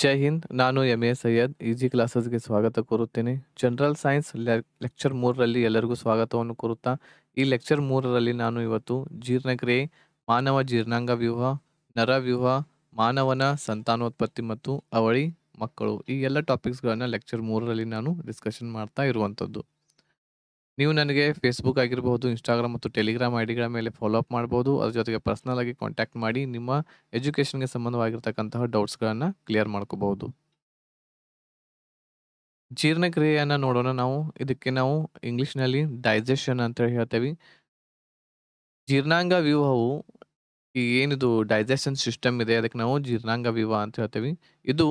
ಜೈ ಹಿಂದ್ ನಾನು M A Syed easy ಕ್ಲಾಸಸ್ಗೆ ಸ್ವಾಗತ ಕೋರುತ್ತೇನೆ ಜನರಲ್ ಸೈನ್ಸ್ ಲೆಕ್ಚರ್ ಮೂರರಲ್ಲಿ ಎಲ್ಲರಿಗೂ ಸ್ವಾಗತವನ್ನು ಕೋರುತ್ತಾ ಈ ಲೆಕ್ಚರ್ ಮೂರರಲ್ಲಿ ನಾನು ಇವತ್ತು ಜೀರ್ಣಕ್ರಿಯೆ ಮಾನವ ಜೀರ್ಣಾಂಗ ವ್ಯೂಹ ನರವ್ಯೂಹ ಮಾನವನ ಸಂತಾನೋತ್ಪತ್ತಿ ಮತ್ತು ಅವಳಿ ಮಕ್ಕಳು ಈ ಎಲ್ಲ ಟಾಪಿಕ್ಸ್ಗಳನ್ನು ಲೆಕ್ಚರ್ ಮೂರರಲ್ಲಿ ನಾನು ಡಿಸ್ಕಷನ್ ಮಾಡ್ತಾ ಇರುವಂಥದ್ದು ನೀವು ನನಗೆ ಫೇಸ್ಬುಕ್ ಆಗಿರಬಹುದು ಇನ್ಸ್ಟಾಗ್ರಾಮ್ ಮತ್ತು ಟೆಲಿಗ್ರಾಮ್ ಐಡಿಗಳ ಮೇಲೆ ಫಾಲೋ ಅಪ್ ಮಾಡ್ಬೋದು ಅದ್ರ ಜೊತೆಗೆ ಪರ್ಸ್ನಲ್ ಆಗಿ ಕಾಂಟ್ಯಾಕ್ಟ್ ಮಾಡಿ ನಿಮ್ಮ ಎಜುಕೇಷನ್ಗೆ ಸಂಬಂಧವಾಗಿರ್ತಕ್ಕಂತಹ ಡೌಟ್ಸ್ಗಳನ್ನು ಕ್ಲಿಯರ್ ಮಾಡ್ಕೋಬಹುದು ಜೀರ್ಣಕ್ರಿಯೆಯನ್ನು ನೋಡೋಣ ನಾವು ಇದಕ್ಕೆ ನಾವು ಇಂಗ್ಲೀಷ್ನಲ್ಲಿ ಡೈಜೆಷನ್ ಅಂತ ಹೇಳ್ತೇವೆ ಜೀರ್ಣಾಂಗ ವ್ಯೂಹವು ಏನಿದು ಡೈಜೆಷನ್ ಸಿಸ್ಟಮ್ ಇದೆ ಅದಕ್ಕೆ ನಾವು ಜೀರ್ಣಾಂಗ ವಿವ ಅಂತ ಹೇಳ್ತೇವೆ ಇದು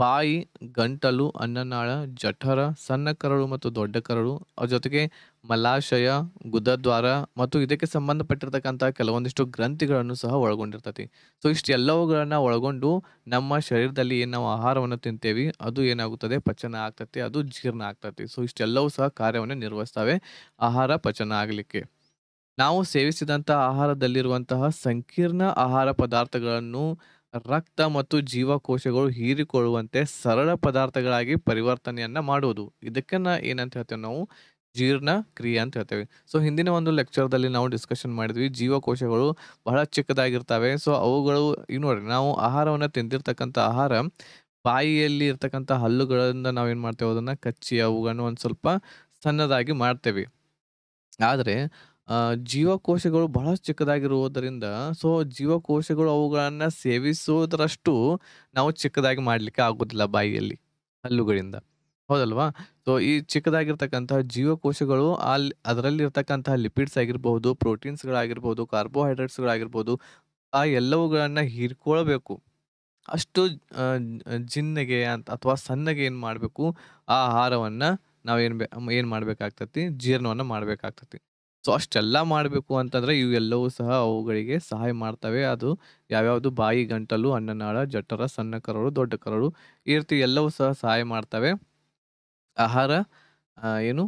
ಬಾಯಿ ಗಂಟಲು ಅನ್ನನಾಳ ಜಠರ ಸಣ್ಣ ಕರಳು ಮತ್ತು ದೊಡ್ಡ ಕರಳು ಅದ್ರ ಜೊತೆಗೆ ಮಲಾಶಯ ಗುದದ್ವಾರ ಮತ್ತು ಇದಕ್ಕೆ ಸಂಬಂಧಪಟ್ಟಿರ್ತಕ್ಕಂತಹ ಕೆಲವೊಂದಿಷ್ಟು ಗ್ರಂಥಿಗಳನ್ನು ಸಹ ಒಳಗೊಂಡಿರ್ತತಿ ಸೊ ಇಷ್ಟೆಲ್ಲವುಗಳನ್ನು ಒಳಗೊಂಡು ನಮ್ಮ ಶರೀರದಲ್ಲಿ ಏನು ನಾವು ಆಹಾರವನ್ನು ತಿಂತೇವೆ ಅದು ಏನಾಗುತ್ತದೆ ಪಚನ ಆಗ್ತತಿ ಅದು ಜೀರ್ಣ ಆಗ್ತತಿ ಸೊ ಇಷ್ಟೆಲ್ಲವೂ ಸಹ ಕಾರ್ಯವನ್ನು ನಿರ್ವಹಿಸ್ತವೆ ಆಹಾರ ಪಚನ ಆಗಲಿಕ್ಕೆ ನಾವು ಸೇವಿಸಿದಂಥ ಆಹಾರದಲ್ಲಿರುವಂತಹ ಸಂಕೀರ್ಣ ಆಹಾರ ಪದಾರ್ಥಗಳನ್ನು ರಕ್ತ ಮತ್ತು ಜೀವಕೋಶಗಳು ಹೀರಿಕೊಳ್ಳುವಂತೆ ಸರಳ ಪದಾರ್ಥಗಳಾಗಿ ಪರಿವರ್ತನೆಯನ್ನು ಮಾಡುವುದು ಇದಕ್ಕನ್ನು ಏನಂತ ಹೇಳ್ತೇವೆ ನಾವು ಜೀರ್ಣ ಕ್ರಿಯೆ ಅಂತ ಹೇಳ್ತೇವೆ ಸೊ ಹಿಂದಿನ ಒಂದು ಲೆಕ್ಚರ್ದಲ್ಲಿ ನಾವು ಡಿಸ್ಕಷನ್ ಮಾಡಿದ್ವಿ ಜೀವಕೋಶಗಳು ಬಹಳ ಚಿಕ್ಕದಾಗಿರ್ತವೆ ಸೊ ಅವುಗಳು ಈಗ ನೋಡ್ರಿ ನಾವು ಆಹಾರವನ್ನು ತಿಂದಿರ್ತಕ್ಕಂಥ ಆಹಾರ ಬಾಯಿಯಲ್ಲಿ ಇರ್ತಕ್ಕಂಥ ಹಲ್ಲುಗಳಿಂದ ನಾವೇನು ಮಾಡ್ತೇವೆ ಅದನ್ನು ಕಚ್ಚಿ ಅವುಗಳನ್ನು ಒಂದು ಸ್ವಲ್ಪ ಸಣ್ಣದಾಗಿ ಮಾಡ್ತೇವೆ ಆದರೆ ಜೀವಕೋಶಗಳು ಬಹಳ ಚಿಕ್ಕದಾಗಿರುವುದರಿಂದ ಸೊ ಜೀವಕೋಶಗಳು ಅವುಗಳನ್ನು ಸೇವಿಸುವುದರಷ್ಟು ನಾವು ಚಿಕ್ಕದಾಗಿ ಮಾಡಲಿಕ್ಕೆ ಆಗೋದಿಲ್ಲ ಬಾಯಿಯಲ್ಲಿ ಹಲ್ಲುಗಳಿಂದ ಹೌದಲ್ವಾ ಸೊ ಈ ಚಿಕ್ಕದಾಗಿರ್ತಕ್ಕಂತಹ ಜೀವಕೋಶಗಳು ಅಲ್ಲಿ ಅದರಲ್ಲಿರ್ತಕ್ಕಂತಹ ಲಿಪಿಡ್ಸ್ ಆಗಿರ್ಬೋದು ಪ್ರೋಟೀನ್ಸ್ಗಳಾಗಿರ್ಬೋದು ಕಾರ್ಬೋಹೈಡ್ರೇಟ್ಸ್ಗಳಾಗಿರ್ಬೋದು ಆ ಎಲ್ಲವುಗಳನ್ನು ಹೀರ್ಕೊಳ್ಬೇಕು ಅಷ್ಟು ಜಿನ್ನಗೆ ಅಂತ ಅಥವಾ ಸಣ್ಣಗೆ ಏನು ಮಾಡಬೇಕು ಆ ಆಹಾರವನ್ನು ನಾವು ಏನು ಏನು ಮಾಡಬೇಕಾಗ್ತತಿ ಜೀರ್ಣವನ್ನು ಮಾಡಬೇಕಾಗ್ತತಿ ಸೊ ಅಷ್ಟೆಲ್ಲ ಮಾಡಬೇಕು ಅಂತಂದರೆ ಇವೆಲ್ಲವೂ ಸಹ ಅವುಗಳಿಗೆ ಸಹಾಯ ಮಾಡ್ತವೆ ಅದು ಯಾವ್ಯಾವುದು ಬಾಯಿ ಗಂಟಲು ಅನ್ನನಾಳ ಜಠರ ಸಣ್ಣ ಕರಳು ದೊಡ್ಡ ಕರಳು ಈ ರೀತಿ ಎಲ್ಲವೂ ಸಹ ಸಹಾಯ ಮಾಡ್ತವೆ ಆಹಾರ ಏನು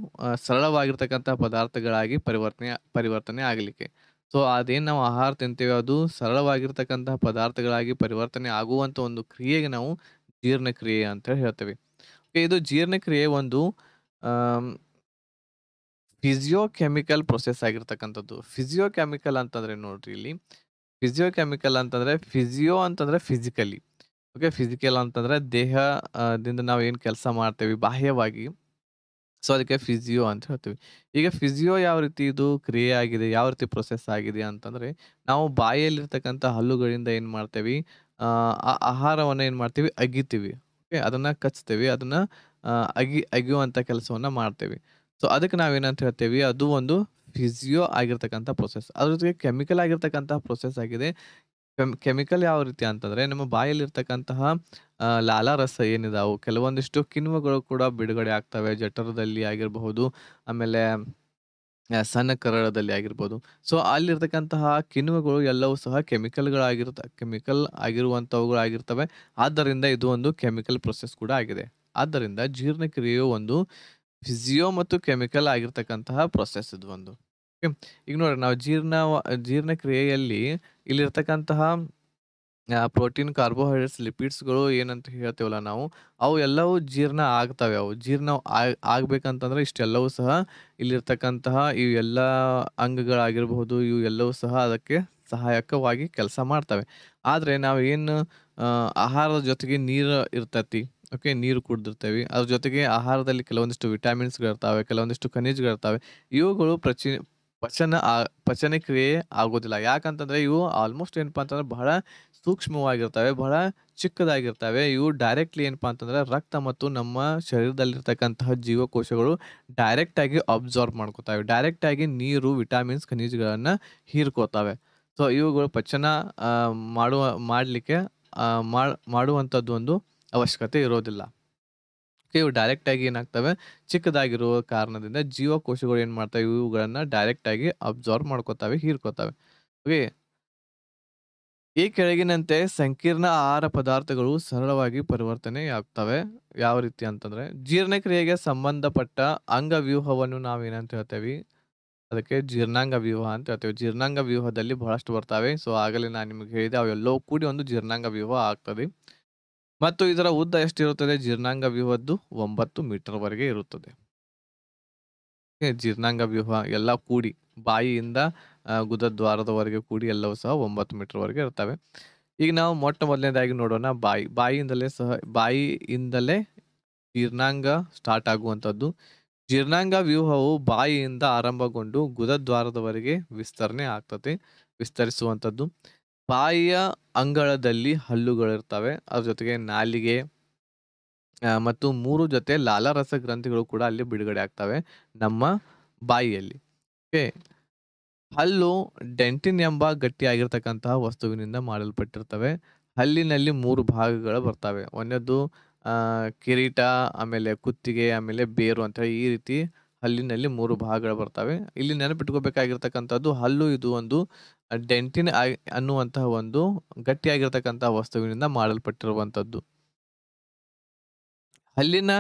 ಸರಳವಾಗಿರ್ತಕ್ಕಂಥ ಪದಾರ್ಥಗಳಾಗಿ ಪರಿವರ್ತನೆ ಪರಿವರ್ತನೆ ಆಗಲಿಕ್ಕೆ. ಸೊ ಅದೇನು ನಾವು ಆಹಾರ ತಿಂತೇವೆ ಅದು ಸರಳವಾಗಿರ್ತಕ್ಕಂತಹ ಪದಾರ್ಥಗಳಾಗಿ ಪರಿವರ್ತನೆ ಆಗುವಂಥ ಒಂದು ಕ್ರಿಯೆಗೆ ನಾವು ಜೀರ್ಣಕ್ರಿಯೆ ಅಂತೇಳಿ ಹೇಳ್ತೇವೆ. ಇದು ಜೀರ್ಣಕ್ರಿಯೆ ಒಂದು ಫಿಸಿಯೋಕೆಮಿಕಲ್ ಪ್ರೊಸೆಸ್ ಆಗಿರ್ತಕ್ಕಂಥದ್ದು. ಫಿಸಿಯೋಕೆಮಿಕಲ್ ಅಂತಂದ್ರೆ ನೋಡ್ರಿ ಇಲ್ಲಿ, ಫಿಸಿಯೋಕೆಮಿಕಲ್ ಅಂತಂದ್ರೆ ಫಿಸಿಯೋ ಅಂತಂದ್ರೆ ಫಿಸಿಕಲಿ. ಓಕೆ ಫಿಸಿಕಲ್ ಅಂತಂದ್ರೆ ದೇಹದಿಂದ ನಾವು ಏನು ಕೆಲಸ ಮಾಡ್ತೇವೆ ಬಾಹ್ಯವಾಗಿ ಸೊ ಅದಕ್ಕೆ ಫಿಸಿಯೋ ಅಂತ ಹೇಳ್ತೀವಿ ಈಗ ಫಿಸಿಯೋ ಯಾವ ರೀತಿ ಇದು ಕ್ರಿಯೆ ಆಗಿದೆ ಯಾವ ರೀತಿ ಪ್ರೊಸೆಸ್ ಆಗಿದೆ ಅಂತಂದ್ರೆ ನಾವು ಬಾಯಲ್ಲಿರ್ತಕ್ಕಂಥ ಹಲ್ಲುಗಳಿಂದ ಏನು ಮಾಡ್ತೇವೆ ಆ ಏನು ಮಾಡ್ತೀವಿ ಅಗಿತೀವಿ ಓಕೆ ಅದನ್ನು ಕಚ್ತೇವೆ ಅದನ್ನು ಅಗಿ ಅಗಿಯುವಂಥ ಕೆಲಸವನ್ನು ಮಾಡ್ತೇವೆ ಸೊ ಅದಕ್ಕೆ ನಾವೇನಂತ ಹೇಳ್ತೇವೆ ಅದು ಒಂದು ಫಿಸಿಯೋ ಆಗಿರ್ತಕ್ಕಂಥ ಪ್ರೊಸೆಸ್ ಅದ್ರ ಜೊತೆಗೆ ಕೆಮಿಕಲ್ ಆಗಿರ್ತಕ್ಕಂಥ ಪ್ರೊಸೆಸ್ ಆಗಿದೆ ಕೆಮ್ ಕೆಮಿಕಲ್ ಯಾವ ರೀತಿ ಅಂತಂದ್ರೆ ನಮ್ಮ ಇರ್ತಕ್ಕಂತಹ ಲಾಲಾ ರಸ ಏನಿದಾವು ಕೆಲವೊಂದಿಷ್ಟು ಕಿಣ್ವಗಳು ಕೂಡ ಬಿಡುಗಡೆ ಆಗ್ತವೆ. ಜಠರದಲ್ಲಿ ಆಗಿರಬಹುದು, ಆಮೇಲೆ ಸಣ್ಣ ಕರಳದಲ್ಲಿ ಆಗಿರ್ಬೋದು. ಸೊ ಅಲ್ಲಿರ್ತಕ್ಕಂತಹ ಕಿಣ್ವಗಳು ಎಲ್ಲವೂ ಸಹ ಕೆಮಿಕಲ್ಗಳಾಗಿರ್ತ ಕೆಮಿಕಲ್ ಆಗಿರುವಂಥವುಗಳಾಗಿರ್ತವೆ. ಆದ್ದರಿಂದ ಇದು ಒಂದು ಕೆಮಿಕಲ್ ಪ್ರೊಸೆಸ್ ಕೂಡ ಆಗಿದೆ. ಆದ್ದರಿಂದ ಜೀರ್ಣಕ್ರಿಯೆಯು ಒಂದು ಫಿಸಿಯೋ ಮತ್ತು ಕೆಮಿಕಲ್ ಆಗಿರ್ತಕ್ಕಂತಹ ಪ್ರೊಸೆಸ್ ಇದು ಒಂದು. ಈಗ ನೋಡ್ರಿ ನಾವು ಜೀರ್ಣ ಜೀರ್ಣಕ್ರಿಯೆಯಲ್ಲಿ ಇಲ್ಲಿರ್ತಕ್ಕಂತಹ ಪ್ರೋಟೀನ್ ಕಾರ್ಬೋಹೈಡ್ರೇಟ್ಸ್ ಲಿಪಿಡ್ಸ್ಗಳು ಏನಂತ ಹೇಳ್ತೇವಲ್ಲ ನಾವು ಅವು ಎಲ್ಲವೂ ಜೀರ್ಣ ಆಗ್ತವೆ ಅವು ಜೀರ್ಣ ಆಗ ಆಗಬೇಕಂತಂದ್ರೆ ಇಷ್ಟೆಲ್ಲವೂ ಸಹ ಇಲ್ಲಿರ್ತಕ್ಕಂತಹ ಎಲ್ಲ ಅಂಗಗಳಾಗಿರಬಹುದು ಇವು ಎಲ್ಲವೂ ಸಹ ಅದಕ್ಕೆ ಸಹಾಯಕವಾಗಿ ಕೆಲಸ ಮಾಡ್ತವೆ ಆದರೆ ನಾವು ಏನು ಆಹಾರದ ಜೊತೆಗೆ ನೀರು ಇರ್ತೈತಿ ಓಕೆ ನೀರು ಕುಡ್ದಿರ್ತೇವೆ ಅದ್ರ ಜೊತೆಗೆ ಆಹಾರದಲ್ಲಿ ಕೆಲವೊಂದಿಷ್ಟು ವಿಟಾಮಿನ್ಸ್ಗಳಿರ್ತಾವೆ ಕೆಲವೊಂದಿಷ್ಟು ಖನಿಜಗಳಿರ್ತಾವೆ ಇವುಗಳು ಪ್ರಚಿ ಪಚನ ಪಚನ ಕ್ರಿಯೆ ಆಗೋದಿಲ್ಲ ಯಾಕಂತಂದರೆ ಇವು ಆಲ್ಮೋಸ್ಟ್ ಏನಪ್ಪಾ ಅಂತಂದ್ರೆ ಬಹಳ ಸೂಕ್ಷ್ಮವಾಗಿರ್ತವೆ ಬಹಳ ಚಿಕ್ಕದಾಗಿರ್ತವೆ ಇವು ಡೈರೆಕ್ಟ್ಲಿ ಏನಪ್ಪಾ ಅಂತಂದ್ರೆ ರಕ್ತ ಮತ್ತು ನಮ್ಮ ಶರೀರದಲ್ಲಿರ್ತಕ್ಕಂತಹ ಜೀವಕೋಶಗಳು ಡೈರೆಕ್ಟಾಗಿ ಅಬ್ಸಾರ್ಬ್ ಮಾಡ್ಕೋತಾವೆ ಡೈರೆಕ್ಟಾಗಿ ನೀರು ವಿಟಾಮಿನ್ಸ್ ಖನಿಜಗಳನ್ನು ಹೀರ್ಕೋತಾವೆ ಸೊ ಇವುಗಳು ಪಚನ ಮಾಡುವ ಮಾಡಲಿಕ್ಕೆ ಮಾಡುವಂಥದ್ದು ಒಂದು ಅವಶ್ಯಕತೆ ಇರೋದಿಲ್ಲ ಇವು ಡೈರೆಕ್ಟ್ ಆಗಿ ಏನಾಗ್ತವೆ ಚಿಕ್ಕದಾಗಿರುವ ಕಾರಣದಿಂದ ಜೀವಕೋಶಗಳು ಏನು ಮಾಡ್ತವೆ ಇವುಗಳನ್ನು ಡೈರೆಕ್ಟ್ ಆಗಿ ಅಬ್ಸಾರ್ಬ್ ಮಾಡ್ಕೋತಾವೆ ಹೀರ್ಕೋತವೆ ಓಕೆ ಈ ಕೆಳಗಿನಂತೆ ಸಂಕೀರ್ಣ ಆಹಾರ ಪದಾರ್ಥಗಳು ಸರಳವಾಗಿ ಪರಿವರ್ತನೆ ಆಗ್ತವೆ ಯಾವ ರೀತಿ ಅಂತಂದ್ರೆ ಜೀರ್ಣಕ್ರಿಯೆಗೆ ಸಂಬಂಧಪಟ್ಟ ಅಂಗವ್ಯೂಹವನ್ನು ನಾವೇನಂತ ಹೇಳ್ತೇವೆ ಅದಕ್ಕೆ ಜೀರ್ಣಾಂಗ ವ್ಯೂಹ ಅಂತ ಹೇಳ್ತೇವೆ ಜೀರ್ಣಾಂಗ ವ್ಯೂಹದಲ್ಲಿ ಬಹಳಷ್ಟು ಬರ್ತವೆ ಸೊ ಆಗಲೇ ನಾನು ನಿಮಗೆ ಹೇಳಿದೆ ಅವೆಲ್ಲವೂ ಕೂಡಿ ಒಂದು ಜೀರ್ಣಾಂಗ ವ್ಯೂಹ ಆಗ್ತದೆ ಮತ್ತು ಇದರ ಉದ್ದ ಎಷ್ಟಿರುತ್ತದೆ ಜೀರ್ಣಾಂಗ ವ್ಯೂಹದ್ದು ಒಂಬತ್ತು ಮೀಟರ್ ವರೆಗೆ ಇರುತ್ತದೆ ಜೀರ್ಣಾಂಗ ವ್ಯೂಹ ಎಲ್ಲ ಕೂಡಿ ಬಾಯಿಯಿಂದ ಗುದದ್ವಾರದವರೆಗೆ ಕೂಡಿ ಎಲ್ಲವೂ ಸಹ ಒಂಬತ್ತು ಮೀಟರ್ ವರೆಗೆ ಇರ್ತವೆ ಈಗ ನಾವು ಮೊಟ್ಟ ಮೊದಲನೇದಾಗಿ ನೋಡೋಣ ಬಾಯಿ ಬಾಯಿಯಿಂದಲೇ ಸಹ ಬಾಯಿಯಿಂದಲೇ ಜೀರ್ಣಾಂಗ ಸ್ಟಾರ್ಟ್ ಆಗುವಂಥದ್ದು ಜೀರ್ಣಾಂಗ ವ್ಯೂಹವು ಬಾಯಿಯಿಂದ ಆರಂಭಗೊಂಡು ಗುದದ್ವಾರದವರೆಗೆ ವಿಸ್ತರಣೆ ಆಗ್ತದೆ ವಿಸ್ತರಿಸುವಂಥದ್ದು ಬಾಯಿಯ ಅಂಗಳದಲ್ಲಿ ಹಲ್ಲುಗಳಿರ್ತವೆ ಅದ್ರ ಜೊತೆಗೆ ನಾಲಿಗೆ ಮತ್ತು ಮೂರು ಜೊತೆ ಲಾಲಾರಸ ಗ್ರಂಥಿಗಳು ಕೂಡ ಅಲ್ಲಿ ಬಿಡುಗಡೆ ಆಗ್ತವೆ ನಮ್ಮ ಬಾಯಿಯಲ್ಲಿ ಓಕೆ ಹಲ್ಲು ಡೆಂಟಿನ್ ಎಂಬ ಗಟ್ಟಿಯಾಗಿರ್ತಕ್ಕಂತಹ ವಸ್ತುವಿನಿಂದ ಮಾಡಲ್ಪಟ್ಟಿರ್ತವೆ ಹಲ್ಲಿನಲ್ಲಿ ಮೂರು ಭಾಗಗಳು ಬರ್ತವೆ ಒಂದದ್ದು ಕಿರೀಟ ಆಮೇಲೆ ಕುತ್ತಿಗೆ ಆಮೇಲೆ ಬೇರು ಅಂತ ಹೇಳಿ ಈ ರೀತಿ ಹಲ್ಲಿನಲ್ಲಿ ಮೂರು ಭಾಗಗಳು ಬರ್ತವೆ ಇಲ್ಲಿ ನೆನಪಿಟ್ಕೋಬೇಕಾಗಿರ್ತಕ್ಕಂಥದ್ದು ಹಲ್ಲು ಇದು ಒಂದು ಡೆಂಟಿನ್ ಅನ್ನುವಂತಹ ಒಂದು ಗಟ್ಟಿಯಾಗಿರ್ತಕ್ಕಂತಹ ವಸ್ತುವಿನಿಂದ ಮಾಡಲ್ಪಟ್ಟಿರುವಂಥದ್ದು ಹಲ್ಲಿನ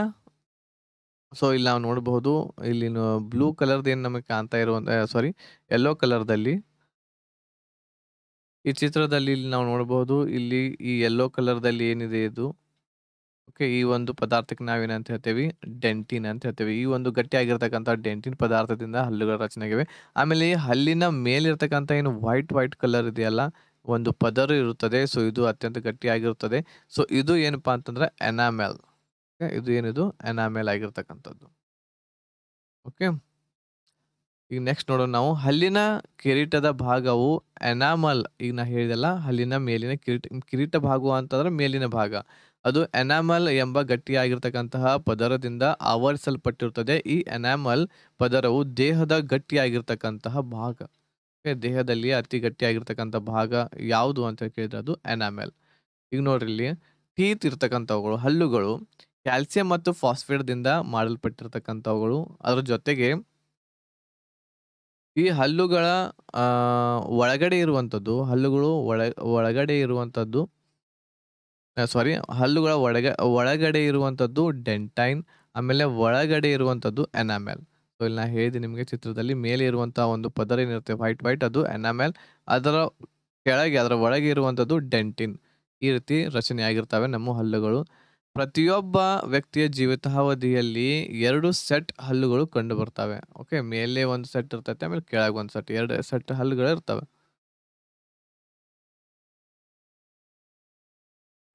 ಸೊ ಇಲ್ಲಿ ನಾವು ನೋಡಬಹುದು ಇಲ್ಲಿ ಬ್ಲೂ ಕಲರ್ ಏನ್ ನಮಗೆ ಕಾಣ್ತಾ ಇರುವಂತ ಸಾರಿ ಯೆಲ್ಲೋ ಕಲರ್ದಲ್ಲಿ ಈ ಚಿತ್ರದಲ್ಲಿ ಇಲ್ಲಿ ನಾವು ನೋಡಬಹುದು ಇಲ್ಲಿ ಈ ಯೆಲ್ಲೋ ಕಲರ್ದಲ್ಲಿ ಏನಿದೆ ಇದು ಓಕೆ ಈ ಒಂದು ಪದಾರ್ಥಕ್ಕೆ ನಾವೇನಂತ ಹೇಳ್ತೇವೆ ಡೆಂಟಿನ್ ಅಂತ ಹೇಳ್ತೇವೆ ಈ ಒಂದು ಗಟ್ಟಿಯಾಗಿರ್ತಕ್ಕಂಥ ಡೆಂಟಿನ್ ಪದಾರ್ಥದಿಂದ ಹಲ್ಲುಗಳ ರಚನೆಗಿವೆ ಆಮೇಲೆ ಹಲ್ಲಿನ ಮೇಲಿರ್ತಕ್ಕಂಥ ಏನು ವೈಟ್ ವೈಟ್ ಕಲರ್ ಇದೆಯಲ್ಲ ಒಂದು ಪದರು ಇರುತ್ತದೆ ಸೊ ಇದು ಅತ್ಯಂತ ಗಟ್ಟಿಯಾಗಿರುತ್ತದೆ ಸೊ ಇದು ಏನಪ್ಪ ಅಂತಂದ್ರೆ ಎನಾಮೆಲ್ ಇದು ಏನಿದು ಎನಾಮೆಲ್ ಆಗಿರ್ತಕ್ಕಂಥದ್ದು ಓಕೆ ಈಗ ನೆಕ್ಸ್ಟ್ ನೋಡೋಣ ನಾವು ಹಲ್ಲಿನ ಕಿರೀಟದ ಭಾಗವು ಎನಾಮಲ್ ಈಗ ನಾ ಹೇಳಿದಲ್ಲ ಹಲ್ಲಿನ ಮೇಲಿನ ಕಿರೀಟ ಕಿರೀಟ ಭಾಗವು ಅಂತಂದ್ರೆ ಮೇಲಿನ ಭಾಗ ಅದು ಎನಾಮಲ್ ಎಂಬ ಗಟ್ಟಿಯಾಗಿರ್ತಕ್ಕಂತಹ ಪದರದಿಂದ ಆವರಿಸಲ್ಪಟ್ಟಿರುತ್ತದೆ ಈ ಎನಾಮಲ್ ಪದರವು ದೇಹದ ಗಟ್ಟಿಯಾಗಿರ್ತಕ್ಕಂತಹ ಭಾಗ ದೇಹದಲ್ಲಿ ಅತಿ ಗಟ್ಟಿಯಾಗಿರ್ತಕ್ಕಂಥ ಭಾಗ ಯಾವುದು ಅಂತ ಕೇಳಿದ್ರೆ ಅದು ಎನಾಮೆಲ್ ಈಗ ನೋಡ್ರಿ ಇಲ್ಲಿ ಟೀತ್ ಇರ್ತಕ್ಕಂಥವುಗಳು ಹಲ್ಲುಗಳು ಕ್ಯಾಲ್ಸಿಯಂ ಮತ್ತು ಫಾಸ್ಫೇಟ್ದಿಂದ ಮಾಡಲ್ಪಟ್ಟಿರ್ತಕ್ಕಂಥವುಗಳು ಅದರ ಜೊತೆಗೆ ಈ ಹಲ್ಲುಗಳ ಒಳಗಡೆ ಇರುವಂಥದ್ದು ಹಲ್ಲುಗಳು ಒಳ ಒಳಗಡೆ ಇರುವಂಥದ್ದು ಸಾರಿ ಹಲ್ಲುಗಳ ಒಳಗೆ ಒಳಗಡೆ ಇರುವಂಥದ್ದು ಡೆಂಟೈನ್ ಆಮೇಲೆ ಒಳಗಡೆ ಇರುವಂಥದ್ದು ಎನಾಮೆಲ್ ಸೊ ಇಲ್ಲಿ ನಾ ಹೇಳಿದೆ ನಿಮಗೆ ಚಿತ್ರದಲ್ಲಿ ಮೇಲೆ ಇರುವಂಥ ಒಂದು ಪದರ ಏನಿರುತ್ತೆ ವೈಟ್ ವೈಟ್ ಅದು ಎನಾಮೆಲ್ ಅದರ ಕೆಳಗೆ ಅದರ ಒಳಗೆ ಇರುವಂಥದ್ದು ಡೆಂಟಿನ್ ಈ ರೀತಿ ರಚನೆಯಾಗಿರ್ತವೆ ನಮ್ಮ ಹಲ್ಲುಗಳು ಪ್ರತಿಯೊಬ್ಬ ವ್ಯಕ್ತಿಯ ಜೀವಿತಾವಧಿಯಲ್ಲಿ ಎರಡು ಸೆಟ್ ಹಲ್ಲುಗಳು ಕಂಡು ಬರ್ತವೆ ಓಕೆ ಮೇಲೆ ಒಂದು ಸೆಟ್ ಇರ್ತೈತೆ ಆಮೇಲೆ ಕೆಳಗೆ ಒಂದು ಸೆಟ್ ಎರಡು ಸೆಟ್ ಹಲ್ಲುಗಳು ಇರ್ತವೆ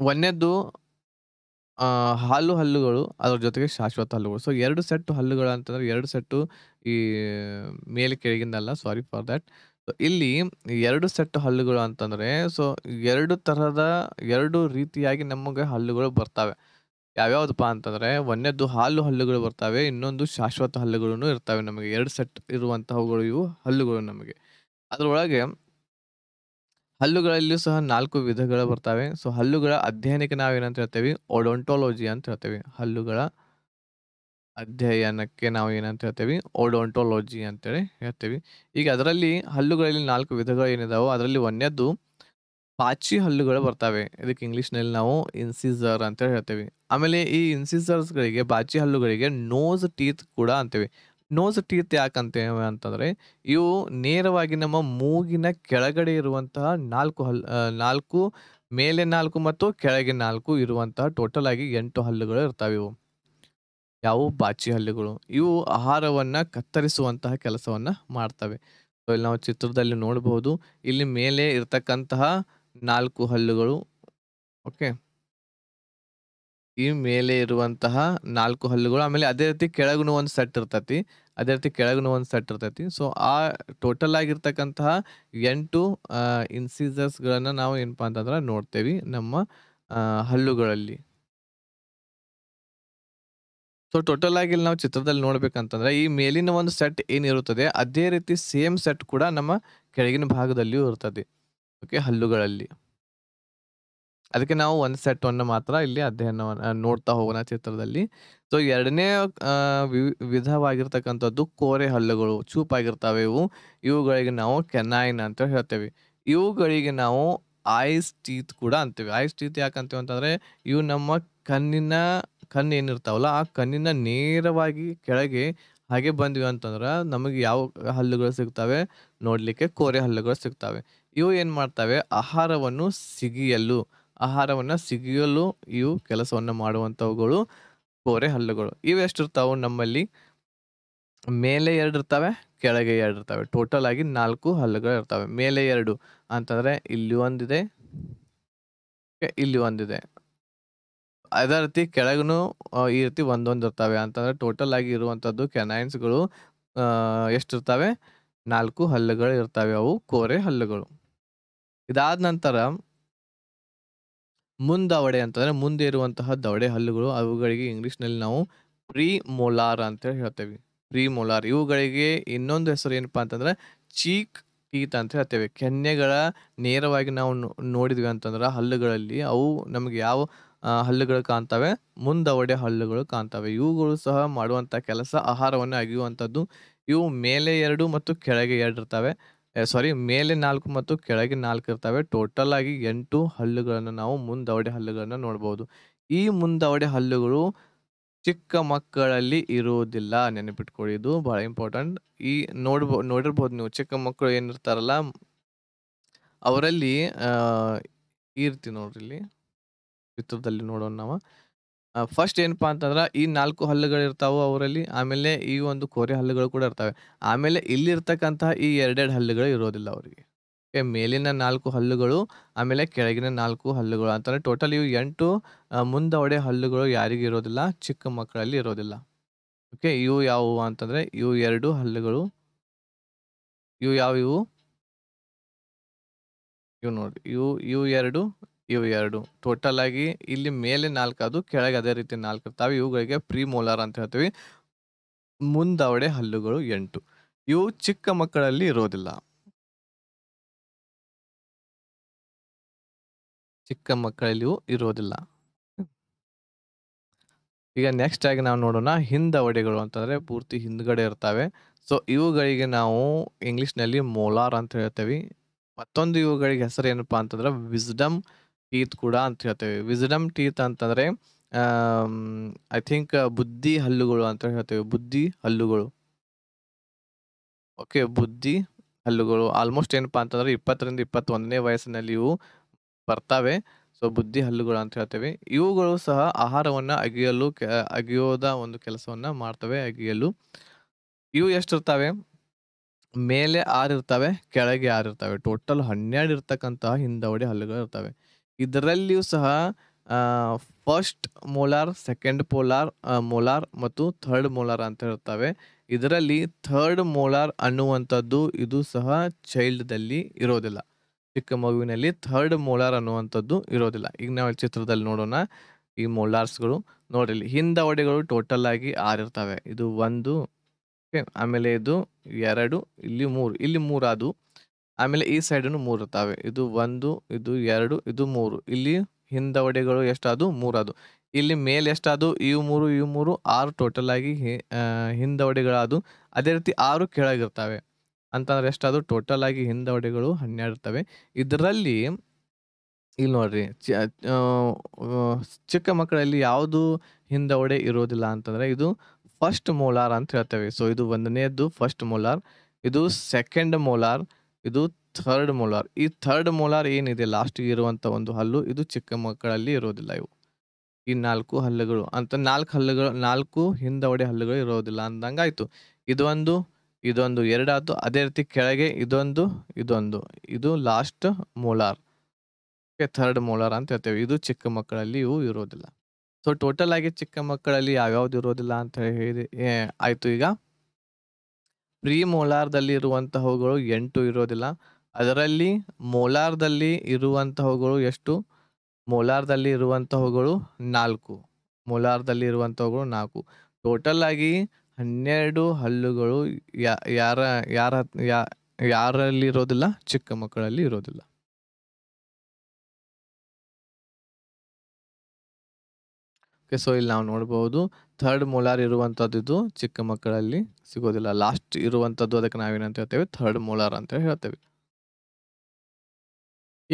ಒಂದನೇದ್ದು ಹಾಲು ಹಲ್ಲುಗಳು ಅದ್ರ ಜೊತೆಗೆ ಶಾಶ್ವತ ಹಲ್ಲುಗಳು ಸೊ ಎರಡು ಸೆಟ್ಟು ಹಲ್ಲುಗಳು ಅಂತಂದ್ರೆ ಎರಡು ಸೆಟ್ಟು ಈ ಮೇಲೆ ಕೆಳಗಿಂದಲ್ಲ ಸಾರಿ ಫಾರ್ ದ್ಯಾಟ್ ಸೊ ಇಲ್ಲಿ ಎರಡು ಸೆಟ್ ಹಲ್ಲುಗಳು ಅಂತಂದರೆ ಸೊ ಎರಡು ತರಹದ ಎರಡು ರೀತಿಯಾಗಿ ನಮಗೆ ಹಲ್ಲುಗಳು ಬರ್ತಾವೆ ಯಾವ್ಯಾವ್ದಪ್ಪ ಅಂತಂದರೆ ಒಂದೇದ್ದು ಹಾಲು ಹಲ್ಲುಗಳು ಬರ್ತಾವೆ ಇನ್ನೊಂದು ಶಾಶ್ವತ ಹಲ್ಲುಗಳು ಇರ್ತವೆ ನಮಗೆ ಎರಡು ಸೆಟ್ ಇರುವಂತಹವುಗಳು ಇವು ಹಲ್ಲುಗಳು ನಮಗೆ ಅದರೊಳಗೆ ಹಲ್ಲುಗಳಲ್ಲಿಯೂ ಸಹ ನಾಲ್ಕು ವಿಧಗಳು ಬರ್ತವೆ ಸೊ ಹಲ್ಲುಗಳ ಅಧ್ಯಯನಕ್ಕೆ ನಾವು ಏನಂತ ಹೇಳ್ತೇವೆ ಒಡೊಂಟೋಲಜಿ ಅಂತ ಹೇಳ್ತೇವೆ ಹಲ್ಲುಗಳ ಅಧ್ಯಯನಕ್ಕೆ ನಾವು ಏನಂತ ಹೇಳ್ತೇವೆ ಓಡೊಂಟೋಲಜಿ ಅಂತೇಳಿ ಹೇಳ್ತೇವೆ ಈಗ ಅದರಲ್ಲಿ ಹಲ್ಲುಗಳಲ್ಲಿ ನಾಲ್ಕು ವಿಧಗಳು ಏನಿದಾವೋ ಅದರಲ್ಲಿ ಒಂದೇದ್ದು ಪಾಚಿ ಹಲ್ಲುಗಳು ಬರ್ತವೆ ಇದಕ್ಕೆ ಇಂಗ್ಲೀಷ್ನಲ್ಲಿ ನಾವು ಇನ್ಸಿಸರ್ ಅಂತೇಳಿ ಹೇಳ್ತೇವೆ ಆಮೇಲೆ ಈ ಇನ್ಸಿಸರ್ಸ್ಗಳಿಗೆ ಪಾಚಿ ಹಲ್ಲುಗಳಿಗೆ ನೋಸ್ ಟೀತ್ ಕೂಡ ಅಂತೇವೆ ನೋಸ್ ಟೀತ್ ಯಾಕಂತೇವೆ ಅಂತಂದರೆ ಇವು ನೇರವಾಗಿ ನಮ್ಮ ಮೂಗಿನ ಕೆಳಗಡೆ ಇರುವಂತಹ ನಾಲ್ಕು ಹಲ್ ನಾಲ್ಕು ಮೇಲೆ ನಾಲ್ಕು ಮತ್ತು ಕೆಳಗೆ ನಾಲ್ಕು ಇರುವಂತಹ ಟೋಟಲ್ ಆಗಿ ಎಂಟು ಹಲ್ಲುಗಳು ಇರ್ತವೆ ಇವು ಯಾವು ಬಾಚಿ ಹಲ್ಲುಗಳು ಇವು ಆಹಾರವನ್ನು ಕತ್ತರಿಸುವಂತಹ ಕೆಲಸವನ್ನು ಮಾಡ್ತವೆ ಸೊ ಇಲ್ಲಿ ನಾವು ಚಿತ್ರದಲ್ಲಿ ನೋಡಬಹುದು ಇಲ್ಲಿ ಮೇಲೆ ಇರ್ತಕ್ಕಂತಹ ನಾಲ್ಕು ಹಲ್ಲುಗಳು ಓಕೆ ಈ ಮೇಲೆ ಇರುವಂತಹ ನಾಲ್ಕು ಹಲ್ಲುಗಳು ಆಮೇಲೆ ಅದೇ ರೀತಿ ಕೆಳಗುನು ಒಂದು ಸೆಟ್ ಇರ್ತತಿ ಅದೇ ರೀತಿ ಕೆಳಗನು ಒಂದು ಸೆಟ್ ಇರ್ತೈತಿ ಸೊ ಆ ಟೋಟಲ್ ಆಗಿರ್ತಕ್ಕಂತಹ ಎಂಟು ಇನ್ಸೀಸಸ್ಗಳನ್ನು ನಾವು ಏನಪ್ಪ ಅಂತಂದ್ರೆ ನೋಡ್ತೇವೆ ನಮ್ಮ ಹಲ್ಲುಗಳಲ್ಲಿ ಸೊ ಟೋಟಲ್ ಆಗಿ ನಾವು ಚಿತ್ರದಲ್ಲಿ ನೋಡ್ಬೇಕಂತಂದ್ರೆ ಈ ಮೇಲಿನ ಒಂದು ಸೆಟ್ ಏನಿರುತ್ತದೆ ಅದೇ ರೀತಿ ಸೇಮ್ ಸೆಟ್ ಕೂಡ ನಮ್ಮ ಕೆಳಗಿನ ಭಾಗದಲ್ಲಿಯೂ ಇರ್ತದೆ ಓಕೆ ಹಲ್ಲುಗಳಲ್ಲಿ ಅದಕ್ಕೆ ನಾವು ಒಂದು ಸೆಟ್ ಅನ್ನು ಮಾತ್ರ ಇಲ್ಲಿ ಅಧ್ಯಯನವನ್ನು ನೋಡ್ತಾ ಹೋಗೋಣ ಚಿತ್ರದಲ್ಲಿ ಸೊ ಎರಡನೇ ವಿಧವಾಗಿರ್ತಕ್ಕಂಥದ್ದು ಕೋರೆ ಹಲ್ಲುಗಳು ಚೂಪಾಗಿರ್ತವೆ ಇವು ಇವುಗಳಿಗೆ ನಾವು ಕೆನಾಯಿನ್ ಅಂತ ಹೇಳ್ತೇವೆ ಇವುಗಳಿಗೆ ನಾವು ಐಸ್ ಟೀತ್ ಕೂಡ ಅಂತೀವಿ ಐಸ್ ಟೀತ್ ಯಾಕಂತೀವಿ ಅಂತಂದರೆ ಇವು ನಮ್ಮ ಕಣ್ಣಿನ ಕಣ್ಣು ಏನಿರ್ತಾವಲ್ಲ ಆ ಕಣ್ಣಿನ ನೇರವಾಗಿ ಕೆಳಗೆ ಹಾಗೆ ಬಂದ್ವಿ ಅಂತಂದ್ರೆ ನಮಗೆ ಯಾವ ಹಲ್ಲುಗಳು ಸಿಗ್ತವೆ ನೋಡಲಿಕ್ಕೆ ಕೋರೆ ಹಲ್ಲುಗಳು ಸಿಗ್ತವೆ ಇವು ಏನು ಮಾಡ್ತವೆ ಆಹಾರವನ್ನು ಸಿಗಿಯಲು ಆಹಾರವನ್ನು ಸಿಗಲು ಇವು ಕೆಲಸವನ್ನು ಮಾಡುವಂಥವುಗಳು ಕೋರೆ ಹಲ್ಲುಗಳು ಇವೆಷ್ಟು ಇರ್ತಾವೆ ನಮ್ಮಲ್ಲಿ ಮೇಲೆ ಎರಡು ಇರ್ತವೆ ಕೆಳಗೆ ಎರಡು ಇರ್ತವೆ ಟೋಟಲ್ ಆಗಿ ನಾಲ್ಕು ಹಲ್ಲುಗಳು ಇರ್ತವೆ ಮೇಲೆ ಎರಡು ಅಂತಂದರೆ ಇಲ್ಲಿ ಒಂದಿದೆ ಇಲ್ಲಿ ಒಂದಿದೆ ಅದೇ ರೀತಿ ಕೆಳಗೂ ಈ ರೀತಿ ಒಂದೊಂದು ಇರ್ತವೆ ಅಂತಂದರೆ ಟೋಟಲ್ ಆಗಿ ಇರುವಂಥದ್ದು ಕೆನೈನ್ಸ್ಗಳು ಎಷ್ಟಿರ್ತವೆ ನಾಲ್ಕು ಹಲ್ಲುಗಳು ಇರ್ತವೆ ಅವು ಕೋರೆ ಹಲ್ಲುಗಳು ಇದಾದ ನಂತರ ಮುಂದವಡೆ ಅಂತಂದ್ರೆ ಮುಂದೆ ಇರುವಂತಹ ದವಡೆ ಹಲ್ಲುಗಳು ಅವುಗಳಿಗೆ ಇಂಗ್ಲೀಷ್ನಲ್ಲಿ ನಾವು ಪ್ರೀ ಮೊಲಾರ್ ಅಂತೇಳಿ ಹೇಳ್ತೇವೆ ಪ್ರೀ ಮೊಲಾರ್ ಇವುಗಳಿಗೆ ಇನ್ನೊಂದು ಹೆಸರು ಏನಪ್ಪಾ ಅಂತಂದ್ರೆ ಚೀಕ್ ಟೀತ್ ಅಂತ ಹೇಳ್ತೇವೆ ಕೆನ್ನೆಗಳ ನೇರವಾಗಿ ನಾವು ನೋಡಿದ್ವಿ ಅಂತಂದ್ರೆ ಹಲ್ಲುಗಳಲ್ಲಿ ಅವು ನಮಗೆ ಯಾವ ಹಲ್ಲುಗಳು ಕಾಣ್ತವೆ ಮುಂದವಡೆ ಹಲ್ಲುಗಳು ಕಾಣ್ತವೆ ಇವುಗಳು ಸಹ ಮಾಡುವಂಥ ಕೆಲಸ ಆಹಾರವನ್ನು ಅಗಿಯುವಂಥದ್ದು ಇವು ಮೇಲೆ ಎರಡು ಮತ್ತು ಕೆಳಗೆ ಎರಡು ಇರ್ತವೆ ಸಾರಿ ಮೇಲೆ ನಾಲ್ಕು ಮತ್ತು ಕೆಳಗೆ ನಾಲ್ಕು ಇರ್ತವೆ ಟೋಟಲ್ ಆಗಿ ಎಂಟು ಹಲ್ಲುಗಳನ್ನು ನಾವು ಮುಂದವಡೆ ಹಲ್ಲುಗಳನ್ನು ನೋಡಬಹುದು ಈ ಮುಂದವಡೆ ಹಲ್ಲುಗಳು ಚಿಕ್ಕ ಮಕ್ಕಳಲ್ಲಿ ಇರುವುದಿಲ್ಲ ನೆನಪಿಟ್ಕೊಳ್ಳಿ ಇದು ಬಹಳ ಇಂಪಾರ್ಟೆಂಟ್ ಈ ನೋಡ್ಬೋ ನೋಡಿರ್ಬೋದು ನೀವು ಚಿಕ್ಕ ಮಕ್ಕಳು ಏನಿರ್ತಾರಲ್ಲ ಅವರಲ್ಲಿ ಈ ರೀತಿ ನೋಡ್ರಿ ಇಲ್ಲಿ ಚಿತ್ರದಲ್ಲಿ ನೋಡೋಣ ನಾವು ಫಸ್ಟ್ ಏನಪ್ಪಾ ಅಂತಂದ್ರೆ ಈ ಹಲ್ಲುಗಳು ಹಲ್ಲುಗಳಿರ್ತಾವು ಅವರಲ್ಲಿ. ಆಮೇಲೆ ಈ ಒಂದು ಕೋರೆ ಹಲ್ಲುಗಳು ಕೂಡ ಇರ್ತವೆ. ಆಮೇಲೆ ಇಲ್ಲಿರ್ತಕ್ಕಂತಹ ಈ ಎರಡೆರಡು ಹಲ್ಲುಗಳು ಇರೋದಿಲ್ಲ ಅವರಿಗೆ. ಓಕೆ. ಮೇಲಿನ ನಾಲ್ಕು ಹಲ್ಲುಗಳು, ಆಮೇಲೆ ಕೆಳಗಿನ ನಾಲ್ಕು ಹಲ್ಲುಗಳು ಅಂತಂದ್ರೆ ಟೋಟಲ್ ಇವು ಎಂಟು ಮುಂದ ಒಡೆ ಹಲ್ಲುಗಳು ಯಾರಿಗೂ ಇರೋದಿಲ್ಲ, ಚಿಕ್ಕ ಮಕ್ಕಳಲ್ಲಿ ಇರೋದಿಲ್ಲ. ಓಕೆ. ಇವು ಯಾವುವು ಅಂತಂದ್ರೆ, ಇವು ಎರಡು ಹಲ್ಲುಗಳು ಇವು ಯಾವ ಇವು ಇವು ನೋಡಿ ಇವು ಇವು ಎರಡು ಇವು ಎರಡು ಟೋಟಲ್ ಆಗಿ ಇಲ್ಲಿ ಮೇಲೆ ನಾಲ್ಕು ಅದು ಕೆಳಗೆ ಅದೇ ರೀತಿ ನಾಲ್ಕು ಇರ್ತಾವೆ ಇವುಗಳಿಗೆ ಪ್ರೀ ಮೋಲಾರ್ ಅಂತ ಹೇಳ್ತೀವಿ ಮುಂದಾವಡೆ ಹಲ್ಲುಗಳು ಎಂಟು ಇವು ಚಿಕ್ಕ ಮಕ್ಕಳಲ್ಲಿ ಇರೋದಿಲ್ಲ ಚಿಕ್ಕ ಮಕ್ಕಳಲ್ಲಿಯೂ ಇರೋದಿಲ್ಲ ಈಗ ನೆಕ್ಸ್ಟ್ ಆಗಿ ನಾವು ನೋಡೋಣ ಹಿಂದವಡೆಗಳು ಒಡೆಗಳು ಅಂತಂದರೆ ಪೂರ್ತಿ ಹಿಂದ್ಗಡೆ ಇರ್ತವೆ ಸೊ ಇವುಗಳಿಗೆ ನಾವು ಇಂಗ್ಲೀಷ್ನಲ್ಲಿ ಮೋಲಾರ್ ಅಂತ ಹೇಳ್ತೇವೆ ಮತ್ತೊಂದು ಇವುಗಳಿಗೆ ಹೆಸರು ಏನಪ್ಪಾ ಅಂತಂದ್ರೆ ವಿಸ್ಡಮ್ ಟೀತ್ ಕೂಡ ಅಂತ ಹೇಳ್ತೇವೆ ವಿಸ್ಡಮ್ ಟೀತ್ ಅಂತಂದರೆ ಐ ಥಿಂಕ್ ಬುದ್ಧಿ ಹಲ್ಲುಗಳು ಅಂತ ಹೇಳ್ತೇವೆ ಬುದ್ಧಿ ಹಲ್ಲುಗಳು ಓಕೆ ಬುದ್ಧಿ ಹಲ್ಲುಗಳು ಆಲ್ಮೋಸ್ಟ್ ಏನಪ್ಪಾ ಅಂತಂದರೆ ಇಪ್ಪತ್ತರಿಂದ ಇಪ್ಪತ್ತೊಂದನೇ ವಯಸ್ಸಿನಲ್ಲಿ ಇವು ಬರ್ತವೆ ಸೊ ಬುದ್ಧಿ ಹಲ್ಲುಗಳು ಅಂತ ಹೇಳ್ತೇವೆ ಇವುಗಳು ಸಹ ಆಹಾರವನ್ನು ಅಗಿಯಲು ಅಗಿಯೋದ ಒಂದು ಕೆಲಸವನ್ನು ಮಾಡ್ತವೆ ಅಗಿಯಲು ಇವು ಎಷ್ಟಿರ್ತವೆ ಮೇಲೆ ಆರಿರ್ತವೆ ಕೆಳಗೆ ಆರಿರ್ತವೆ ಟೋಟಲ್ ಹನ್ನೆರಡು ಇರ್ತಕ್ಕಂತಹ ಹಿಂದವಡಿ ಹಲ್ಲುಗಳು ಇರ್ತವೆ ಇದರಲ್ಲಿಯೂ ಸಹ first molar second polar molar ಮತ್ತು ಥರ್ಡ್ ಮೋಲಾರ್ ಅಂತ ಇರ್ತವೆ ಇದರಲ್ಲಿ ಥರ್ಡ್ ಮೋಲಾರ್ ಅನ್ನುವಂಥದ್ದು ಇದು ಸಹ ಚೈಲ್ಡ್ದಲ್ಲಿ ಇರೋದಿಲ್ಲ ಚಿಕ್ಕ ಮಗುವಿನಲ್ಲಿ ಥರ್ಡ್ ಮೋಲಾರ್ ಅನ್ನುವಂಥದ್ದು ಇರೋದಿಲ್ಲ ಈಗ ನಾವು ಚಿತ್ರದಲ್ಲಿ ನೋಡೋಣ ಈ ಮೋಲಾರ್ಸ್ಗಳು ನೋಡಿಲಿ ಹಿಂದವಡೆಗಳು ಟೋಟಲ್ ಆಗಿ ಆರ್ ಇರ್ತವೆ ಇದು ಒಂದು ಆಮೇಲೆ ಇದು ಎರಡು ಇಲ್ಲಿ ಮೂರು ಇಲ್ಲಿ ಮೂರಾದು ಆಮೇಲೆ ಈ ಸೈಡನ್ನು ಮೂರು ಇರ್ತಾವೆ ಇದು ಒಂದು ಇದು ಎರಡು ಇದು ಮೂರು ಇಲ್ಲಿ ಹಿಂದವಡೆಗಳು ಎಷ್ಟಾದವು ಮೂರದು ಇಲ್ಲಿ ಮೇಲೆ ಎಷ್ಟಾದವು ಇವು ಮೂರು ಇವು ಮೂರು ಆರು ಟೋಟಲ್ ಆಗಿ ಹಿಂದವಡೆಗಳಾದವು ಅದೇ ರೀತಿ ಆರು ಕೆಳಗಿರ್ತವೆ ಅಂತಂದ್ರೆ ಎಷ್ಟಾದವು ಟೋಟಲ್ ಆಗಿ ಹಿಂದವಡೆಗಳು ಹನ್ನೆರಡು ಇರ್ತವೆ ಇದರಲ್ಲಿ ಇಲ್ಲಿ ನೋಡ್ರಿ ಚಿಕ್ಕ ಮಕ್ಕಳಲ್ಲಿ ಯಾವುದು ಹಿಂದವಡೆ ಇರೋದಿಲ್ಲ ಅಂತಂದ್ರೆ ಇದು ಫಸ್ಟ್ ಮೋಲಾರ್ ಅಂತ ಹೇಳ್ತೇವೆ ಸೊ ಇದು ಒಂದನೇದು ಫಸ್ಟ್ ಮೋಲಾರ್ ಇದು ಸೆಕೆಂಡ್ ಮೋಲಾರ್ ಇದು ಥರ್ಡ್ ಮೋಲಾರ್ ಈ ಥರ್ಡ್ ಮೋಲಾರ್ ಏನಿದೆ ಲಾಸ್ಟಿಗೆ ಇರುವಂಥ ಒಂದು ಹಲ್ಲು ಇದು ಚಿಕ್ಕ ಮಕ್ಕಳಲ್ಲಿ ಇರೋದಿಲ್ಲ ಇವು ಈ ನಾಲ್ಕು ಹಲ್ಲುಗಳು ಅಂತ ನಾಲ್ಕು ಹಲ್ಲುಗಳು ನಾಲ್ಕು ಹಿಂದವಡೆ ಹಲ್ಲುಗಳು ಇರೋದಿಲ್ಲ ಅಂದಂಗಾಯ್ತು ಇದೊಂದು ಇದೊಂದು ಎರಡಾಯ್ತು ಅದೇ ರೀತಿ ಕೆಳಗೆ ಇದೊಂದು ಇದೊಂದು ಇದು ಲಾಸ್ಟ್ ಮೋಲಾರ್ ಥರ್ಡ್ ಮೋಲಾರ್ ಅಂತ ಹೇಳ್ತೇವೆ ಇದು ಚಿಕ್ಕ ಮಕ್ಕಳಲ್ಲಿ ಇವು ಇರೋದಿಲ್ಲ ಸೊ ಟೋಟಲ್ ಆಗಿ ಚಿಕ್ಕ ಮಕ್ಕಳಲ್ಲಿ ಯಾವ್ಯಾವ್ದು ಇರೋದಿಲ್ಲ ಅಂತ ಹೇಳಿ ಆಯಿತು ಈಗ ಪ್ರೀ ಇರುವಂತಹವುಗಳು ಎಂಟು ಇರೋದಿಲ್ಲ ಅದರಲ್ಲಿ ಮೋಲಾರ್ದಲ್ಲಿ ಇರುವಂತಹವುಗಳು ಎಷ್ಟು ಮೋಲಾರ್ದಲ್ಲಿ ಇರುವಂತಹವುಗಳು ನಾಲ್ಕು ಮೋಲಾರ್ದಲ್ಲಿ ಇರುವಂತಹವುಗಳು ನಾಲ್ಕು ಟೋಟಲ್ ಆಗಿ ಹನ್ನೆರಡು ಹಲ್ಲುಗಳು ಯಾರ ಯಾರ ಯಾರಲ್ಲಿ ಇರೋದಿಲ್ಲ ಚಿಕ್ಕ ಮಕ್ಕಳಲ್ಲಿ ಇರೋದಿಲ್ಲ ಸೊ ಇಲ್ಲಿ ನಾವು ನೋಡ್ಬೋದು ಥರ್ಡ್ ಮೋಲಾರ್ ಇರುವಂಥದ್ದು ಇದು ಚಿಕ್ಕ ಮಕ್ಕಳಲ್ಲಿ ಸಿಗೋದಿಲ್ಲ ಲಾಸ್ಟ್ ಇರುವಂಥದ್ದು ಅದಕ್ಕೆ ನಾವೇನಂತ ಹೇಳ್ತೇವೆ ಥರ್ಡ್ ಮೋಲಾರ್ ಅಂತ ಹೇಳ್ತೇವೆ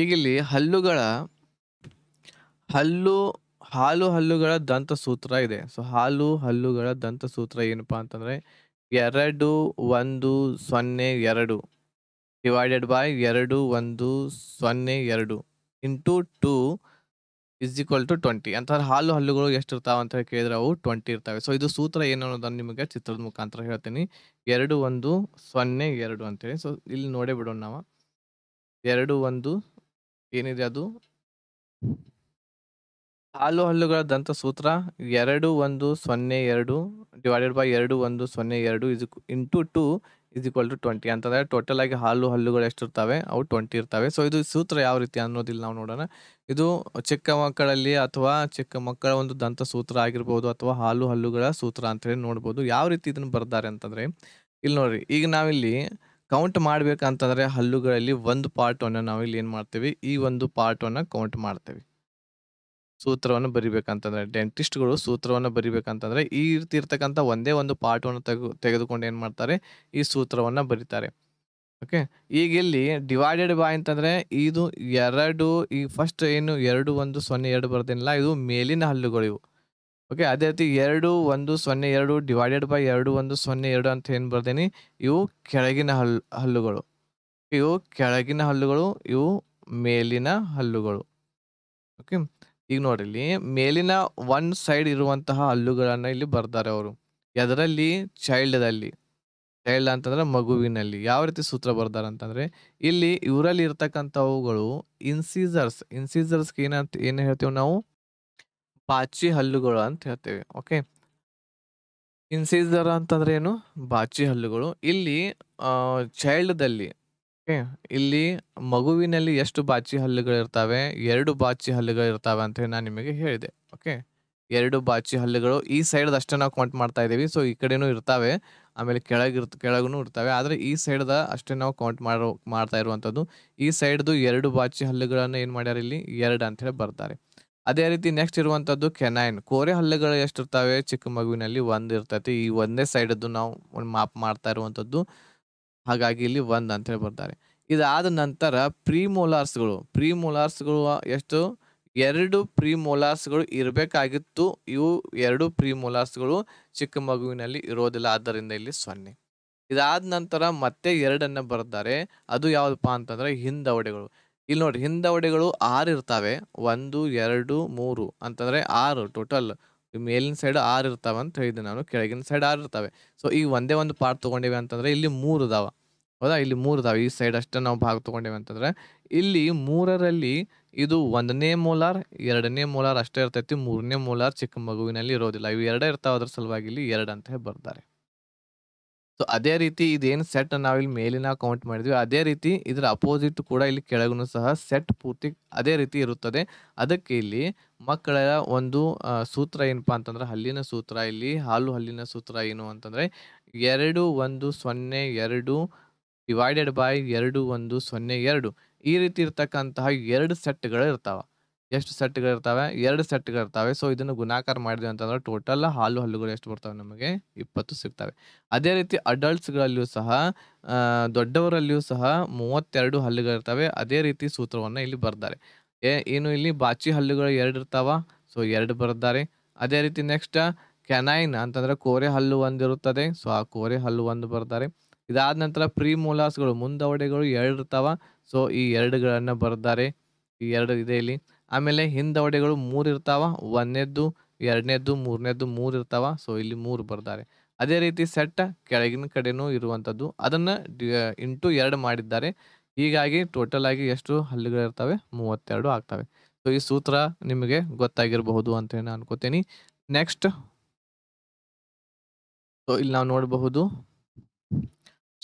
ಈಗಿಲ್ಲಿ ಹಲ್ಲುಗಳ ಹಲ್ಲು ಹಾಲು ಹಲ್ಲುಗಳ ದಂತ ಸೂತ್ರ ಇದೆ ಸೊ ಹಾಲು ಹಲ್ಲುಗಳ ದಂತ ಸೂತ್ರ ಏನಪ್ಪಾ ಅಂತಂದ್ರೆ ಎರಡು ಒಂದು ಸೊನ್ನೆ ಎರಡು ಡಿವೈಡೆಡ್ ಬೈ ಎರಡು ಒಂದು ಸೊನ್ನೆ ಎರಡು into two is equal to twenty ಅಂತ ಹಾಲು ಹಲ್ಲುಗಳು ಎಷ್ಟು ಇರ್ತಾವೆ ಅಂತ ಕೇಳಿದ್ರೆ ಅವು ಟ್ವೆಂಟಿ ಇರ್ತವೆ ಸೊ ಇದು ಸೂತ್ರ ಏನು ಅನ್ನೋದನ್ನು ನಿಮಗೆ ಚಿತ್ರದ ಮುಖಾಂತರ ಹೇಳ್ತೀನಿ ಎರಡು ಒಂದು ಸೊನ್ನೆ ಎರಡು ಅಂತೇಳಿ ಸೊ ಇಲ್ಲಿ ನೋಡೇ ಬಿಡೋಣ ನಾವು ಎರಡು ಒಂದು ಏನಿದೆ ಅದು ಹಾಲು ಹಲ್ಲುಗಳ ದಂತ ಸೂತ್ರ ಎರಡು ಒಂದು ಸೊನ್ನೆ ಎರಡು ಡಿವೈಡೆಡ್ ಬೈ ಎರಡು ಒಂದು ಸೊನ್ನೆ ಎರಡು ಇದು into two is equal to twenty ಅಂತಂದರೆ ಟೋಟಲ್ ಆಗಿ ಹಾಲು ಹಲ್ಲುಗಳು ಎಷ್ಟಿರ್ತವೆ ಅವು ಟ್ವೆಂಟಿ ಇರ್ತವೆ ಸೊ ಇದು ಸೂತ್ರ ಯಾವ ರೀತಿ ಅನ್ನೋದಿಲ್ಲ ನಾವು ನೋಡೋಣ ಇದು ಚಿಕ್ಕ ಮಕ್ಕಳಲ್ಲಿ ಅಥವಾ ಚಿಕ್ಕ ಮಕ್ಕಳ ಒಂದು ದಂತ ಸೂತ್ರ ಆಗಿರ್ಬೋದು ಅಥವಾ ಹಾಲು ಹಲ್ಲುಗಳ ಸೂತ್ರ ಅಂತೇಳಿ ನೋಡ್ಬೋದು ಯಾವ ರೀತಿ ಇದನ್ನು ಬರ್ತಾರೆ ಅಂತಂದರೆ ಇಲ್ಲಿ ನೋಡಿರಿ ಈಗ ನಾವಿಲ್ಲಿ ಕೌಂಟ್ ಮಾಡಬೇಕಂತಂದರೆ ಹಲ್ಲುಗಳಲ್ಲಿ ಒಂದು ಪಾರ್ಟನ್ನು ನಾವಿಲ್ಲಿ ಏನು ಮಾಡ್ತೀವಿ ಈ ಒಂದು ಪಾರ್ಟನ್ನು ಕೌಂಟ್ ಮಾಡ್ತೀವಿ ಸೂತ್ರವನ್ನು ಬರಿಬೇಕಂತಂದ್ರೆ ಡೆಂಟಿಸ್ಟ್ಗಳು ಸೂತ್ರವನ್ನು ಬರಿಬೇಕಂತಂದ್ರೆ ಈ ರೀತಿ ಇರ್ತಕ್ಕಂಥ ಒಂದೇ ಒಂದು ಪಾಠವನ್ನು ತೆಗೆ ತೆಗೆದುಕೊಂಡು ಏನು ಮಾಡ್ತಾರೆ ಈ ಸೂತ್ರವನ್ನು ಬರೀತಾರೆ ಓಕೆ ಈಗ ಇಲ್ಲಿ ಡಿವೈಡೆಡ್ ಬೈ ಅಂತಂದರೆ ಇದು ಎರಡು ಈ ಫಸ್ಟ್ ಏನು ಎರಡು ಒಂದು ಸೊನ್ನೆ ಎರಡು ಬರ್ದಿಲ್ಲ ಇದು ಮೇಲಿನ ಹಲ್ಲುಗಳು ಇವು ಓಕೆ ಅದೇ ರೀತಿ ಎರಡು ಒಂದು ಸೊನ್ನೆ ಎರಡು ಡಿವೈಡೆಡ್ ಬೈ ಎರಡು ಒಂದು ಸೊನ್ನೆ ಎರಡು ಅಂತ ಏನು ಬರ್ತೀನಿ ಇವು ಕೆಳಗಿನ ಹಲ್ಲು ಹಲ್ಲುಗಳು ಇವು ಕೆಳಗಿನ ಹಲ್ಲುಗಳು ಇವು ಮೇಲಿನ ಹಲ್ಲುಗಳು ಓಕೆ ಈಗ ನೋಡ್ರಿ ಇಲ್ಲಿ ಮೇಲಿನ ಒನ್ ಸೈಡ್ ಇರುವಂತಹ ಹಲ್ಲುಗಳನ್ನ ಇಲ್ಲಿ ಬರ್ತಾರೆ ಅವರು ಎದರಲ್ಲಿ ಚೈಲ್ಡ್ದಲ್ಲಿ ಚೈಲ್ಡ್ ಅಂತಂದ್ರೆ ಮಗುವಿನಲ್ಲಿ ಯಾವ ರೀತಿ ಸೂತ್ರ ಬರ್ದಾರೆ ಅಂತಂದ್ರೆ ಇಲ್ಲಿ ಇವರಲ್ಲಿ ಇರ್ತಕ್ಕಂಥವುಗಳು ಇನ್ಸೀಸರ್ಸ್ ಇನ್ಸೀಸರ್ಸ್ಗೆ ಏನಂತ ಏನು ಹೇಳ್ತೇವೆ ನಾವು ಬಾಚಿ ಹಲ್ಲುಗಳು ಅಂತ ಹೇಳ್ತೇವೆ ಓಕೆ ಇನ್ಸೀಸರ್ ಅಂತಂದ್ರೆ ಏನು ಬಾಚಿ ಹಲ್ಲುಗಳು ಇಲ್ಲಿ ಚೈಲ್ಡ್ದಲ್ಲಿ ಇಲ್ಲಿ ಮಗುವಿನಲ್ಲಿ ಎಷ್ಟು ಬಾಚಿ ಹಲ್ಲುಗಳಿರ್ತಾವೆ? ಎರಡು ಬಾಚಿ ಹಲ್ಲುಗಳಿರ್ತಾವೆ ಅಂತ ಹೇಳಿ ನಾನು ನಿಮಗೆ ಹೇಳಿದೆ. ಓಕೆ. ಎರಡು ಬಾಚಿ ಹಲ್ಲುಗಳು ಈ ಸೈಡ್ ಅಷ್ಟೇ ನಾವು ಕೌಂಟ್ ಮಾಡ್ತಾ ಇದ್ದೀವಿ ಸೊ, ಈ ಕಡೆನೂ ಇರ್ತಾವೆ. ಆಮೇಲೆ ಕೆಳಗಿರ್ತ ಕೆಳಗೂ ಇರ್ತವೆ ಆದರೆ ಆದ್ರೆ ಈ ಸೈಡ್‌ದ ಅಷ್ಟೇ ನಾವು ಕೌಂಟ್ ಮಾಡೋ ಮಾಡ್ತಾ ಇರುವಂಥದ್ದು. ಈ ಸೈಡ್‌ದು ಎರಡು ಬಾಚಿ ಹಲ್ಲುಗಳನ್ನು ಏನು ಮಾಡ್ಯಾರ ಇಲ್ಲಿ ಎರಡು ಅಂತ ಹೇಳಿ ಬರ್ತಾರೆ. ಅದೇ ರೀತಿ ನೆಕ್ಸ್ಟ್ ಇರುವಂಥದ್ದು ಕೆನೈನ್. ಕೋರೆ ಹಲ್ಲುಗಳು ಎಷ್ಟು ಎಷ್ಟಿರ್ತಾವೆ? ಚಿಕ್ಕ ಮಗುವಿನಲ್ಲಿ ಒಂದು ಇರ್ತೈತಿ. ಈ ಒಂದೇ ಸೈಡದ್ದು ನಾವು ಮಾಪ್ ಮಾಡ್ತಾ ಇರುವಂಥದ್ದು. ಹಾಗಾಗಿ ಇಲ್ಲಿ ಒಂದು ಅಂತ ಹೇಳಿ ಬರ್ತಾರೆ. ಇದಾದ ನಂತರ ಪ್ರೀಮೋಲಾರ್ಸ್ಗಳು ಪ್ರಿಮೋಲಾರ್ಸ್ಗಳು ಎಷ್ಟು ಎರಡು ಪ್ರಿಮೋಲಾರ್ಸ್ಗಳು ಇರಬೇಕಾಗಿತ್ತು ಇವು ಎರಡು ಪ್ರಿಮೋಲಾರ್ಸ್ಗಳು ಚಿಕ್ಕ ಮಗುವಿನಲ್ಲಿ ಇರೋದಿಲ್ಲ ಆದ್ದರಿಂದ ಇಲ್ಲಿ ಸೊನ್ನೆ ಇದಾದ ನಂತರ ಮತ್ತೆ ಎರಡನ್ನು ಬರ್ತಾರೆ ಅದು ಯಾವುದಪ್ಪ ಅಂತಂದ್ರೆ ಹಿಂದವಡೆಗಳು ಇಲ್ಲಿ ನೋಡ್ರಿ ಹಿಂದವಡೆಗಳು ಆರು ಇರ್ತಾವೆ ಒಂದು ಎರಡು ಮೂರು ಅಂತಂದ್ರೆ ಆರು ಟೋಟಲ್ ಮೇಲಿನ ಸೈಡ್ ಆರು ಇರ್ತಾವೆ ಅಂತ ಹೇಳಿದ್ದೆ ನಾನು ಕೆಳಗಿನ ಸೈಡ್ ಆರು ಇರ್ತಾವೆ ಸೊ ಈಗ ಒಂದೇ ಒಂದು ಪಾರ್ಟ್ ತಗೊಂಡಿವೆ ಅಂತಂದ್ರೆ ಇಲ್ಲಿ ಮೂರು ಇದಾವ ಹೌದಾ ಇಲ್ಲಿ ಮೂರು ಇದಾವೆ ಈ ಸೈಡ್ ಅಷ್ಟೇ ನಾವು ಭಾಗ ತೊಗೊಂಡೇವೆ ಅಂತಂದ್ರೆ ಇಲ್ಲಿ ಮೂರರಲ್ಲಿ ಇದು ಒಂದನೇ ಮೂಲಾರ್ ಎರಡನೇ ಮೂಲಾರ್ ಅಷ್ಟೇ ಇರ್ತೈತಿ ಮೂರನೇ ಮೂಲಾರ್ ಚಿಕ್ಕ ಮಗುವಿನಲ್ಲಿ ಇರೋದಿಲ್ಲ ಇವು ಎರಡೇ ಇರ್ತಾವೆ ಅದ್ರ ಸಲುವಾಗಿ ಇಲ್ಲಿ ಎರಡು ಅಂತ ಬರ್ತಾರೆ ಸೊ ಅದೇ ರೀತಿ ಇದೇನು ಸೆಟ್ ನಾವು ಇಲ್ಲಿ ಮೇಲಿನ ಕೌಂಟ್ ಮಾಡಿದ್ವಿ ಅದೇ ರೀತಿ ಇದರ ಅಪೋಸಿಟ್ ಕೂಡ ಇಲ್ಲಿ ಕೆಳಗೂ ಸಹ ಸೆಟ್ ಪೂರ್ತಿ ಅದೇ ರೀತಿ ಇರುತ್ತದೆ ಅದಕ್ಕೆ ಇಲ್ಲಿ ಮಕ್ಕಳ ಒಂದು ಸೂತ್ರ ಏನಪ್ಪ ಅಂತಂದ್ರೆ ಹಲ್ಲಿನ ಸೂತ್ರ ಇಲ್ಲಿ ಹಾಲು ಹಲ್ಲಿನ ಸೂತ್ರ ಏನು ಅಂತಂದರೆ ಎರಡು ಒಂದು ಸೊನ್ನೆ ಎರಡು ಡಿವೈಡೆಡ್ ಬೈ ಎರಡು ಒಂದು ಸೊನ್ನೆ ಎರಡು ಈ ರೀತಿ ಇರ್ತಕ್ಕಂತಹ ಎರಡು ಸೆಟ್ಗಳು ಇರ್ತಾವೆ ಎಷ್ಟು ಸೆಟ್ಗಳು ಎರಡು ಸೆಟ್ಗಳು ಸೊ ಇದನ್ನು ಗುಣಾಕಾರ ಮಾಡಿದೆ ಅಂತಂದ್ರೆ ಟೋಟಲ್ ಹಾಲು ಹಲ್ಲುಗಳು ಎಷ್ಟು ಬರ್ತವೆ ನಮಗೆ ಇಪ್ಪತ್ತು ಸಿಗ್ತವೆ ಅದೇ ರೀತಿ ಅಡಲ್ಟ್ಸ್ಗಳಲ್ಲಿಯೂ ಸಹ ದೊಡ್ಡವರಲ್ಲಿಯೂ ಸಹ ಮೂವತ್ತೆರಡು ಹಲ್ಲುಗಳಿರ್ತವೆ ಅದೇ ರೀತಿ ಸೂತ್ರವನ್ನು ಇಲ್ಲಿ ಬರ್ತಾರೆ ಏ ಏನು ಇಲ್ಲಿ ಬಾಚಿ ಹಲ್ಲುಗಳು ಎರಡು ಇರ್ತಾವ ಸೊ ಎರಡು ಬರ್ತಾರೆ ಅದೇ ರೀತಿ ನೆಕ್ಸ್ಟ್ ಕೆನೈನ್ ಅಂತಂದ್ರೆ ಕೋರೆ ಹಲ್ಲು ಒಂದಿರುತ್ತದೆ ಸೊ ಆ ಕೋರೆ ಹಲ್ಲು ಒಂದು ಬರ್ತಾರೆ ಇದಾದ ನಂತರ ಪ್ರೀಮೋಲಾಸ್ಗಳು ಮುಂದವಡೆಗಳು ಎರಡು ಇರ್ತಾವ ಸೊ ಈ ಎರಡುಗಳನ್ನು ಬರ್ದಾರೆ ಈ ಎರಡು ಇದೆ ಇಲ್ಲಿ ಆಮೇಲೆ ಹಿಂದವಡೆಗಳು ಮೂರು ಇರ್ತಾವ ಒಂದನೇದ್ದು ಎರಡನೇದ್ದು ಮೂರನೇದ್ದು ಮೂರು ಇರ್ತಾವ ಸೊ ಇಲ್ಲಿ ಮೂರು ಬರ್ದಾರೆ ಅದೇ ರೀತಿ ಸೆಟ್ ಕೆಳಗಿನ ಕಡೆನೂ ಇರುವಂಥದ್ದು ಅದನ್ನು ಇಂಟು ಎರಡು ಮಾಡಿದ್ದಾರೆ ಹೀಗಾಗಿ ಟೋಟಲ್ ಆಗಿ ಎಷ್ಟು ಹಲ್ಲುಗಳಿರ್ತವೆ ಮೂವತ್ತೆರಡು ಆಗ್ತವೆ ಸೊ ಈ ಸೂತ್ರ ನಿಮಗೆ ಗೊತ್ತಾಗಿರಬಹುದು ಅಂತ ನಾನು ಅನ್ಕೋತೀನಿ ನೆಕ್ಸ್ಟ್ ಸೊ ಇಲ್ಲಿ ನಾವು ನೋಡಬಹುದು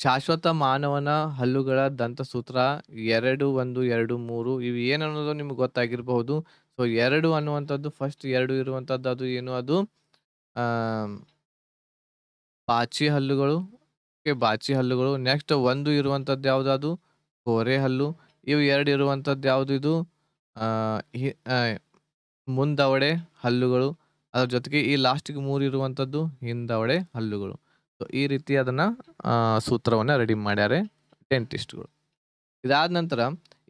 ಶಾಶ್ವತ ಮಾನವನ ಹಲ್ಲುಗಳ ದಂತಸೂತ್ರ ಎರಡು ಒಂದು ಎರಡು ಮೂರು ಇವು ಏನು ಅನ್ನೋದು ನಿಮ್ಗೆ ಗೊತ್ತಾಗಿರಬಹುದು ಸೊ ಎರಡು ಅನ್ನುವಂಥದ್ದು ಫಸ್ಟ್ ಎರಡು ಇರುವಂಥದ್ದು ಅದು ಏನು ಅದು ಪಾಚಿ ಹಲ್ಲುಗಳು ಬಾಚಿ ಹಲ್ಲುಗಳು ನೆಕ್ಸ್ಟ್ ಒಂದು ಇರುವಂಥದ್ದು ಅದು ಕೋರೆ ಹಲ್ಲು ಇವು ಎರಡು ಇರುವಂಥದ್ದು ಯಾವುದು ಇದು ಮುಂದವಡೆ ಹಲ್ಲುಗಳು ಅದ್ರ ಜೊತೆಗೆ ಈ ಲಾಸ್ಟಿಗೆ ಮೂರು ಇರುವಂಥದ್ದು ಹಿಂದವಡೆ ಹಲ್ಲುಗಳು ಈ ರೀತಿ ಅದನ್ನು ಸೂತ್ರವನ್ನು ರೆಡಿ ಮಾಡ್ಯಾರೆ ಡೆಂಟಿಸ್ಟ್ಗಳು ಇದಾದ ನಂತರ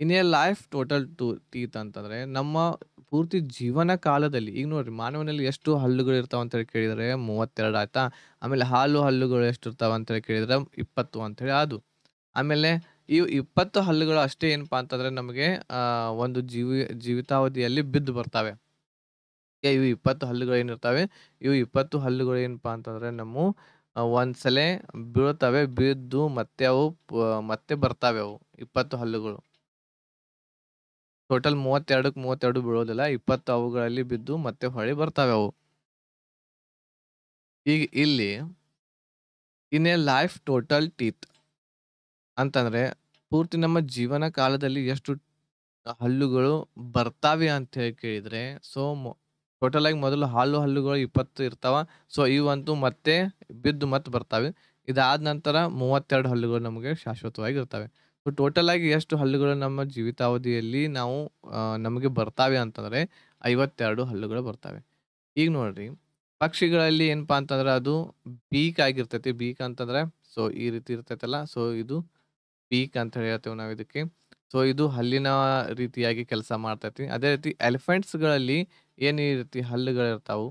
in a life total two teeth ಅಂತಂದರೆ ನಮ್ಮ ಪೂರ್ತಿ ಜೀವನ ಕಾಲದಲ್ಲಿ ಈಗ ನೋಡ್ರಿ ಮಾನವನಲ್ಲಿ ಎಷ್ಟು ಹಲ್ಲುಗಳು ಇರ್ತಾವೆ ಅಂತೇಳಿ ಕೇಳಿದರೆ ಮೂವತ್ತೆರಡು ಆಯ್ತಾ ಆಮೇಲೆ ಹಾಲು ಹಲ್ಲುಗಳು ಎಷ್ಟು ಇರ್ತಾವೆ ಅಂತೇಳಿ ಕೇಳಿದರೆ ಇಪ್ಪತ್ತು ಅಂತೇಳಿ ಅದು ಆಮೇಲೆ ಈ ಇಪ್ಪತ್ತು ಹಲ್ಲುಗಳು ಅಷ್ಟೇ ಏನಪ್ಪಾ ಅಂತಂದರೆ ನಮಗೆ ಒಂದು ಜೀವಿ ಜೀವಿತಾವಧಿಯಲ್ಲಿ ಬಿದ್ದು ಬರ್ತವೆ ಇವು ಇಪ್ಪತ್ತು ಹಲ್ಲುಗಳು ಏನಿರ್ತವೆ ಇವು ಇಪ್ಪತ್ತು ಹಲ್ಲುಗಳು ಏನಪ್ಪಾ ಅಂತಂದರೆ ನಮ್ಮ ಸಲ ಬೀಳ್ತವೆ ಬಿದ್ದು ಮತ್ತೆ ಅವು ಮತ್ತೆ ಬರ್ತಾವೆ ಅವು ಇಪ್ಪತ್ತು ಹಲ್ಲುಗಳು ಟೋಟಲ್ ಮೂವತ್ತೆರಡಕ್ಕೆ ಮೂವತ್ತೆರಡು ಬೀಳೋದಿಲ್ಲ ಇಪ್ಪತ್ತು ಅವುಗಳಲ್ಲಿ ಬಿದ್ದು ಮತ್ತೆ ಹೊಳೆ ಬರ್ತಾವೆ ಅವು ಈಗ ಇಲ್ಲಿ in a life total teeth ಅಂತಂದ್ರೆ ಪೂರ್ತಿ ನಮ್ಮ ಜೀವನ ಕಾಲದಲ್ಲಿ ಎಷ್ಟು ಹಲ್ಲುಗಳು ಬರ್ತಾವೆ ಅಂತ ಹೇಳಿ ಕೇಳಿದ್ರೆ ಸೊ ಟೋಟಲ್ ಆಗಿ ಮೊದಲು ಹಾಲು ಹಲ್ಲುಗಳು ಇಪ್ಪತ್ತು ಇರ್ತಾವ ಸೊ ಇವಂತೂ ಮತ್ತೆ ಬಿದ್ದು ಮತ್ತೆ ಬರ್ತಾವೆ ಇದಾದ ನಂತರ ಮೂವತ್ತೆರಡು ಹಲ್ಲುಗಳು ನಮಗೆ ಶಾಶ್ವತವಾಗಿ ಇರ್ತವೆ ಸೊ ಟೋಟಲ್ ಆಗಿ ಎಷ್ಟು ಹಲ್ಲುಗಳು ನಮ್ಮ ಜೀವಿತಾವಧಿಯಲ್ಲಿ ನಾವು ನಮಗೆ ಬರ್ತಾವೆ ಅಂತಂದರೆ ಐವತ್ತೆರಡು ಹಲ್ಲುಗಳು ಬರ್ತವೆ ಈಗ ನೋಡ್ರಿ ಪಕ್ಷಿಗಳಲ್ಲಿ ಏನಪ್ಪಾ ಅಂತಂದ್ರೆ ಅದು ಬೀಕ್ ಆಗಿರ್ತೈತಿ ಬೀಕ್ ಅಂತಂದ್ರೆ ಸೊ ಈ ರೀತಿ ಇರ್ತೈತಲ್ಲ ಸೊ ಇದು ಬೀಕ್ ಅಂತ ಹೇಳ್ತೇವೆ ನಾವು ಇದಕ್ಕೆ ಸೊ ಇದು ಹಲ್ಲಿನ ರೀತಿಯಾಗಿ ಕೆಲಸ ಮಾಡ್ತೈತಿ ಅದೇ ರೀತಿ ಎಲಿಫೆಂಟ್ಸ್ಗಳಲ್ಲಿ ಏನು ಈ ರೀತಿ ಹಲ್ಲುಗಳಿರ್ತಾವು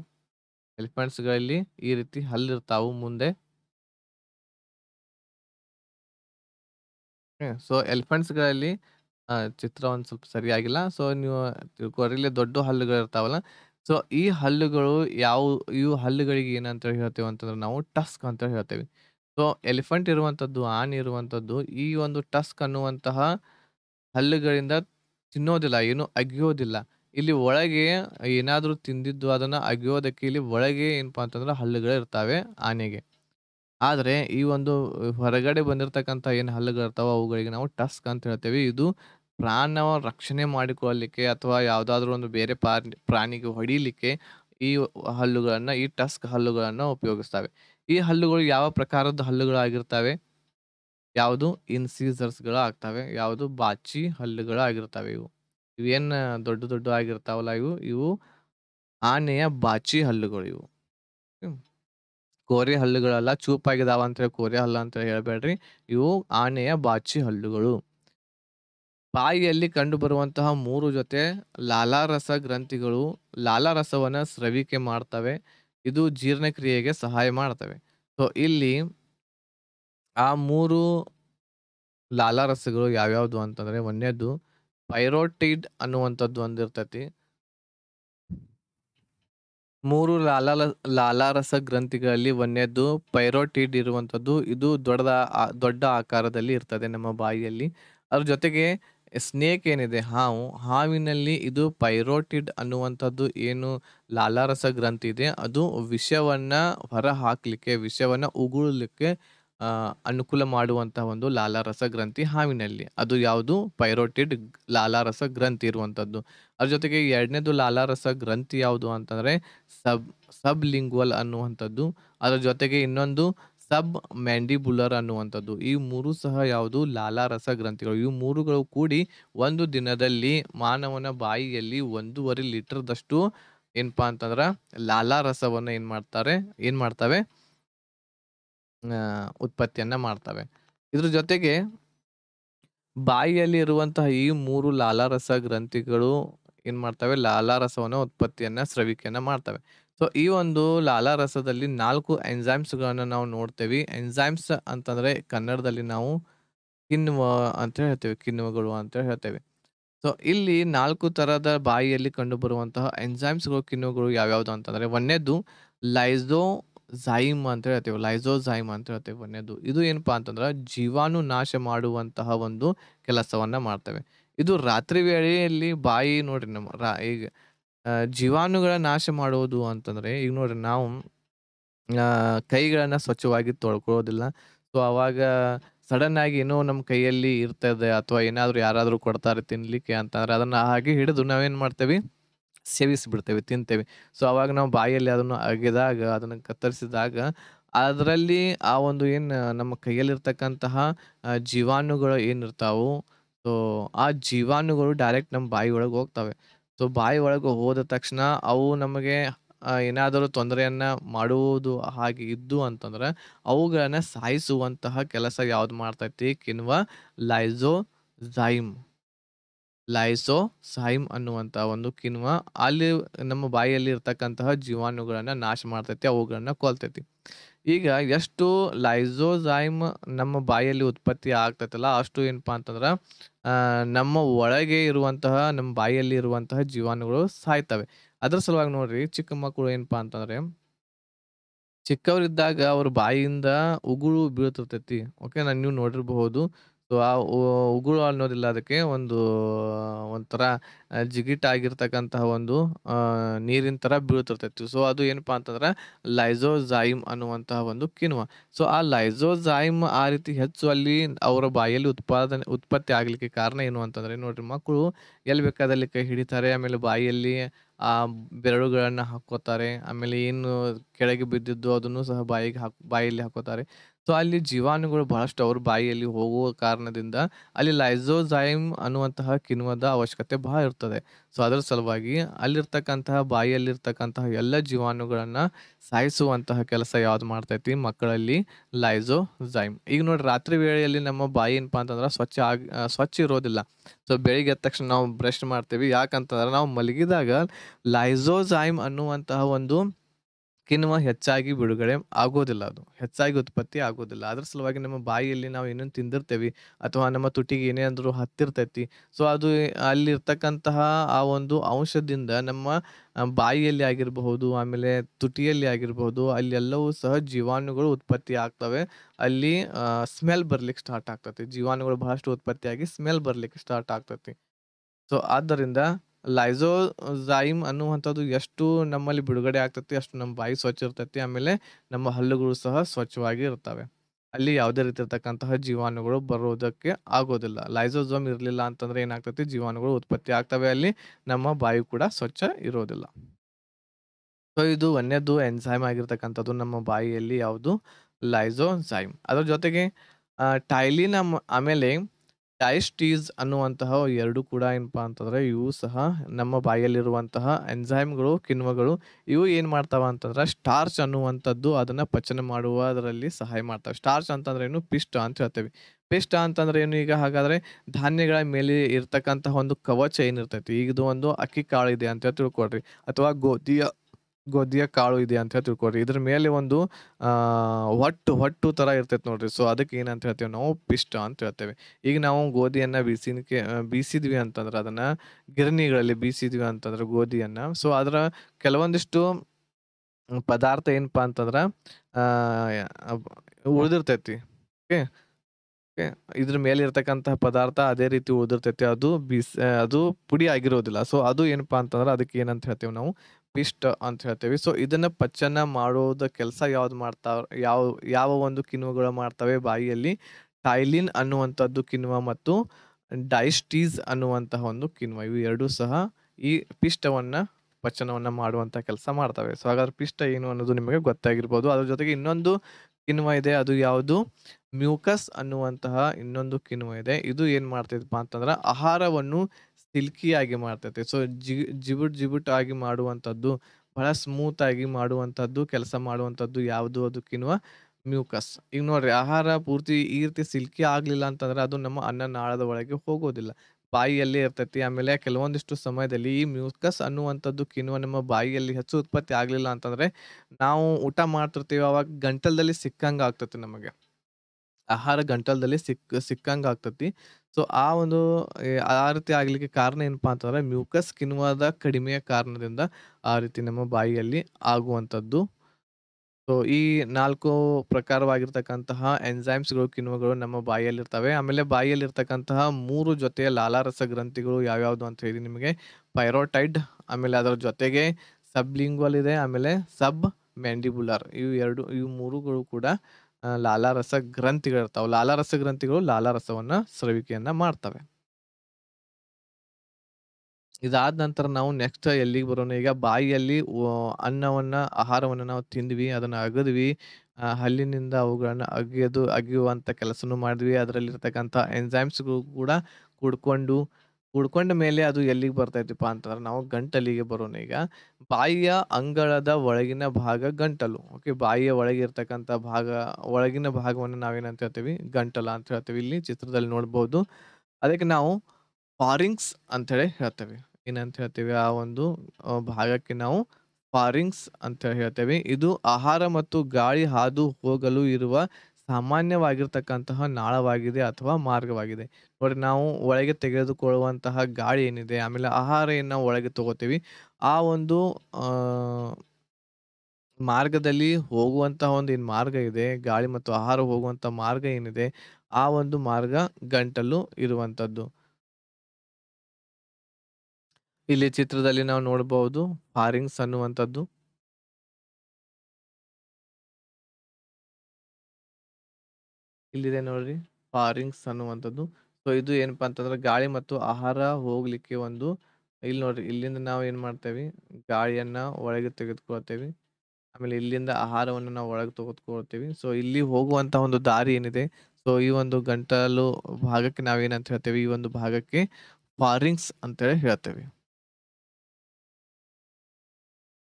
ಎಲಿಫೆಂಟ್ಸ್ಗಳಲ್ಲಿ ಈ ರೀತಿ ಇರ್ತಾವು ಮುಂದೆ ಸೊ ಎಲಿಫೆಂಟ್ಸ್ಗಳಲ್ಲಿ ಚಿತ್ರ ಒಂದು ಸ್ವಲ್ಪ ಸರಿಯಾಗಿಲ್ಲ ಸೊ ನೀವು ತಿಳ್ಕೋರಿಲಿ ದೊಡ್ಡ ಹಲ್ಲುಗಳಿರ್ತಾವಲ್ಲ ಸೊ ಈ ಹಲ್ಲುಗಳು ಯಾವ ಇವು ಹಲ್ಲುಗಳಿಗೆ ಏನಂತ ಹೇಳ್ತೇವೆ ಅಂತಂದ್ರೆ ನಾವು ಟಸ್ಕ್ ಅಂತ ಹೇಳ್ತೇವೆ ಸೊ ಎಲಿಫೆಂಟ್ ಇರುವಂಥದ್ದು ಆನೆ ಇರುವಂಥದ್ದು ಈ ಒಂದು ಟಸ್ಕ್ ಅನ್ನುವಂತಹ ಹಲ್ಲುಗಳಿಂದ ತಿನ್ನೋದಿಲ್ಲ, ಏನು ಅಗಿಯೋದಿಲ್ಲ. ಇಲ್ಲಿ ಒಳಗೆ ಏನಾದರೂ ತಿಂದಿದ್ದು ಅದನ್ನ ಅಗಿಯೋದಕ್ಕೆ ಇಲ್ಲಿ ಒಳಗೆ ಏನಪ್ಪಾ ಅಂತಂದ್ರೆ ಹಲ್ಲುಗಳು ಇರ್ತಾವೆ ಆನೆಗೆ. ಆದರೆ ಈ ಒಂದು ಹೊರಗಡೆ ಬಂದಿರತಕ್ಕಂಥ ಏನು ಹಲ್ಲುಗಳು ಇರ್ತಾವೋ ಅವುಗಳಿಗೆ ನಾವು ಟಸ್ಕ್ ಅಂತ ಹೇಳ್ತೇವೆ. ಇದು ಪ್ರಾಣ ರಕ್ಷಣೆ ಮಾಡಿಕೊಳ್ಳಲಿಕ್ಕೆ ಅಥವಾ ಯಾವುದಾದ್ರೂ ಒಂದು ಬೇರೆ ಪಾ ಪ್ರಾಣಿಗೆ ಹೊಡಿಲಿಕ್ಕೆ ಈ ಹಲ್ಲುಗಳನ್ನು ಈ ಟಸ್ಕ್ ಹಲ್ಲುಗಳನ್ನು ಉಪಯೋಗಿಸ್ತವೆ ಈ ಹಲ್ಲುಗಳು ಯಾವ ಪ್ರಕಾರದ ಹಲ್ಲುಗಳಾಗಿರ್ತವೆ ಯಾವುದು ಇನ್ಸೀಸರ್ಸ್‌ಗಳು ಆಗ್ತವೆ, ಯಾವುದು ಬಾಚಿ ಹಲ್ಲುಗಳು ಆಗಿರ್ತವೆ ಇವು. ಇವೇನ್ ದೊಡ್ಡ ದೊಡ್ಡ ಆಗಿರ್ತಾವಲ್ಲ ಇವು, ಇವು ಆನೆಯ ಬಾಚಿ ಹಲ್ಲುಗಳು ಇವು. ಕೋರಿ ಕೋರೆ ಹಲ್ಲುಗಳಲ್ಲ, ಅಂತ ಹೇಳಿ ಕೋರೆ ಹಲ್ಲು ಅಂತ ಹೇಳ್ಬೇಡ್ರಿ. ಇವು ಆನೆಯ ಬಾಚಿ ಹಲ್ಲುಗಳು. ಬಾಯಿಯಲ್ಲಿ ಕಂಡುಬರುವಂತಹ ಮೂರು ಜೊತೆ ಲಾಲಾರಸ ಗ್ರಂಥಿಗಳು ಲಾಲಾರಸವನ್ನ ಸ್ರವಿಕೆ ಮಾಡ್ತವೆ. ಇದು ಜೀರ್ಣಕ್ರಿಯೆಗೆ ಸಹಾಯ ಮಾಡ್ತವೆ. ಸೊ, ಇಲ್ಲಿ ಆ ಮೂರು ಲಾಲಾ ರಸಗಳು ಯಾವ್ಯಾವ್ದು ಅಂತಂದ್ರೆ ಒಂದೇದು ಪೈರೋಟಿಡ್ ಅನ್ನುವಂಥದ್ದು ಒಂದಿರ್ತೈತಿ ಮೂರು ಲಾಲ ರಸ ಗ್ರಂಥಿಗಳಲ್ಲಿ ಒಂದೇದು ಪೈರೋಟಿಡ್ ಇರುವಂಥದ್ದು ಇದು ದೊಡ್ಡದ ದೊಡ್ಡ ಆಕಾರದಲ್ಲಿ ಇರ್ತದೆ ನಮ್ಮ ಬಾಯಿಯಲ್ಲಿ ಅದ್ರ ಜೊತೆಗೆ ಸ್ನೇಕ್ ಏನಿದೆ ಹಾವು ಹಾವಿನಲ್ಲಿ ಇದು ಪೈರೋಟಿಡ್ ಅನ್ನುವಂಥದ್ದು ಏನು ಲಾಲಾರಸ ಗ್ರಂಥಿ ಇದೆ ಅದು ವಿಷವನ್ನು ಹೊರ ಹಾಕಲಿಕ್ಕೆ ವಿಷವನ್ನು ಉಗುಳಲಿಕ್ಕೆ ಅನುಕೂಲ ಮಾಡುವಂತಹ ಒಂದು ಲಾಲಾರಸ ಗ್ರಂಥಿ ಹಾವಿನಲ್ಲಿ. ಅದು ಯಾವುದು? ಪೈರೋಟಿಡ್ ಲಾಲಾರಸ ಗ್ರಂಥಿ ಇರುವಂಥದ್ದು. ಅದ್ರ ಜೊತೆಗೆ ಎರಡನೇದು ಲಾಲಾರಸ ಗ್ರಂಥಿ ಯಾವುದು ಅಂತಂದ್ರೆ ಸಬ್ ಸಬ್ ಲಿಂಗ್ವಲ್ ಅನ್ನುವಂಥದ್ದು. ಅದರ ಜೊತೆಗೆ ಇನ್ನೊಂದು ಸಬ್ ಮ್ಯಾಂಡಿಬುಲರ್ ಅನ್ನುವಂಥದ್ದು. ಈ ಮೂರು ಸಹ ಯಾವುದು? ಲಾಲಾರಸ ಗ್ರಂಥಿಗಳು. ಈ ಮೂರುಗಳು ಕೂಡಿ ಒಂದು ದಿನದಲ್ಲಿ ಮಾನವನ ಬಾಯಿಯಲ್ಲಿ ಒಂದೂವರೆ ಲೀಟರ್ ದಷ್ಟು ಲೀಟರ್‌ದಷ್ಟು ಏನಪ್ಪಾ ಅಂತಂದ್ರ ಲಾಲಾರಸವನ್ನ ಏನ್ ಮಾಡ್ತಾರೆ ಏನ್ ಮಾಡ್ತವೆ ಉತ್ಪತ್ತಿಯನ್ನ ಮಾಡ್ತವೆ. ಇದ್ರ ಜೊತೆಗೆ ಬಾಯಿಯಲ್ಲಿ ಇರುವಂತಹ ಈ ಮೂರು ಲಾಲಾರಸ ಗ್ರಂಥಿಗಳು ಏನ್ ಮಾಡ್ತವೆ ಲಾಲಾರಸವನ್ನು ಉತ್ಪತ್ತಿಯನ್ನ, ಸ್ರವಿಕೆಯನ್ನ ಮಾಡ್ತವೆ. ಸೊ ಈ ಒಂದು ಲಾಲಾರಸದಲ್ಲಿ ನಾಲ್ಕು ಗಳನ್ನ ನಾವು ನೋಡ್ತೇವೆ ಎಂಜೈಮ್ಸ್ ಅಂತಂದ್ರೆ ಕನ್ನಡದಲ್ಲಿ ನಾವು ಕಿಣ್ವ ಅಂತ ಹೇಳ್ತೇವೆ. ಕಿಣ್ವಗಳು ಅಂತ ಹೇಳ್ತೇವೆ. ಸೊ ಇಲ್ಲಿ ನಾಲ್ಕು ತರಹದ ಬಾಯಿಯಲ್ಲಿ ಬರುವಂತಹ ಎಂಜೈಮ್ಸ್‌ಗಳು, ಕಿನ್ವಗಳು ಯಾವ್ಯಾವ್ದು ಅಂತಂದ್ರೆ ಒಂದೇದು ಲೈಸೋ ಝೈಮ್ ಅಂತ ಹೇಳ್ತೇವೆ ಲೈಸೋಝೈಮ್ ಅಂತ ಹೇಳ್ತೇವೆ ಒಂದೇದು ಇದು ಏನಪ್ಪಾ ಅಂತಂದ್ರೆ ಜೀವಾಣು ನಾಶ ಮಾಡುವಂತಹ ಒಂದು ಕೆಲಸವನ್ನ ಮಾಡ್ತೇವೆ ಇದು ರಾತ್ರಿ ವೇಳೆಯಲ್ಲಿ ಬಾಯಿ ನೋಡ್ರಿ ನಮ್ಮ ರಾ ಈಗ ಜೀವಾಣುಗಳ ನಾಶ ಮಾಡುವುದು ಅಂತಂದ್ರೆ ಈಗ ನೋಡ್ರಿ ನಾವು ಕೈಗಳನ್ನ ಸ್ವಚ್ಛವಾಗಿ ತೊಳ್ಕೊಳ್ಳೋದಿಲ್ಲ ಸೊ ಅವಾಗ ಸಡನ್ ಆಗಿ ಏನೋ ನಮ್ಮ ಕೈಯಲ್ಲಿ ಇರ್ತದೆ ಅಥವಾ ಏನಾದರೂ ಯಾರಾದರೂ ಕೊಡ್ತಾರೆ ತಿನ್ಲಿಕ್ಕೆ ಅಂತಂದ್ರೆ ಅದನ್ನ ಹಾಗೆ ಹಿಡಿದು ನಾವೇನು ಮಾಡ್ತೇವೆ ಸೇವಿಸಿಬಿಡ್ತೇವೆ ತಿಂತೇವೆ ಸೊ ಅವಾಗ ನಾವು ಬಾಯಲ್ಲಿ ಅದನ್ನು ಅಗೆದಾಗ ಅದನ್ನು ಕತ್ತರಿಸಿದಾಗ ಅದರಲ್ಲಿ ಆ ಒಂದು ಏನು ನಮ್ಮ ಕೈಯಲ್ಲಿರ್ತಕ್ಕಂತಹ ಜೀವಾಣುಗಳು ಏನಿರ್ತಾವು ಸೊ ಆ ಜೀವಾಣುಗಳು ಡೈರೆಕ್ಟ್ ನಮ್ಮ ಬಾಯಿ ಒಳಗೆ ಹೋಗ್ತವೆ ಸೊ ಬಾಯಿ ಒಳಗೆ ಹೋದ ತಕ್ಷಣ ಅವು ನಮಗೆ ಏನಾದರೂ ತೊಂದರೆಯನ್ನು ಮಾಡುವುದು ಹಾಗೆ ಇದ್ದು ಅಂತಂದ್ರೆ ಅವುಗಳನ್ನು ಸಾಯಿಸುವಂತಹ ಕೆಲಸ ಯಾವ್ದು ಮಾಡ್ತೈತಿ ಕಿನ್ವಾ ಝೈಮ್ ಸೈಮ್ ಅನ್ನುವಂತಹ ಒಂದು ಕಿಣ್ವ ಅಲ್ಲಿ ನಮ್ಮ ಬಾಯಿಯಲ್ಲಿ ಇರ್ತಕ್ಕಂತಹ ಜೀವಾಣುಗಳನ್ನು ನಾಶ ಮಾಡ್ತೈತಿ ಅವುಗಳನ್ನ ಕೊಲ್ತೈತಿ ಈಗ ಎಷ್ಟು ಲೈಸೋಸೈಮ್ ನಮ್ಮ ಬಾಯಿಯಲ್ಲಿ ಉತ್ಪತ್ತಿ ಆಗ್ತೈತಲ್ಲ ಅಷ್ಟು ಏನಪ್ಪಾ ಅಂತಂದ್ರೆ ನಮ್ಮ ಒಳಗೆ ಇರುವಂತಹ ನಮ್ಮ ಬಾಯಿಯಲ್ಲಿ ಇರುವಂತಹ ಜೀವಾಣುಗಳು ಸಾಯ್ತವೆ ಅದ್ರ ಸಲುವಾಗಿ ನೋಡ್ರಿ ಚಿಕ್ಕ ಮಕ್ಕಳು ಏನಪ್ಪಾ ಅಂತಂದ್ರೆ ಚಿಕ್ಕವರಿದ್ದಾಗ ಅವ್ರ ಬಾಯಿಯಿಂದ ಉಗುಳು ಬೀಳ್ತಿರ್ತೈತಿ ನಾನು ನೀವು ನೋಡಿರಬಹುದು ಸೊ ಆ ಉಗುಳು ಅನ್ನೋದಿಲ್ಲ ಅದಕ್ಕೆ ಒಂದು ಒಂಥರ ಆಗಿರ್ತಕ್ಕಂತಹ ಒಂದು ನೀರಿನ ಥರ ಬೀಳ್ತಿರ್ತೈತಿ ಸೊ ಅದು ಏನಪ್ಪಾ ಅಂತಂದ್ರೆ ಲೈಝೋಝಾಯಿಮ್ ಅನ್ನುವಂತಹ ಒಂದು ಕಿಣ್ವ ಸೊ ಆ ಲೈಝೋಝಾಯಿಮ್ ಆ ರೀತಿ ಹೆಚ್ಚು ಅಲ್ಲಿ ಅವರ ಬಾಯಲ್ಲಿ ಉತ್ಪಾದನೆ ಉತ್ಪತ್ತಿ ಆಗಲಿಕ್ಕೆ ಕಾರಣ ಏನು ಅಂತಂದ್ರೆ ನೋಡ್ರಿ ಮಕ್ಕಳು ಎಲ್ಲಿ ಬೇಕಾದಲ್ಲಿ ಕೈ ಹಿಡಿತಾರೆ ಆಮೇಲೆ ಬಾಯಿಯಲ್ಲಿ ಆ ಬೆರಳುಗಳನ್ನು ಹಾಕೋತಾರೆ ಆಮೇಲೆ ಏನು ಕೆಳಗೆ ಬಿದ್ದಿದ್ದು ಅದನ್ನು ಸಹ ಬಾಯಿಗೆ ಹಾಕ್ ಬಾಯಲ್ಲಿ ಹಾಕೋತಾರೆ ಸೊ ಅಲ್ಲಿ ಜೀವಾಣುಗಳು ಬಹಳಷ್ಟು ಅವ್ರ ಬಾಯಿಯಲ್ಲಿ ಹೋಗುವ ಕಾರಣದಿಂದ ಅಲ್ಲಿ ಲೈಝೋಝೈಮ್ ಅನ್ನುವಂತಹ ಕಿಣ್ವದ ಅವಶ್ಯಕತೆ ಬಹಳ ಇರ್ತದೆ ಸೊ ಅದರ ಸಲುವಾಗಿ ಅಲ್ಲಿರ್ತಕ್ಕಂತಹ ಬಾಯಿಯಲ್ಲಿರ್ತಕ್ಕಂತಹ ಎಲ್ಲ ಜೀವಾಣುಗಳನ್ನು ಸಾಯಿಸುವಂತಹ ಕೆಲಸ ಯಾವ್ದು ಮಾಡ್ತೈತಿ ಮಕ್ಕಳಲ್ಲಿ ಲೈಸೋಜೈಮ್ ಈಗ ನೋಡಿ ರಾತ್ರಿ ವೇಳೆಯಲ್ಲಿ ನಮ್ಮ ಬಾಯಿ ಏನಪ್ಪ ಅಂತಂದ್ರೆ ಸ್ವಚ್ಛ ಆಗಿ ಸ್ವಚ್ಛ ಇರೋದಿಲ್ಲ ಸೊ ಬೆಳಿಗ್ಗೆ ಎದ್ದ ತಕ್ಷಣ ನಾವು ಬ್ರಷ್ ಮಾಡ್ತೀವಿ ಯಾಕಂತಂದ್ರೆ ನಾವು ಮಲಗಿದಾಗ ಲೈಸೋಜೈಮ್ ಅನ್ನುವಂತಹ ಒಂದು ಕಿಣ್ವ ಹೆಚ್ಚಾಗಿ ಬಿಡುಗಡೆ ಆಗೋದಿಲ್ಲ ಅದು ಹೆಚ್ಚಾಗಿ ಉತ್ಪತ್ತಿ ಆಗೋದಿಲ್ಲ ಅದ್ರ ಸಲುವಾಗಿ ನಮ್ಮ ಬಾಯಿಯಲ್ಲಿ ನಾವು ಏನೇನು ತಿಂದಿರ್ತೇವೆ ಅಥವಾ ನಮ್ಮ ತುಟಿಗೆ ಏನೇ ಅಂದರೂ ಹತ್ತಿರ್ತೈತಿ ಸೊ ಅದು ಅಲ್ಲಿರ್ತಕ್ಕಂತಹ ಆ ಒಂದು ಅಂಶದಿಂದ ನಮ್ಮ ಬಾಯಿಯಲ್ಲಿ ಆಗಿರಬಹುದು ಆಮೇಲೆ ತುಟಿಯಲ್ಲಿ ಆಗಿರಬಹುದು ಅಲ್ಲಿ ಎಲ್ಲವೂ ಸಹ ಜೀವಾಣುಗಳು ಉತ್ಪತ್ತಿ ಆಗ್ತವೆ ಅಲ್ಲಿ ಸ್ಮೆಲ್ ಬರ್ಲಿಕ್ಕೆ ಸ್ಟಾರ್ಟ್ ಆಗ್ತತಿ ಜೀವಾಣುಗಳು ಬಹಳಷ್ಟು ಉತ್ಪತ್ತಿಯಾಗಿ ಸ್ಮೆಲ್ ಬರ್ಲಿಕ್ಕೆ ಸ್ಟಾರ್ಟ್ ಆಗ್ತತಿ ಸೊ ಆದ್ದರಿಂದ ಲೈಝೋಝಾಯಿಮ್ ಅನ್ನುವಂಥದ್ದು ಎಷ್ಟು ನಮ್ಮಲ್ಲಿ ಬಿಡುಗಡೆ ಆಗ್ತತಿ ಅಷ್ಟು ನಮ್ಮ ಬಾಯಿ ಸ್ವಚ್ಛ ಇರ್ತೈತಿ ಆಮೇಲೆ ನಮ್ಮ ಹಲ್ಲುಗಳು ಸಹ ಸ್ವಚ್ಛವಾಗಿ ಇರ್ತವೆ ಅಲ್ಲಿ ಯಾವುದೇ ರೀತಿ ಇರ್ತಕ್ಕಂತಹ ಜೀವಾಣುಗಳು ಬರೋದಕ್ಕೆ ಆಗೋದಿಲ್ಲ ಲೈಸೋಝೋಮ್ ಇರಲಿಲ್ಲ ಅಂತಂದ್ರೆ ಏನಾಗ್ತತಿ ಜೀವಾಣುಗಳು ಉತ್ಪತ್ತಿ ಆಗ್ತವೆ ಅಲ್ಲಿ ನಮ್ಮ ಬಾಯಿ ಕೂಡ ಸ್ವಚ್ಛ ಇರೋದಿಲ್ಲ ಸೊ ಇದು ಒಂದೇದು ಎನ್ಸೈಮ್ ಆಗಿರ್ತಕ್ಕಂಥದ್ದು ನಮ್ಮ ಬಾಯಿಯಲ್ಲಿ ಯಾವುದು ಲೈಸೋಝೈಮ್ ಅದ್ರ ಜೊತೆಗೆ ಟೈಲಿನ ಆಮೇಲೆ ಡೈಸ್ಟೀಸ್ ಅನ್ನುವಂತಹ ಎರಡು ಕೂಡ ಏನಪ್ಪ ಅಂತಂದರೆ ಇವು ಸಹ ನಮ್ಮ ಬಾಯಲ್ಲಿರುವಂತಹ ಎಂಜೈಮ್ಗಳು ಕಿಣ್ವಗಳು ಇವು ಏನು ಮಾಡ್ತಾವ ಅಂತಂದ್ರೆ ಸ್ಟಾರ್ಚ್ ಅನ್ನುವಂಥದ್ದು ಅದನ್ನು ಪಚನ ಮಾಡುವುದರಲ್ಲಿ ಸಹಾಯ ಮಾಡ್ತವೆ ಸ್ಟಾರ್ಚ್ ಅಂತಂದ್ರೆ ಏನು ಪಿಷ್ಟ ಅಂತ ಹೇಳ್ತೇವೆ ಪಿಷ್ಟ ಅಂತಂದ್ರೆ ಏನು ಈಗ ಹಾಗಾದರೆ ಧಾನ್ಯಗಳ ಮೇಲೆ ಇರ್ತಕ್ಕಂತಹ ಒಂದು ಕವಚ ಏನಿರ್ತೈತಿ ಈಗದು ಒಂದು ಅಕ್ಕಿ ಕಾಳು ಇದೆ ಅಂತ ತಿಳ್ಕೊಡ್ರಿ ಅಥವಾ ಗೋಧಿಯ ಗೋಧಿಯ ಕಾಳು ಇದೆ ಅಂತ ಹೇಳಿ ತಿಳ್ಕೊರಿ ಇದ್ರ ಮೇಲೆ ಒಂದು ಹೊಟ್ಟು ಹೊಟ್ಟು ತರ ಇರ್ತೈತೆ ನೋಡ್ರಿ ಸೊ ಅದಕ್ಕೆ ಏನಂತ ಹೇಳ್ತೇವೆ ನಾವು ಪಿಷ್ಟ ಅಂತ ಹೇಳ್ತೇವೆ ಈಗ ನಾವು ಗೋಧಿಯನ್ನ ಬೀಸಿನಕ್ಕೆ ಬೀಸಿದ್ವಿ ಅಂತಂದ್ರೆ ಅದನ್ನ ಗಿರಣಿಗಳಲ್ಲಿ ಬೀಸಿದ್ವಿ ಅಂತಂದ್ರೆ ಗೋಧಿಯನ್ನ ಸೊ ಅದರ ಕೆಲವೊಂದಿಷ್ಟು ಪದಾರ್ಥ ಏನಪ್ಪ ಅಂತಂದ್ರೆ ಉಳಿದಿರ್ತೈತಿ ಓಕೆ ಇದ್ರ ಮೇಲೆ ಇರ್ತಕ್ಕಂತಹ ಪದಾರ್ಥ ಅದೇ ರೀತಿ ಉಳಿದಿರ್ತೈತಿ ಅದು ಬೀಸ್ ಅದು ಪುಡಿ ಆಗಿರೋದಿಲ್ಲ ಸೊ ಅದು ಏನಪ್ಪಾ ಅಂತಂದ್ರೆ ಅದಕ್ಕೆ ಏನಂತ ಹೇಳ್ತೇವೆ ನಾವು ಪಿಷ್ಟ ಅಂತ ಹೇಳ್ತೇವೆ ಸೊ ಇದನ್ನ ಪಚನ ಮಾಡೋದ ಕೆಲಸ ಯಾವ್ದು ಮಾಡ್ತಾವ ಯಾವ ಯಾವ ಒಂದು ಕಿಣ್ವಗಳು ಮಾಡ್ತವೆ ಬಾಯಿಯಲ್ಲಿ ಟೈಲಿನ್ ಅನ್ನುವಂಥದ್ದು ಕಿಣ್ವ ಮತ್ತು ಡೈಸ್ಟೀಸ್ ಅನ್ನುವಂತಹ ಒಂದು ಕಿಣ್ವ ಇವು ಎರಡೂ ಸಹ ಈ ಪಿಷ್ಟವನ್ನ ಪಚನವನ್ನ ಮಾಡುವಂತ ಕೆಲಸ ಮಾಡ್ತವೆ ಸೊ ಹಾಗಾದ್ರೆ ಪಿಷ್ಟ ಏನು ಅನ್ನೋದು ನಿಮಗೆ ಗೊತ್ತಾಗಿರ್ಬೋದು ಅದ್ರ ಜೊತೆಗೆ ಇನ್ನೊಂದು ಕಿಣ್ವ ಇದೆ ಅದು ಯಾವುದು ಮ್ಯೂಕಸ್ ಅನ್ನುವಂತಹ ಇನ್ನೊಂದು ಕಿಣ್ವ ಇದೆ ಇದು ಏನ್ ಮಾಡ್ತಿದಪ್ಪ ಅಂತಂದ್ರೆ ಆಹಾರವನ್ನು ಸಿಲ್ಕಿಯಾಗಿ ಮಾಡ್ತೈತಿ ಸೊ ಜಿ ಜಿಬುಟ್ ಜಿಬುಟ್ ಆಗಿ ಮಾಡುವಂಥದ್ದು ಬಹಳ ಸ್ಮೂತ್ ಆಗಿ ಮಾಡುವಂಥದ್ದು ಕೆಲಸ ಮಾಡುವಂಥದ್ದು ಯಾವುದು ಅದಕ್ಕಿನ್ನುವ ಮ್ಯೂಕಸ್ ಈಗ ನೋಡ್ರಿ ಆಹಾರ ಪೂರ್ತಿ ಈ ರೀತಿ ಸಿಲ್ಕಿ ಆಗಲಿಲ್ಲ ಅಂತಂದ್ರೆ ಅದು ನಮ್ಮ ನಾಳದ ಒಳಗೆ ಹೋಗೋದಿಲ್ಲ ಬಾಯಿಯಲ್ಲೇ ಇರ್ತೈತಿ ಆಮೇಲೆ ಕೆಲವೊಂದಿಷ್ಟು ಸಮಯದಲ್ಲಿ ಈ ಮ್ಯೂಕಸ್ ಅನ್ನುವಂಥದ್ದು ಕಿನ್ವ ನಮ್ಮ ಬಾಯಿಯಲ್ಲಿ ಹೆಚ್ಚು ಉತ್ಪತ್ತಿ ಆಗಲಿಲ್ಲ ಅಂತಂದ್ರೆ ನಾವು ಊಟ ಮಾಡ್ತಿರ್ತೀವಿ ಅವಾಗ ಗಂಟಲದಲ್ಲಿ ಸಿಕ್ಕಂಗೆ ಆಗ್ತೈತಿ ನಮಗೆ ಆಹಾರ ಗಂಟಲದಲ್ಲಿ ಸಿಕ್ಕ ಸಿಕ್ಕಂಗೆ ಆಗ್ತತಿ ಸೊ ಆ ಒಂದು ಆ ರೀತಿ ಆಗ್ಲಿಕ್ಕೆ ಕಾರಣ ಏನಪ್ಪಾ ಅಂತಂದ್ರೆ ಮ್ಯೂಕಸ್ ಕಿನ್ವಾದ ಕಡಿಮೆಯ ಕಾರಣದಿಂದ ಆ ರೀತಿ ನಮ್ಮ ಬಾಯಿಯಲ್ಲಿ ಆಗುವಂಥದ್ದು ಸೊ ಈ ನಾಲ್ಕು ಪ್ರಕಾರವಾಗಿರ್ತಕ್ಕಂತಹ ಎಂಜೈಮ್ಸ್ಗಳು ಕಿಣ್ವಗಳು ನಮ್ಮ ಇರ್ತವೆ ಆಮೇಲೆ ಇರ್ತಕ್ಕಂತಹ ಮೂರು ಜೊತೆಯ ಲಾಲಾರಸ ಗ್ರಂಥಿಗಳು ಯಾವ್ಯಾವುದು ಅಂತ ಹೇಳಿ ನಿಮಗೆ ಪೈರೋಟೈಡ್ ಆಮೇಲೆ ಅದರ ಜೊತೆಗೆ ಸಬ್ಲಿಂಗ್ವಲ್ ಇದೆ ಆಮೇಲೆ ಸಬ್ ಮ್ಯಾಂಡಿಬುಲರ್ ಇವು ಎರಡು ಇವು ಮೂರುಗಳು ಕೂಡ ಲಾಲಾರಸ ಗ್ರಂಥಿಗಳಿರ್ತಾವೆ ಲಾಲಾರಸ ಗ್ರಂಥಿಗಳು ಲಾಲಾರಸವನ್ನ ಸ್ರವಿಕೆಯನ್ನ ಮಾಡ್ತವೆ ಇದಾದ ನಂತರ ನಾವು ನೆಕ್ಸ್ಟ್ ಎಲ್ಲಿಗೆ ಬರೋಣ ಈಗ ಬಾಯಿಯಲ್ಲಿ ಅನ್ನವನ್ನ ಆಹಾರವನ್ನ ನಾವು ತಿಂದ್ವಿ ಅದನ್ನ ಅಗದ್ವಿ ಹಲ್ಲಿನಿಂದ ಅವುಗಳನ್ನ ಅಗೆಯದು ಅಗೆಯುವಂತ ಕೆಲಸನೂ ಮಾಡಿದ್ವಿ ಅದರಲ್ಲಿರ್ತಕ್ಕಂಥ ಎಂಜೈಮ್ಸ್ಗಳು ಕೂಡ ಕೂಡ್ಕೊಂಡು ಉಳ್ಕೊಂಡ ಮೇಲೆ ಅದು ಎಲ್ಲಿಗೆ ಬರ್ತೈತಿಪ್ಪ ಅಂತಂದ್ರೆ ನಾವು ಗಂಟಲಿಗೆ ಬರೋಣ ಈಗ ಬಾಯಿಯ ಅಂಗಳದ ಒಳಗಿನ ಭಾಗ ಗಂಟಲು ಓಕೆ ಬಾಯಿಯ ಒಳಗಿರ್ತಕ್ಕಂತ ಭಾಗ ಒಳಗಿನ ಭಾಗವನ್ನು ನಾವೇನಂತ ಹೇಳ್ತೀವಿ ಗಂಟಲ ಅಂತ ಹೇಳ್ತೀವಿ ಇಲ್ಲಿ ಚಿತ್ರದಲ್ಲಿ ನೋಡ್ಬೋದು ಅದಕ್ಕೆ ನಾವು ಫಾರಿಂಗ್ಸ್ ಅಂತೇಳಿ ಹೇಳ್ತೇವೆ ಏನಂತ ಹೇಳ್ತೀವಿ ಆ ಒಂದು ಭಾಗಕ್ಕೆ ನಾವು ಫಾರಿಂಗ್ಸ್ ಅಂತ ಹೇಳ್ತೇವೆ ಇದು ಆಹಾರ ಮತ್ತು ಗಾಳಿ ಹಾದು ಹೋಗಲು ಇರುವ ಸಾಮಾನ್ಯವಾಗಿರ್ತಕ್ಕಂತಹ ನಾಳವಾಗಿದೆ ಅಥವಾ ಮಾರ್ಗವಾಗಿದೆ ನೋಡಿ ನಾವು ಒಳಗೆ ತೆಗೆದುಕೊಳ್ಳುವಂತಹ ಗಾಳಿ ಏನಿದೆ ಆಮೇಲೆ ಆಹಾರ ಏನ್ ನಾವು ಒಳಗೆ ತಗೋತೀವಿ ಆ ಒಂದು ಆ ಮಾರ್ಗದಲ್ಲಿ ಹೋಗುವಂತಹ ಒಂದು ಏನು ಮಾರ್ಗ ಇದೆ ಗಾಳಿ ಮತ್ತು ಆಹಾರ ಹೋಗುವಂತಹ ಮಾರ್ಗ ಏನಿದೆ ಆ ಒಂದು ಮಾರ್ಗ ಗಂಟಲು ಇರುವಂತದ್ದು ಇಲ್ಲಿ ಚಿತ್ರದಲ್ಲಿ ನಾವು ನೋಡಬಹುದು ಫಾರಿಂಗ್ಸ್ ಅನ್ನುವಂಥದ್ದು ಇಲ್ಲಿದೆ ನೋಡ್ರಿ ಫಾರಿಂಗ್ಸ್ ಅನ್ನುವಂಥದ್ದು ಸೊ ಇದು ಏನಪ್ಪಾ ಅಂತಂದ್ರೆ ಗಾಳಿ ಮತ್ತು ಆಹಾರ ಹೋಗ್ಲಿಕ್ಕೆ ಒಂದು ಇಲ್ಲಿ ನೋಡ್ರಿ ಇಲ್ಲಿಂದ ನಾವು ಏನ್ ಮಾಡ್ತೇವಿ ಗಾಳಿಯನ್ನ ಒಳಗೆ ತೆಗೆದುಕೊಳ್ತೇವೆ ಆಮೇಲೆ ಇಲ್ಲಿಂದ ಆಹಾರವನ್ನು ನಾವು ಒಳಗೆ ತೆಗೆದುಕೊಳ್ತೇವೆ ಸೊ ಇಲ್ಲಿ ಹೋಗುವಂತ ಒಂದು ದಾರಿ ಏನಿದೆ ಸೊ ಈ ಒಂದು ಗಂಟಲು ಭಾಗಕ್ಕೆ ನಾವೇನಂತ ಹೇಳ್ತೇವೆ ಈ ಒಂದು ಭಾಗಕ್ಕೆ ಫಾರಿಂಗ್ಸ್ ಅಂತೇಳಿ ಹೇಳ್ತೇವೆ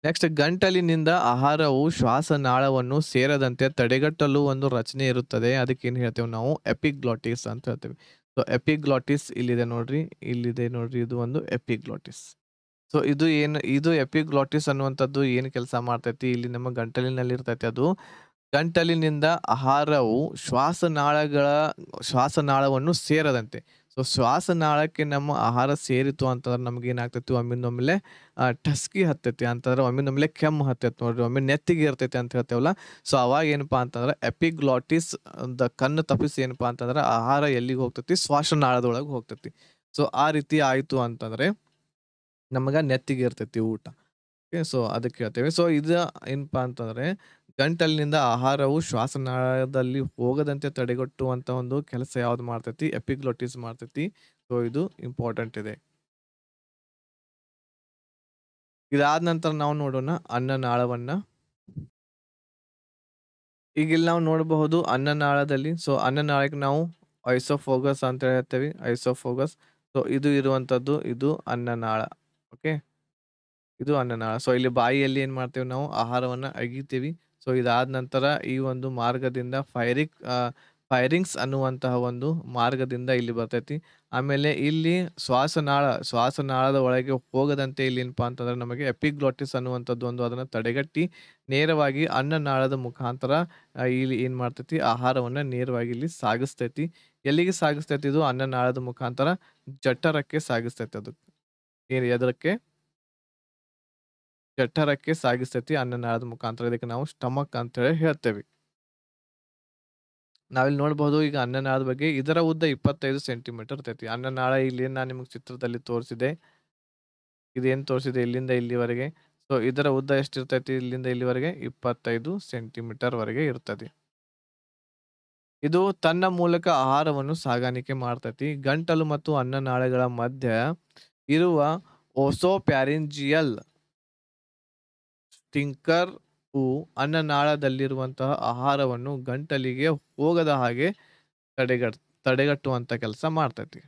ನೆಕ್ಸ್ಟ್ ಗಂಟಲಿನಿಂದ ಆಹಾರವು ಶ್ವಾಸನಾಳವನ್ನು ಸೇರದಂತೆ ತಡೆಗಟ್ಟಲು ಒಂದು ರಚನೆ ಇರುತ್ತದೆ ಅದಕ್ಕೆ ಏನು ಹೇಳ್ತೇವೆ ನಾವು ಎಪಿಗ್ಲಾಟಿಸ್ ಅಂತ ಹೇಳ್ತೇವೆ ಸೊ ಎಪಿಗ್ಲಾಟಿಸ್ ಇಲ್ಲಿದೆ ನೋಡ್ರಿ ಇಲ್ಲಿದೆ ನೋಡ್ರಿ ಇದು ಒಂದು ಎಪಿಗ್ಲಾಟಿಸ್ ಸೊ ಇದು ಏನು ಇದು ಎಪಿಗ್ಲಾಟಿಸ್ ಅನ್ನುವಂಥದ್ದು ಏನು ಕೆಲಸ ಮಾಡ್ತೈತಿ ಇಲ್ಲಿ ನಮ್ಮ ಗಂಟಲಿನಲ್ಲಿ ಇರ್ತೈತಿ ಅದು ಗಂಟಲಿನಿಂದ ಆಹಾರವು ಶ್ವಾಸನಾಳಗಳ ಶ್ವಾಸನಾಳವನ್ನು ಸೇರದಂತೆ ಸೊ ಶ್ವಾಸನಾಳಕ್ಕೆ ನಮ್ಮ ಆಹಾರ ಸೇರಿತು ಅಂತಂದ್ರೆ ನಮ್ಗೆ ಏನಾಗ್ತೈತಿ ಒಮ್ಮೆಲೆ ಟಸ್ಕಿ ಹತ್ತೈತಿ ಅಂತಂದ್ರೆ ಒಮ್ಮೆಲೆ ಕೆಮ್ಮು ಹತ್ತೈತಿ ನೋಡ್ರಿ ಒಮ್ಮೆ ನೆತ್ತಿಗೆ ಇರ್ತೈತಿ ಅಂತ ಹೇಳ್ತೇವಲ್ಲ ಸೊ ಅವಾಗ ಏನಪ್ಪಾ ಅಂತಂದ್ರೆ ಎಪಿಗ್ಲಾಟಿಸ್ ದ ಕಣ್ಣು ತಪ್ಪಿಸಿ ಏನಪ್ಪಾ ಅಂತಂದ್ರೆ ಆಹಾರ ಎಲ್ಲಿಗೆ ಹೋಗ್ತೈತಿ ಶ್ವಾಸನಾಳದೊಳಗೆ ಹೋಗ್ತೈತಿ ಸೊ ಆ ರೀತಿ ಆಯಿತು ಅಂತಂದ್ರೆ ನಮಗೆ ನೆತ್ತಿಗೆ ಇರ್ತೈತಿ ಊಟ ಓಕೆ ಸೊ ಅದಕ್ಕೆ ಹೇಳ್ತೇವೆ ಸೊ ಇದು ಏನಪ್ಪಾ ಅಂತಂದ್ರೆ ಗಂಟಲಿನಿಂದ ಆಹಾರವು ಶ್ವಾಸನಾಳದಲ್ಲಿ ಹೋಗದಂತೆ ತಡೆಗಟ್ಟುವಂತ ಒಂದು ಕೆಲಸ ಯಾವ್ದು ಮಾಡ್ತೈತಿ ಎಪಿಗ್ಲೋಟಿಸ್ ಮಾಡ್ತೈತಿ ಸೊ ಇದು ಇಂಪಾರ್ಟೆಂಟ್ ಇದೆ ಇದಾದ ನಂತರ ನಾವು ನೋಡೋಣ ಅನ್ನನಾಳವನ್ನ ಈಗ ಇಲ್ಲಿ ನಾವು ನೋಡಬಹುದು ಅನ್ನನಾಳದಲ್ಲಿ ಸೊ ಅನ್ನನಾಳಕ್ಕೆ ನಾವು ಐಸೋಫೋಗಸ್ ಅಂತ ಹೇಳ್ತೇವೆ ಐಸೋಫೋಗಸ್ ಸೊ ಇದು ಇರುವಂತದ್ದು ಇದು ಅನ್ನನಾಳ ಓಕೆ ಇದು ಅನ್ನನಾಳ ಸೊ ಇಲ್ಲಿ ಬಾಯಿಯಲ್ಲಿ ಏನು ಮಾಡ್ತೇವೆ ನಾವು ಆಹಾರವನ್ನ ಅಗಿತೀವಿ ಸೊ ಇದಾದ ನಂತರ ಈ ಒಂದು ಮಾರ್ಗದಿಂದ ಫೈರಿಕ್ ಫೈರಿಂಗ್ಸ್ ಅನ್ನುವಂತಹ ಒಂದು ಮಾರ್ಗದಿಂದ ಇಲ್ಲಿ ಬರ್ತೈತಿ ಆಮೇಲೆ ಇಲ್ಲಿ ಶ್ವಾಸನಾಳ ಶ್ವಾಸನಾಳದ ಒಳಗೆ ಹೋಗದಂತೆ ಇಲ್ಲಿ ಏನಪ್ಪ ಅಂತಂದ್ರೆ ನಮಗೆ ಎಪಿಗ್ಲೋಟಿಸ್ ಅನ್ನುವಂಥದ್ದು ಒಂದು ಅದನ್ನು ತಡೆಗಟ್ಟಿ ನೇರವಾಗಿ ಅನ್ನನಾಳದ ಮುಖಾಂತರ ಇಲ್ಲಿ ಏನು ಮಾಡ್ತೈತಿ ಆಹಾರವನ್ನು ನೇರವಾಗಿ ಇಲ್ಲಿ ಸಾಗಿಸ್ತೈತಿ ಎಲ್ಲಿಗೆ ಸಾಗಿಸ್ತೈತಿ ಇದು ಅನ್ನನಾಳದ ಮುಖಾಂತರ ಜಠರಕ್ಕೆ ಸಾಗಿಸ್ತೈತಿ ಅದಕ್ಕೆ ಏನು ಜಠರಕ್ಕೆ ಸಾಗಿಸ್ತೈತಿ ಅನ್ನನಾಳದ ಮುಖಾಂತರ ಇದಕ್ಕೆ ನಾವು ಸ್ಟಮಕ್ ಅಂತ ಹೇಳಿ ಹೇಳ್ತೇವೆ ನಾವಿಲ್ಲಿ ನೋಡಬಹುದು ಈಗ ಅನ್ನನಾಳದ ಬಗ್ಗೆ ಇದರ ಉದ್ದ ಇಪ್ಪತ್ತೈದು ಸೆಂಟಿಮೀಟರ್ ಇರ್ತೈತಿ ಅನ್ನನಾಳ ಇಲ್ಲಿ ನಾನು ನಿಮಗೆ ಚಿತ್ರದಲ್ಲಿ ತೋರಿಸಿದೆ ಇದೇನು ತೋರಿಸಿದೆ ಇಲ್ಲಿಂದ ಇಲ್ಲಿವರೆಗೆ ಸೊ ಇದರ ಉದ್ದ ಎಷ್ಟಿರ್ತೈತಿ ಇಲ್ಲಿಂದ ಇಲ್ಲಿವರೆಗೆ ಇಪ್ಪತ್ತೈದು ಸೆಂಟಿಮೀಟರ್ ವರೆಗೆ ಇರ್ತದೆ ಇದು ತನ್ನ ಮೂಲಕ ಆಹಾರವನ್ನು ಸಾಗಾಣಿಕೆ ಮಾಡ್ತೈತಿ ಗಂಟಲು ಮತ್ತು ಅನ್ನನಾಳಗಳ ಮಧ್ಯ ಇರುವ ಪ್ಯಾರಿಂಜಿಯಲ್ ಟಿಂಕರ್ ಹೂ ಅನ್ನನಾಳದಲ್ಲಿರುವಂತಹ ಆಹಾರವನ್ನು ಗಂಟಲಿಗೆ ಹೋಗದ ಹಾಗೆ ತಡೆಗಟ್ ತಡೆಗಟ್ಟುವಂಥ ಕೆಲಸ ಮಾಡ್ತೈತಿ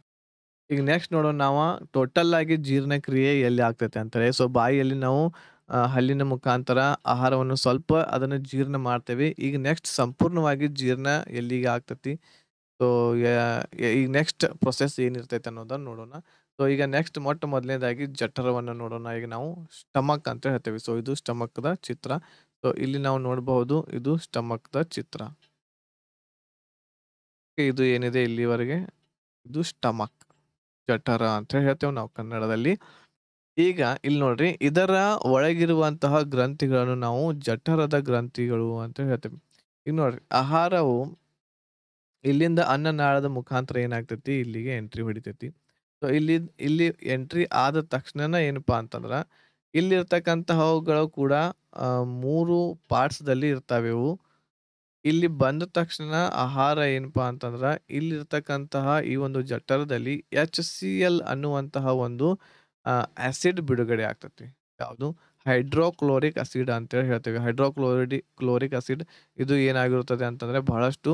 ಈಗ ನೆಕ್ಸ್ಟ್ ನೋಡೋಣ ನಾವು ಟೋಟಲ್ ಆಗಿ ಜೀರ್ಣಕ್ರಿಯೆ ಎಲ್ಲಿ ಆಗ್ತೈತೆ ಅಂತಾರೆ ಸೊ ಬಾಯಿಯಲ್ಲಿ ನಾವು ಹಲ್ಲಿನ ಮುಖಾಂತರ ಆಹಾರವನ್ನು ಸ್ವಲ್ಪ ಅದನ್ನು ಜೀರ್ಣ ಮಾಡ್ತೇವೆ ಈಗ ನೆಕ್ಸ್ಟ್ ಸಂಪೂರ್ಣವಾಗಿ ಜೀರ್ಣ ಎಲ್ಲಿಗೆ ಆಗ್ತೈತಿ ಸೊ ಈಗ ನೆಕ್ಸ್ಟ್ ಪ್ರೊಸೆಸ್ ಏನಿರ್ತೈತೆ ಅನ್ನೋದನ್ನು ನೋಡೋಣ ಸೊ ಈಗ ನೆಕ್ಸ್ಟ್ ಮೊಟ್ಟ ಮೊದಲನೇದಾಗಿ ಜಠರವನ್ನು ನೋಡೋಣ ಈಗ ನಾವು ಸ್ಟಮಕ್ ಅಂತ ಹೇಳ್ತೇವೆ ಸೊ ಇದು ಸ್ಟಮಕ್ದ ಚಿತ್ರ ಸೊ ಇಲ್ಲಿ ನಾವು ನೋಡಬಹುದು ಇದು ಸ್ಟಮಕ್ದ ಚಿತ್ರ ಇದು ಏನಿದೆ ಇಲ್ಲಿವರೆಗೆ ಇದು ಸ್ಟಮಕ್ ಜಠರ ಅಂತ ಹೇಳ್ತೇವೆ ನಾವು ಕನ್ನಡದಲ್ಲಿ ಈಗ ಇಲ್ಲಿ ನೋಡ್ರಿ ಇದರ ಒಳಗಿರುವಂತಹ ಗ್ರಂಥಿಗಳನ್ನು ನಾವು ಜಠರದ ಗ್ರಂಥಿಗಳು ಅಂತ ಹೇಳ್ತೇವೆ ಈಗ ನೋಡ್ರಿ ಆಹಾರವು ಇಲ್ಲಿಂದ ಅನ್ನನಾಳದ ಮುಖಾಂತರ ಏನಾಗ್ತೈತಿ ಇಲ್ಲಿಗೆ ಎಂಟ್ರಿ ಹೊಡಿತೈತಿ ಸೊ ಇಲ್ಲಿ ಇಲ್ಲಿ ಎಂಟ್ರಿ ಆದ ತಕ್ಷಣ ಏನಪ್ಪಾ ಅಂತಂದ್ರೆ ಇಲ್ಲಿರ್ತಕ್ಕಂತಹವುಗಳು ಕೂಡ ಮೂರು ಪಾರ್ಟ್ಸ್ದಲ್ಲಿ ಇರ್ತಾವೆವು ಇಲ್ಲಿ ಬಂದ ತಕ್ಷಣ ಆಹಾರ ಏನಪ್ಪಾ ಅಂತಂದ್ರೆ ಇಲ್ಲಿರ್ತಕ್ಕಂತಹ ಈ ಒಂದು ಜಠರದಲ್ಲಿ ಎಚ್ ಸಿ ಎಲ್ ಅನ್ನುವಂತಹ ಒಂದು ಆ್ಯಸಿಡ್ ಬಿಡುಗಡೆ ಆಗ್ತತಿ ಯಾವುದು ಹೈಡ್ರೋಕ್ಲೋರಿಕ್ ಅಸಿಡ್ ಅಂತೇಳಿ ಹೇಳ್ತೇವೆ ಹೈಡ್ರೋಕ್ಲೋರಿಡಿ ಕ್ಲೋರಿಕ್ ಅಸಿಡ್ ಇದು ಏನಾಗಿರುತ್ತದೆ ಅಂತಂದರೆ ಬಹಳಷ್ಟು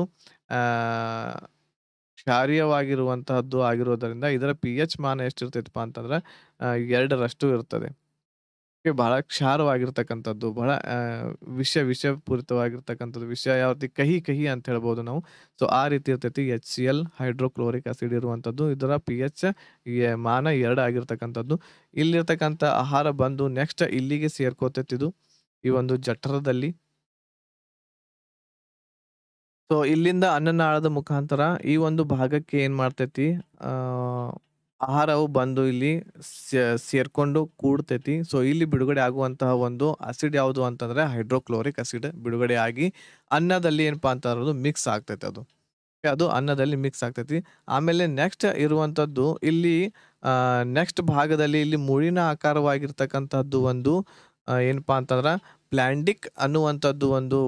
ಕ್ಷಾರೀಯವಾಗಿರುವಂತಹದ್ದು ಆಗಿರೋದರಿಂದ ಇದರ ಪಿ ಎಚ್ ಮಾನ ಎಷ್ಟಿರ್ತೈತಪ್ಪ ಅಂತಂದ್ರೆ ಎರಡರಷ್ಟು ಇರ್ತದೆ ಬಹಳ ಕ್ಷಾರವಾಗಿರ್ತಕ್ಕಂಥದ್ದು ಬಹಳ ವಿಷ ವಿಷಪೂರಿತವಾಗಿರ್ತಕ್ಕಂಥದ್ದು ವಿಷಯ ಯಾವ ರೀತಿ ಕಹಿ ಕಹಿ ಅಂತ ಹೇಳ್ಬೋದು ನಾವು ಸೊ ಆ ರೀತಿ ಇರ್ತೈತಿ H C L hydrochloric acid ಇರುವಂಥದ್ದು ಇದರ ಪಿ ಎಚ್ ಮಾನ ಎರಡು ಆಗಿರ್ತಕ್ಕಂಥದ್ದು ಇಲ್ಲಿರ್ತಕ್ಕಂಥ ಆಹಾರ ಬಂದು ನೆಕ್ಸ್ಟ್ ಇಲ್ಲಿಗೆ ಸೇರ್ಕೋತೈತಿದು ಈ ಒಂದು ಜಠರದಲ್ಲಿ ಸೊ ಇಲ್ಲಿಂದ ಅನ್ನನಾಳದ ಮುಖಾಂತರ ಈ ಒಂದು ಭಾಗಕ್ಕೆ ಏನ್ ಮಾಡ್ತೈತಿ ಆಹಾರವು ಬಂದು ಇಲ್ಲಿ ಸೇರ್ಕೊಂಡು ಕೂಡ್ತೈತಿ ಸೊ ಇಲ್ಲಿ ಬಿಡುಗಡೆ ಆಗುವಂತಹ ಒಂದು ಅಸಿಡ್ ಯಾವುದು ಅಂತಂದ್ರೆ ಹೈಡ್ರೋಕ್ಲೋರಿಕ್ ಅಸಿಡ್ ಬಿಡುಗಡೆ ಆಗಿ ಅನ್ನದಲ್ಲಿ ಏನಪ್ಪಾ ಅಂತ ಅನ್ನೋದು ಮಿಕ್ಸ್ ಆಗ್ತೈತೆ ಅದು ಅದು ಅನ್ನದಲ್ಲಿ ಮಿಕ್ಸ್ ಆಗ್ತೈತಿ ಆಮೇಲೆ ನೆಕ್ಸ್ಟ್ ಇರುವಂಥದ್ದು ಇಲ್ಲಿ ನೆಕ್ಸ್ಟ್ ಭಾಗದಲ್ಲಿ ಇಲ್ಲಿ ಮುಳಿನ ಆಕಾರವಾಗಿರ್ತಕ್ಕಂಥದ್ದು ಒಂದು ಏನಪ್ಪಾ ಅಂತಂದ್ರೆ ಪ್ಲ್ಯಾಂಡಿಕ್ ಅನ್ನುವಂಥದ್ದು ಒಂದು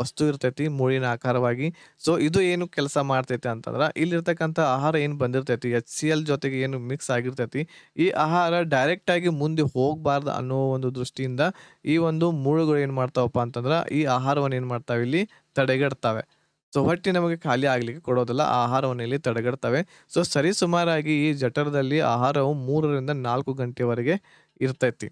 ವಸ್ತು ಇರ್ತೈತಿ ಮೂಳಿನ ಆಕಾರವಾಗಿ ಸೊ ಇದು ಏನು ಕೆಲಸ ಮಾಡ್ತೈತಿ ಅಂತಂದ್ರೆ ಇಲ್ಲಿರ್ತಕ್ಕಂಥ ಆಹಾರ ಏನು ಬಂದಿರ್ತೈತಿ ಎಚ್ ಸಿ ಎಲ್ ಜೊತೆಗೆ ಏನು ಮಿಕ್ಸ್ ಆಗಿರ್ತೈತಿ ಈ ಆಹಾರ ಡೈರೆಕ್ಟಾಗಿ ಮುಂದೆ ಹೋಗಬಾರ್ದು ಅನ್ನೋ ಒಂದು ದೃಷ್ಟಿಯಿಂದ ಈ ಒಂದು ಮೂಳುಗಳು ಏನು ಮಾಡ್ತಾವಪ್ಪ ಅಂತಂದ್ರೆ ಈ ಆಹಾರವನ್ನು ಏನು ಮಾಡ್ತಾವೆ ಇಲ್ಲಿ ತಡೆಗಡ್ತಾವೆ ಸೊ ಹೊಟ್ಟೆ ನಮಗೆ ಖಾಲಿ ಆಗಲಿಕ್ಕೆ ಕೊಡೋದಿಲ್ಲ ಆಹಾರವನ್ನು ಇಲ್ಲಿ ತಡೆಗಡ್ತವೆ ಸೊ ಸರಿಸುಮಾರಾಗಿ ಈ ಜಠರದಲ್ಲಿ ಆಹಾರವು ಮೂರರಿಂದ ನಾಲ್ಕು ಗಂಟೆವರೆಗೆ ಇರ್ತೈತಿ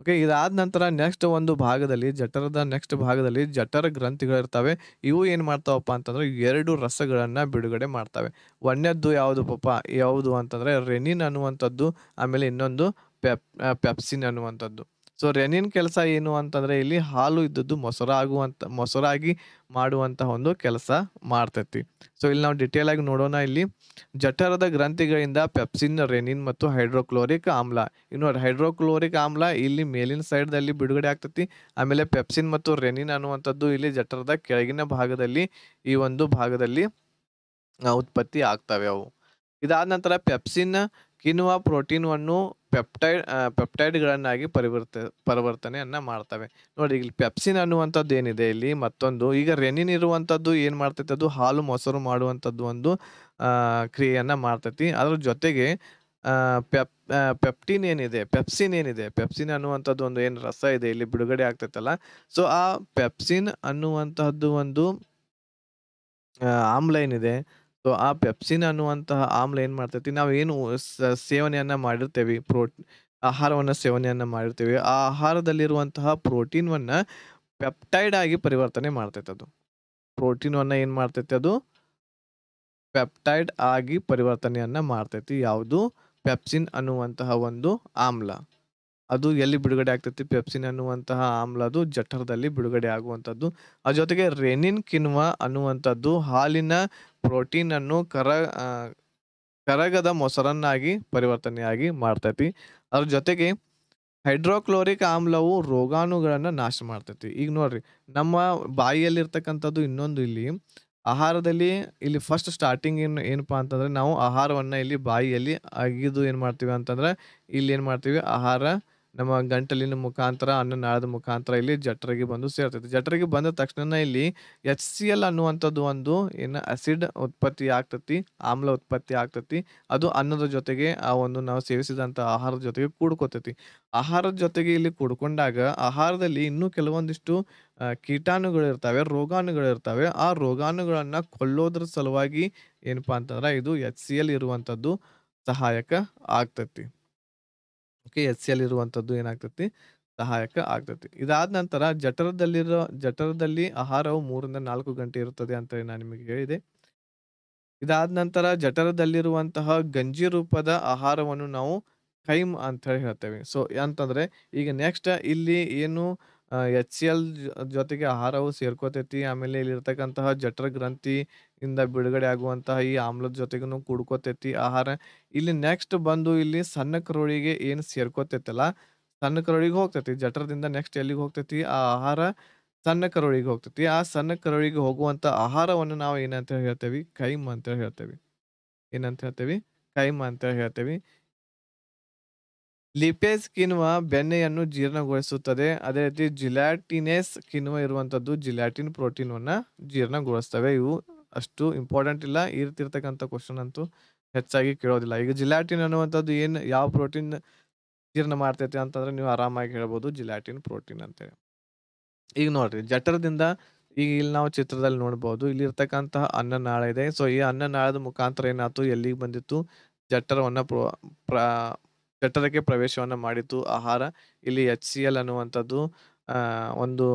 ಓಕೆ ಇದಾದ ನಂತರ ನೆಕ್ಸ್ಟ್ ಒಂದು ಭಾಗದಲ್ಲಿ ಜಠರದ ನೆಕ್ಸ್ಟ್ ಭಾಗದಲ್ಲಿ ಜಠರ ಗ್ರಂಥಿಗಳಿರ್ತವೆ ಇವು ಏನು ಮಾಡ್ತಾವಪ್ಪ ಅಂತಂದ್ರೆ ಎರಡು ರಸಗಳನ್ನು ಬಿಡುಗಡೆ ಮಾಡ್ತವೆ ಒಂದನೇದ್ದು ಯಾವುದು ಪಾಪ ಯಾವುದು ಅಂತಂದರೆ ರೆನಿನ್ ಅನ್ನುವಂಥದ್ದು ಆಮೇಲೆ ಇನ್ನೊಂದು ಪೆಪ್ ಪೆಪ್ಸಿನ್ ಅನ್ನುವಂಥದ್ದು ಸೊ ರೆನಿನ್ ಕೆಲಸ ಏನು ಅಂತಂದ್ರೆ ಇಲ್ಲಿ ಹಾಲು ಇದ್ದದ್ದು ಮೊಸರಾಗುವಂಥ ಮೊಸರಾಗಿ ಮಾಡುವಂತಹ ಒಂದು ಕೆಲಸ ಮಾಡ್ತೈತಿ ಸೊ ಇಲ್ಲಿ ನಾವು ಡಿಟೇಲ್ ಆಗಿ ನೋಡೋಣ ಇಲ್ಲಿ ಜಠರದ ಗ್ರಂಥಿಗಳಿಂದ ಪೆಪ್ಸಿನ್ ರೆನಿನ್ ಮತ್ತು ಹೈಡ್ರೋಕ್ಲೋರಿಕ್ ಆಮ್ಲ ಇನ್ನು ಹೈಡ್ರೋಕ್ಲೋರಿಕ್ ಆಮ್ಲ ಇಲ್ಲಿ ಮೇಲಿನ ಸೈಡ್ದಲ್ಲಿ ಬಿಡುಗಡೆ ಆಗ್ತೈತಿ ಆಮೇಲೆ ಪೆಪ್ಸಿನ್ ಮತ್ತು ರೆನಿನ್ ಅನ್ನುವಂಥದ್ದು ಇಲ್ಲಿ ಜಠರದ ಕೆಳಗಿನ ಭಾಗದಲ್ಲಿ ಈ ಒಂದು ಭಾಗದಲ್ಲಿ ಉತ್ಪತ್ತಿ ಆಗ್ತವೆ ಅವು ಇದಾದ ನಂತರ ಪೆಪ್ಸಿನ್ ಪ್ರೋಟೀನ್ ಅನ್ನು ಪೆಪ್ಟೈಡ್ ಪೆಪ್ಟೈಡ್ಗಳನ್ನಾಗಿ ಪರಿವರ್ತ ಪರಿವರ್ತನೆಯನ್ನು ಮಾಡ್ತವೆ ನೋಡಿ ಇಲ್ಲಿ ಪೆಪ್ಸಿನ್ ಅನ್ನುವಂಥದ್ದು ಏನಿದೆ ಇಲ್ಲಿ ಮತ್ತೊಂದು ಈಗ ರೆನಿನ್ ಇರುವಂಥದ್ದು ಏನು ಮಾಡ್ತೈತೆ ಅದು ಹಾಲು ಮೊಸರು ಮಾಡುವಂಥದ್ದು ಒಂದು ಕ್ರಿಯೆಯನ್ನು ಮಾಡ್ತೈತಿ ಅದ್ರ ಜೊತೆಗೆ ಪೆಪ್ ಪೆಪ್ಟಿನ್ ಏನಿದೆ ಪೆಪ್ಸಿನ್ ಏನಿದೆ ಪೆಪ್ಸಿನ್ ಅನ್ನುವಂಥದ್ದು ಒಂದು ಏನು ರಸ ಇದೆ ಇಲ್ಲಿ ಬಿಡುಗಡೆ ಆಗ್ತೈತಲ್ಲ ಸೊ ಆ ಪೆಪ್ಸಿನ್ ಅನ್ನುವಂತಹದ್ದು ಒಂದು ಆಮ್ಲ ಏನಿದೆ ಸೊ ಆ ಪೆಪ್ಸಿನ್ ಅನ್ನುವಂತಹ ಆಮ್ಲ ಏನ್ ಮಾಡ್ತೈತಿ ನಾವು ಏನು ಸೇವನೆಯನ್ನ ಮಾಡಿರ್ತೇವೆ ಪ್ರೋಟ್ ಆಹಾರವನ್ನ ಸೇವನೆಯನ್ನ ಮಾಡಿರ್ತೇವೆ ಆ ಆಹಾರದಲ್ಲಿರುವಂತಹ ಪ್ರೋಟೀನ್ವನ್ನ ಪೆಪ್ಟೈಡ್ ಆಗಿ ಪರಿವರ್ತನೆ ಮಾಡ್ತೈತೆ ಅದು ಪ್ರೋಟೀನ್ವನ್ನ ಏನು ಮಾಡ್ತೈತೆ ಅದು ಪೆಪ್ಟೈಡ್ ಆಗಿ ಪರಿವರ್ತನೆಯನ್ನ ಮಾಡ್ತೈತಿ ಯಾವುದು ಪೆಪ್ಸಿನ್ ಅನ್ನುವಂತಹ ಒಂದು ಆಮ್ಲ ಅದು ಎಲ್ಲಿ ಬಿಡುಗಡೆ ಆಗ್ತೈತಿ ಪೆಪ್ಸಿನ್ ಅನ್ನುವಂತಹ ಆಮ್ಲ ಅದು ಜಠರದಲ್ಲಿ ಬಿಡುಗಡೆ ಆಗುವಂಥದ್ದು ಅದ್ರ ಜೊತೆಗೆ ರೆನಿನ್ ಕಿನ್ವ ಅನ್ನುವಂಥದ್ದು ಹಾಲಿನ ಪ್ರೋಟೀನ್ ಅನ್ನು ಕರ ಕರಗದ ಮೊಸರನ್ನಾಗಿ ಪರಿವರ್ತನೆಯಾಗಿ ಮಾಡ್ತೈತಿ ಅದ್ರ ಜೊತೆಗೆ ಹೈಡ್ರೋಕ್ಲೋರಿಕ್ ಆಮ್ಲವು ರೋಗಾಣುಗಳನ್ನು ನಾಶ ಮಾಡ್ತೈತಿ ಈಗ ನೋಡ್ರಿ ನಮ್ಮ ಬಾಯಿಯಲ್ಲಿ ಇನ್ನೊಂದು ಇಲ್ಲಿ ಆಹಾರದಲ್ಲಿ ಇಲ್ಲಿ ಫಸ್ಟ್ ಸ್ಟಾರ್ಟಿಂಗ್ ಏನು ಏನಪ್ಪ ಅಂತಂದ್ರೆ ನಾವು ಆಹಾರವನ್ನು ಇಲ್ಲಿ ಬಾಯಿಯಲ್ಲಿ ಅಗಿದು ಏನು ಮಾಡ್ತೀವಿ ಅಂತಂದ್ರೆ ಇಲ್ಲಿ ಏನು ಮಾಡ್ತೀವಿ ಆಹಾರ ನಮ್ಮ ಗಂಟಲಿನ ಮುಖಾಂತರ ಅನ್ನ ನಾಳದ ಮುಖಾಂತರ ಇಲ್ಲಿ ಜಠರಿಗೆ ಬಂದು ಸೇರ್ತೈತಿ ಜಠರಿಗೆ ಬಂದ ತಕ್ಷಣ ಇಲ್ಲಿ ಎಚ್ ಸಿ ಎಲ್ ಅನ್ನುವಂಥದ್ದು ಒಂದು ಏನು ಅಸಿಡ್ ಉತ್ಪತ್ತಿ ಆಗ್ತತಿ ಆಮ್ಲ ಉತ್ಪತ್ತಿ ಆಗ್ತತಿ ಅದು ಅನ್ನದ ಜೊತೆಗೆ ಆ ಒಂದು ನಾವು ಸೇವಿಸಿದಂಥ ಆಹಾರದ ಜೊತೆಗೆ ಕೂಡ್ಕೋತೈತಿ ಆಹಾರದ ಜೊತೆಗೆ ಇಲ್ಲಿ ಕೂಡ್ಕೊಂಡಾಗ ಆಹಾರದಲ್ಲಿ ಇನ್ನೂ ಕೆಲವೊಂದಿಷ್ಟು ಕೀಟಾಣುಗಳು ರೋಗಾಣುಗಳು ರೋಗಾಣುಗಳಿರ್ತವೆ ಆ ರೋಗಾಣುಗಳನ್ನು ಕೊಲ್ಲೋದ್ರ ಸಲುವಾಗಿ ಏನಪ್ಪಾ ಅಂತಂದ್ರೆ ಇದು ಎಚ್ ಸಿ ಎಲ್ ಇರುವಂಥದ್ದು ಸಹಾಯಕ ಆಗ್ತತಿ ಓಕೆ ಎಚ್ ಸಿ ಎಲ್ ಇರುವಂಥದ್ದು ಏನಾಗ್ತೈತಿ ಸಹಾಯಕ ಆಗ್ತೈತಿ ಇದಾದ ನಂತರ ಜಠರದಲ್ಲಿರೋ ಜಠರದಲ್ಲಿ ಆಹಾರವು ಮೂರಿಂದ ನಾಲ್ಕು ಗಂಟೆ ಇರುತ್ತದೆ ಅಂತ ನಾನು ನಿಮಗೆ ಹೇಳಿದೆ ಇದಾದ ನಂತರ ಜಠರದಲ್ಲಿರುವಂತಹ ಗಂಜಿ ರೂಪದ ಆಹಾರವನ್ನು ನಾವು ಕೈಮ್ ಅಂತ ಹೇಳಿ ಹೇಳ್ತೇವೆ ಸೊ ಅಂತಂದ್ರೆ ಈಗ ನೆಕ್ಸ್ಟ್ ಇಲ್ಲಿ ಏನು ಆ, ಎಲ್ ಜೊತೆಗೆ ಆಹಾರವು ಸೇರ್ಕೋತೈತಿ. ಆಮೇಲೆ ಇಲ್ಲಿರ್ತಕ್ಕಂತಹ ಗ್ರಂಥಿ ಇಂದ ಬಿಡುಗಡೆ ಆಗುವಂತಹ ಈ ಆಮ್ಲದ ಜೊತೆಗೂ ಕೂಡ್ಕೋತೈತಿ ಆಹಾರ. ಇಲ್ಲಿ ನೆಕ್ಸ್ಟ್ ಬಂದು ಇಲ್ಲಿ ಸಣ್ಣ ಕರುಳಿಗೆ ಏನು ಸೇರ್ಕೋತೈತಲ್ಲ, ಸಣ್ಣ ಕರುಳಿಗೆ ಹೋಗ್ತೈತಿ. ಜಠರದಿಂದ ನೆಕ್ಸ್ಟ್ ಎಲ್ಲಿಗೆ ಹೋಗ್ತೈತಿ? ಆ ಆಹಾರ ಸಣ್ಣ ಕರುಳಿಗೆ ಹೋಗ್ತೈತಿ. ಆ ಸಣ್ಣ ಕರುಳಿಗೆ ಹೋಗುವಂಥ ಆಹಾರವನ್ನು ನಾವು ಏನಂತ ಹೇಳ್ತೇವಿ? ಕೈಮ್ ಅಂತ ಹೇಳ್ತೇವಿ. ಏನಂತ ಹೇಳ್ತೇವಿ? ಕೈಮ್ ಅಂತ ಹೇಳ್ತೇವಿ. ಲಿಪೇಸ್ ಕಿನ್ವಾ ಬೆಣ್ಣೆಯನ್ನು ಜೀರ್ಣಗೊಳಿಸುತ್ತದೆ ಅದೇ ರೀತಿ ಜಿಲಾಟಿನೇಸ್ ಕಿನ್ವಾ ಇರುವಂಥದ್ದು ಜಿಲಾಟಿನ್ ಪ್ರೋಟೀನನ್ನು ಜೀರ್ಣಗೊಳಿಸ್ತವೆ ಇವು ಅಷ್ಟು ಇಂಪಾರ್ಟೆಂಟ್ ಇಲ್ಲ ಈ ರೀತಿ ಇರ್ತಕ್ಕಂಥ ಕ್ವಶನ್ ಅಂತೂ ಹೆಚ್ಚಾಗಿ ಕೇಳೋದಿಲ್ಲ ಈಗ ಜಿಲಾಟಿನ್ ಅನ್ನುವಂಥದ್ದು ಏನು ಯಾವ ಪ್ರೋಟೀನ್ ಜೀರ್ಣ ಮಾಡ್ತೈತೆ ಅಂತಂದ್ರೆ ನೀವು ಆರಾಮಾಗಿ ಹೇಳ್ಬೋದು ಜಿಲಾಟಿನ್ ಪ್ರೋಟೀನ್ ಅಂತೇಳಿ ಈಗ ನೋಡ್ರಿ ಜಠರದಿಂದ ಈಗ ಇಲ್ಲಿ ನಾವು ಚಿತ್ರದಲ್ಲಿ ನೋಡ್ಬೋದು ಇಲ್ಲಿ ಇರ್ತಕ್ಕಂತಹ ಅನ್ನನಾಳ ಇದೆ ಸೊ ಈ ಅನ್ನನಾಳದ ಮುಖಾಂತರ ಏನಾಯ್ತು ಎಲ್ಲಿಗೆ ಬಂದಿತ್ತು ಜಠರವನ್ನು ಪ್ರ ಜಠರಕ್ಕೆ ಪ್ರವೇಶವನ್ನು ಮಾಡಿತು ಆಹಾರ ಇಲ್ಲಿ ಎಚ್ ಸಿ ಎಲ್ ಅನ್ನುವಂಥದ್ದು ಒಂದು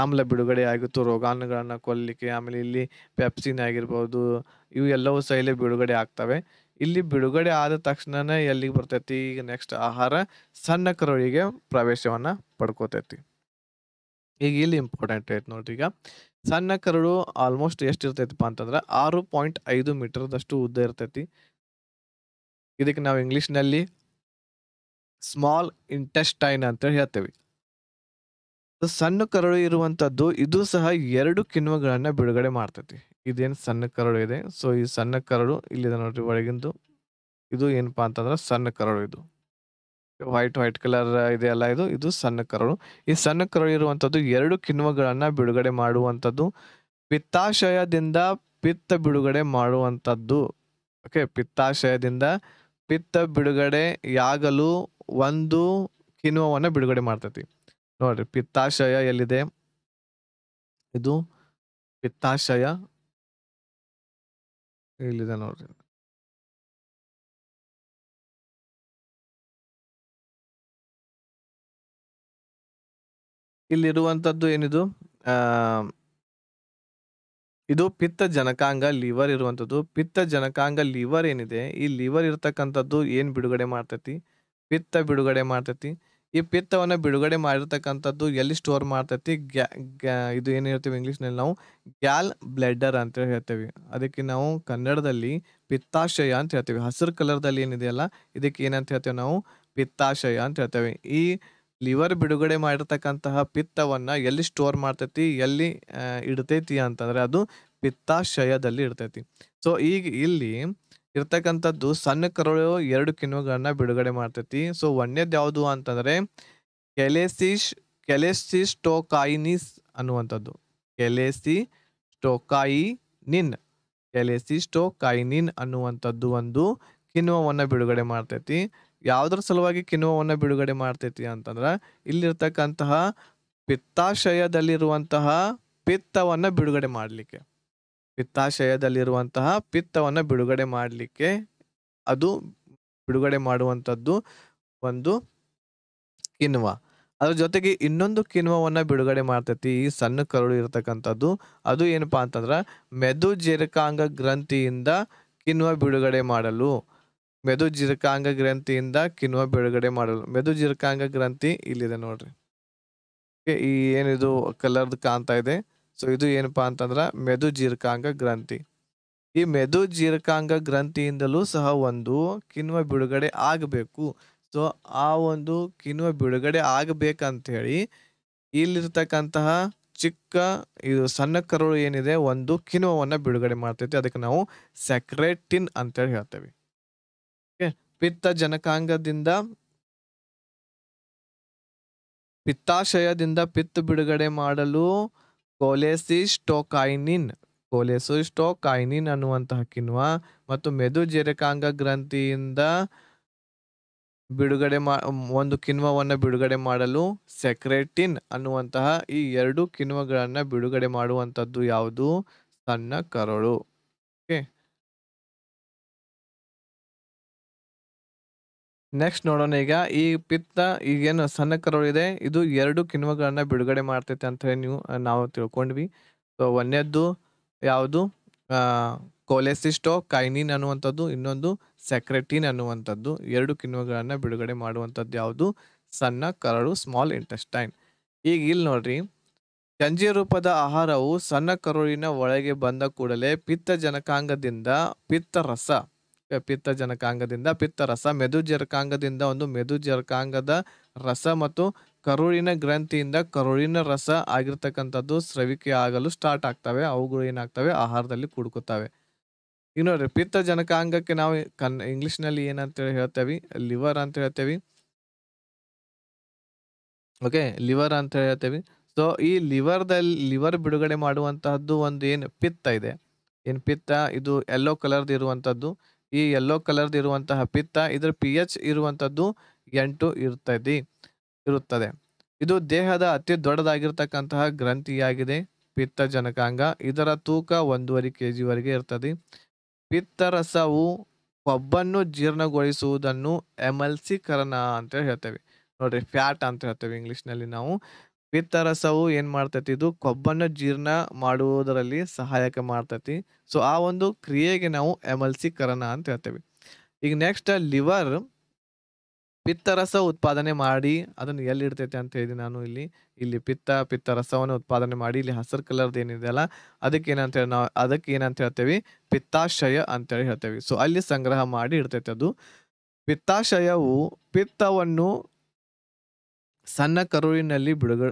ಆಮ್ಲ ಬಿಡುಗಡೆ ಆಗಿತ್ತು ರೋಗಾಣುಗಳನ್ನು ಕೊಲ್ಲಿಕ್ಕೆ ಆಮೇಲೆ ಇಲ್ಲಿ ಪೆಪ್ಸಿನ್ ಆಗಿರ್ಬೋದು ಇವು ಎಲ್ಲವೂ ಸಹ ಬಿಡುಗಡೆ ಆಗ್ತವೆ ಇಲ್ಲಿ ಬಿಡುಗಡೆ ಆದ ತಕ್ಷಣನೇ ಎಲ್ಲಿಗೆ ಬರ್ತೈತಿ ಈಗ ನೆಕ್ಸ್ಟ್ ಆಹಾರ ಸಣ್ಣ ಕರುಳಿಗೆ ಪ್ರವೇಶವನ್ನು ಪಡ್ಕೋತೈತಿ ಈಗ ಇಲ್ಲಿ ಇಂಪಾರ್ಟೆಂಟ್ ಐತೆ ನೋಡ್ರಿ ಈಗ ಸಣ್ಣ ಕರುಳು ಆಲ್ಮೋಸ್ಟ್ ಎಷ್ಟು ಇರ್ತೈತಿಪ್ಪ ಅಂತಂದ್ರೆ ಆರು ಪಾಯಿಂಟ್ ಐದು ಮೀಟರ್ದಷ್ಟು ಉದ್ದ ಇರ್ತೈತಿ ಇದಕ್ಕೆ ನಾವು ಇಂಗ್ಲೀಷ್ನಲ್ಲಿ ಸ್ಮಾಲ್ ಇಂಟೆಸ್ಟೈನ್ ಅಂತ ಹೇಳ್ತೇವೆ ಸಣ್ಣ ಕರಳು ಇರುವಂಥದ್ದು ಇದು ಸಹ ಎರಡು ಕಿಣ್ವಗಳನ್ನ ಬಿಡುಗಡೆ ಮಾಡ್ತೈತಿ ಇದೇನು ಸಣ್ಣ ಕರಳು ಇದೆ ಸೊ ಈ ಸಣ್ಣ ಕರಡು ಇಲ್ಲಿ ನೋಡ್ರಿ ಒಳಗಿಂದು ಇದು ಏನಪ್ಪಾ ಅಂತಂದ್ರೆ ಸಣ್ಣ ಕರಳು ಇದು ವೈಟ್ ವೈಟ್ ಕಲರ್ ಇದೆ ಅಲ್ಲ ಇದು ಇದು ಸಣ್ಣ ಕರಳು ಈ ಸಣ್ಣ ಕರಳು ಇರುವಂಥದ್ದು ಎರಡು ಕಿಣ್ವಗಳನ್ನು ಬಿಡುಗಡೆ ಮಾಡುವಂಥದ್ದು ಪಿತ್ತಾಶಯದಿಂದ ಪಿತ್ತ ಬಿಡುಗಡೆ ಮಾಡುವಂಥದ್ದು ಓಕೆ ಪಿತ್ತಾಶಯದಿಂದ ಪಿತ್ತ ಯಾಗಲು ಒಂದು ಕಿನ್ವವನ್ನ ಬಿಡುಗಡೆ ಮಾಡ್ತೈತಿ ನೋಡ್ರಿ ಪಿತ್ತಾಶಯ ಎಲ್ಲಿದೆ ಇದು ಪಿತ್ತಾಶಯ ಇಲ್ಲಿದೆ ನೋಡ್ರಿ ಇಲ್ಲಿರುವಂತದ್ದು ಏನಿದು ಆ ಇದು ಪಿತ್ತ ಜನಕಾಂಗ ಲಿವರ್ ಇರುವಂತದ್ದು ಪಿತ್ತ ಜನಕಾಂಗ ಲಿವರ್ ಏನಿದೆ ಈ ಲಿವರ್ ಇರ್ತಕ್ಕಂಥದ್ದು ಏನು ಬಿಡುಗಡೆ ಮಾಡ್ತೈತಿ ಪಿತ್ತ ಬಿಡುಗಡೆ ಮಾಡ್ತೈತಿ ಈ ಪಿತ್ತವನ್ನು ಬಿಡುಗಡೆ ಮಾಡಿರ್ತಕ್ಕಂಥದ್ದು ಎಲ್ಲಿ ಸ್ಟೋರ್ ಮಾಡ್ತೈತಿ ಗ್ಯಾ ಗ್ಯಾ ಇದು ಏನು ಹೇಳ್ತೀವಿ ಇಂಗ್ಲೀಷ್ನಲ್ಲಿ ನಾವು ಗ್ಯಾಲ್ ಬ್ಲೆಡರ್ ಅಂತ ಹೇಳ್ತೇವೆ ಅದಕ್ಕೆ ನಾವು ಕನ್ನಡದಲ್ಲಿ ಪಿತ್ತಾಶಯ ಅಂತ ಹೇಳ್ತೇವೆ ಹಸಿರು ಕಲರ್ದಲ್ಲಿ ಏನಿದೆಯಲ್ಲ ಇದಕ್ಕೆ ಏನಂತ ಹೇಳ್ತೇವೆ ನಾವು ಪಿತ್ತಾಶಯ ಅಂತ ಹೇಳ್ತೇವೆ ಈ ಲಿವರ್ ಬಿಡುಗಡೆ ಮಾಡಿರ್ತಕ್ಕಂತಹ ಪಿತ್ತವನ್ನು ಎಲ್ಲಿ ಸ್ಟೋರ್ ಮಾಡ್ತೈತಿ ಎಲ್ಲಿ ಇಡ್ತೈತಿ ಅಂತಂದರೆ ಅದು ಪಿತ್ತಾಶಯದಲ್ಲಿ ಇಡ್ತೈತಿ ಸೊ ಈಗ ಇಲ್ಲಿ ಇರ್ತಕ್ಕಂಥದ್ದು ಸಣ್ಣ ಕರುಳು ಎರಡು ಕಿಣ್ವಗಳನ್ನ ಬಿಡುಗಡೆ ಮಾಡ್ತೈತಿ ಸೊ ಒಂದೇದ್ ಯಾವುದು ಅಂತಂದ್ರೆ ಕೆಲೆಸಿಶ್ ಕೆಲೆಸಿಸ್ಟೋಕಾಯಿನಿಸ್ ಅನ್ನುವಂಥದ್ದು ಕೆಲೆಸಿ ಸ್ಟೋಕಾಯಿನಿನ್ ಕೆಲೆಸಿಸ್ಟೋಕಾಯಿನಿನ್ ಅನ್ನುವಂಥದ್ದು ಒಂದು ಕಿಣ್ವವನ್ನು ಬಿಡುಗಡೆ ಮಾಡ್ತೈತಿ ಯಾವುದರ ಸಲುವಾಗಿ ಕಿಣ್ವವನ್ನು ಬಿಡುಗಡೆ ಮಾಡ್ತೈತಿ ಅಂತಂದ್ರೆ ಇಲ್ಲಿರ್ತಕ್ಕಂತಹ ಪಿತ್ತಾಶಯದಲ್ಲಿರುವಂತಹ ಪಿತ್ತವನ್ನು ಬಿಡುಗಡೆ ಮಾಡಲಿಕ್ಕೆ ಪಿತ್ತಾಶಯದಲ್ಲಿರುವಂತಹ ಪಿತ್ತವನ್ನು ಬಿಡುಗಡೆ ಮಾಡಲಿಕ್ಕೆ ಅದು ಬಿಡುಗಡೆ ಮಾಡುವಂಥದ್ದು ಒಂದು ಕಿಣ್ವ ಅದ್ರ ಜೊತೆಗೆ ಇನ್ನೊಂದು ಕಿಣ್ವವನ್ನು ಬಿಡುಗಡೆ ಮಾಡ್ತೈತಿ ಈ ಸಣ್ಣ ಕರುಳು ಇರತಕ್ಕಂಥದ್ದು ಅದು ಏನಪ್ಪಾ ಅಂತಂದ್ರೆ ಮೆದು ಜೀರಕಾಂಗ ಗ್ರಂಥಿಯಿಂದ ಕಿಣ್ವ ಬಿಡುಗಡೆ ಮಾಡಲು ಮೆದು ಜೀರಕಾಂಗ ಗ್ರಂಥಿಯಿಂದ ಕಿಣ್ವ ಬಿಡುಗಡೆ ಮಾಡಲು ಮೆದು ಜೀರಕಾಂಗ ಗ್ರಂಥಿ ಇಲ್ಲಿದೆ ನೋಡ್ರಿ ಈ ಏನಿದು ಕಲರ್ದು ಕಾಣ್ತಾ ಇದೆ ಸೊ ಇದು ಏನಪ್ಪಾ ಅಂತಂದ್ರೆ ಮೆದು ಜೀರ್ಕಾಂಗ ಗ್ರಂಥಿ ಈ ಮೆದು ಜೀರ್ಕಾಂಗ ಗ್ರಂಥಿಯಿಂದಲೂ ಸಹ ಒಂದು ಕಿಣ್ವ ಬಿಡುಗಡೆ ಆಗಬೇಕು ಸೊ ಆ ಒಂದು ಕಿಣ್ವ ಬಿಡುಗಡೆ ಆಗಬೇಕಂತ ಹೇಳಿ ಇಲ್ಲಿರ್ತಕ್ಕಂತಹ ಚಿಕ್ಕ ಇದು ಸಣ್ಣ ಕರುಳು ಏನಿದೆ ಒಂದು ಕಿಣ್ವವನ್ನು ಬಿಡುಗಡೆ ಮಾಡ್ತೈತಿ ಅದಕ್ಕೆ ನಾವು ಸೆಕ್ರೆಟಿನ್ ಅಂತೇಳಿ ಹೇಳ್ತೇವೆ ಪಿತ್ತ ಜನಕಾಂಗದಿಂದ ಪಿತ್ತಾಶಯದಿಂದ ಪಿತ್ತ ಬಿಡುಗಡೆ ಮಾಡಲು ಕೊಲೆಸಿಸ್ಟೋಕೈನಿನ್ ಕೊಲೆಸಿಸ್ಟೋಕೈನಿನ್ ಅನ್ನುವಂತಹ ಕಿಣ್ವ ಮತ್ತು ಮೆದುಜೀರಕಾಂಗ ಗ್ರಂಥಿಯಿಂದ ಬಿಡುಗಡೆ ಮಾ ಒಂದು ಕಿಣ್ವವನ್ನು ಬಿಡುಗಡೆ ಮಾಡಲು ಸೆಕ್ರೆಟಿನ್ ಅನ್ನುವಂತಹ ಈ ಎರಡು ಕಿಣ್ವಗಳನ್ನು ಬಿಡುಗಡೆ ಮಾಡುವಂಥದ್ದು ಯಾವುದು ಸಣ್ಣ ಕರಳು ಓಕೆ ನೆಕ್ಸ್ಟ್ ನೋಡೋಣ ಈಗ ಈ ಪಿತ್ತ ಈಗೇನು ಸಣ್ಣ ಕರೋಳು ಇದೆ ಇದು ಎರಡು ಕಿಣ್ವಗಳನ್ನ ಬಿಡುಗಡೆ ಮಾಡ್ತೈತೆ ಅಂತ ಹೇಳಿ ನೀವು ನಾವು ತಿಳ್ಕೊಂಡ್ವಿ ಸೊ ಒಂದೇದ್ದು ಯಾವುದು ಕೊಲೆಸಿಸ್ಟೋ ಕೈನಿನ್ ಅನ್ನುವಂಥದ್ದು ಇನ್ನೊಂದು ಸೆಕ್ರೆಟಿನ್ ಅನ್ನುವಂಥದ್ದು ಎರಡು ಕಿಣ್ವಗಳನ್ನು ಬಿಡುಗಡೆ ಮಾಡುವಂಥದ್ದು ಯಾವುದು ಸಣ್ಣ ಕರಳು ಸ್ಮಾಲ್ ಇಂಟೆಸ್ಟೈನ್ ಈಗ ಇಲ್ಲಿ ನೋಡ್ರಿ ಗಂಜಿ ರೂಪದ ಆಹಾರವು ಸಣ್ಣ ಕರುಳಿನ ಒಳಗೆ ಬಂದ ಕೂಡಲೇ ಪಿತ್ತ ಜನಕಾಂಗದಿಂದ ಪಿತ್ತ ರಸ ಪಿತ್ತ ಜನಕಾಂಗದಿಂದ ಮೆದು ಜರಕಾಂಗದಿಂದ ಒಂದು ಜರಕಾಂಗದ ರಸ ಮತ್ತು ಕರುಳಿನ ಗ್ರಂಥಿಯಿಂದ ಕರುಳಿನ ರಸ ಆಗಿರ್ತಕ್ಕಂಥದ್ದು ಸ್ರವಿಕೆ ಆಗಲು ಸ್ಟಾರ್ಟ್ ಆಗ್ತವೆ ಅವುಗಳು ಏನಾಗ್ತವೆ ಆಹಾರದಲ್ಲಿ ಕೂಡ್ಕೋತವೆ ಇನ್ನು ನೋಡ್ರಿ ಪಿತ್ತ ಜನಕಾಂಗಕ್ಕೆ ನಾವು ಕನ್ ಇಂಗ್ಲೀಷ್ನಲ್ಲಿ ಏನಂತೇಳಿ ಹೇಳ್ತೇವೆ ಲಿವರ್ ಅಂತ ಹೇಳ್ತೇವೆ ಓಕೆ ಲಿವರ್ ಅಂತ ಹೇಳ್ತೇವೆ ಸೊ ಈ ಲಿವರ್ದಲ್ಲಿ ಲಿವರ್ ಬಿಡುಗಡೆ ಮಾಡುವಂತಹದ್ದು ಒಂದು ಏನು ಪಿತ್ತ ಇದೆ ಏನು ಪಿತ್ತ ಇದು ಎಲ್ಲೋ ಕಲರ್ದು ಇರುವಂಥದ್ದು ಈ ಯೆಲ್ಲೋ ಕಲರ್ ಇರುವಂತಹ ಪಿತ್ತ ಇದರ ಪಿ ಎಚ್ ಇರುವಂಥದ್ದು ಎಂಟು ಇರ್ತದೆ ಇರುತ್ತದೆ ಇದು ದೇಹದ ಅತಿ ದೊಡ್ಡದಾಗಿರ್ತಕ್ಕಂತಹ ಗ್ರಂಥಿಯಾಗಿದೆ ಪಿತ್ತ ಜನಕಾಂಗ ಇದರ ತೂಕ ಒಂದೂವರೆ ಕೆ ವರೆಗೆ ಇರ್ತದೆ ಪಿತ್ತರಸವು ಕೊಬ್ಬನ್ನು ಜೀರ್ಣಗೊಳಿಸುವುದನ್ನು ಎಮಲ್ಸಿಕರಣ ಅಂತ ಹೇಳ್ತೇವೆ ನೋಡ್ರಿ ಫ್ಯಾಟ್ ಅಂತ ಹೇಳ್ತೇವೆ ಇಂಗ್ಲಿಷ್ನಲ್ಲಿ ನಾವು ಪಿತ್ತರಸವು ಏನ್ ಮಾಡ್ತೈತಿ ಇದು ಕೊಬ್ಬನ್ನ ಜೀರ್ಣ ಮಾಡುವುದರಲ್ಲಿ ಸಹಾಯಕ ಮಾಡ್ತೈತಿ ಸೊ ಆ ಒಂದು ಕ್ರಿಯೆಗೆ ನಾವು ಎಮಲ್ಸೀಕರಣ ಅಂತ ಹೇಳ್ತೇವೆ ಈಗ ನೆಕ್ಸ್ಟ್ ಲಿವರ್ ಪಿತ್ತರಸ ಉತ್ಪಾದನೆ ಮಾಡಿ ಅದನ್ನು ಎಲ್ಲಿ ಇಡ್ತೈತಿ ಅಂತ ಹೇಳಿದೆ ನಾನು ಇಲ್ಲಿ ಇಲ್ಲಿ ಪಿತ್ತ ಪಿತ್ತ ರಸವನ್ನು ಉತ್ಪಾದನೆ ಮಾಡಿ ಇಲ್ಲಿ ಹಸಿರು ಕಲರ್ದು ಏನಿದೆ ಅಲ್ಲ ಅದಕ್ಕೆ ಏನಂತ ಹೇಳಿ ನಾವು ಅದಕ್ಕೆ ಏನಂತ ಹೇಳ್ತೇವೆ ಪಿತ್ತಾಶಯ ಅಂತೇಳಿ ಹೇಳ್ತೇವೆ ಸೊ ಅಲ್ಲಿ ಸಂಗ್ರಹ ಮಾಡಿ ಇಡ್ತೈತೆ ಅದು ಪಿತ್ತಾಶಯವು ಪಿತ್ತವನ್ನು ಸಣ್ಣ ಕರುಳಿನಲ್ಲಿ ಬಿಡುಗ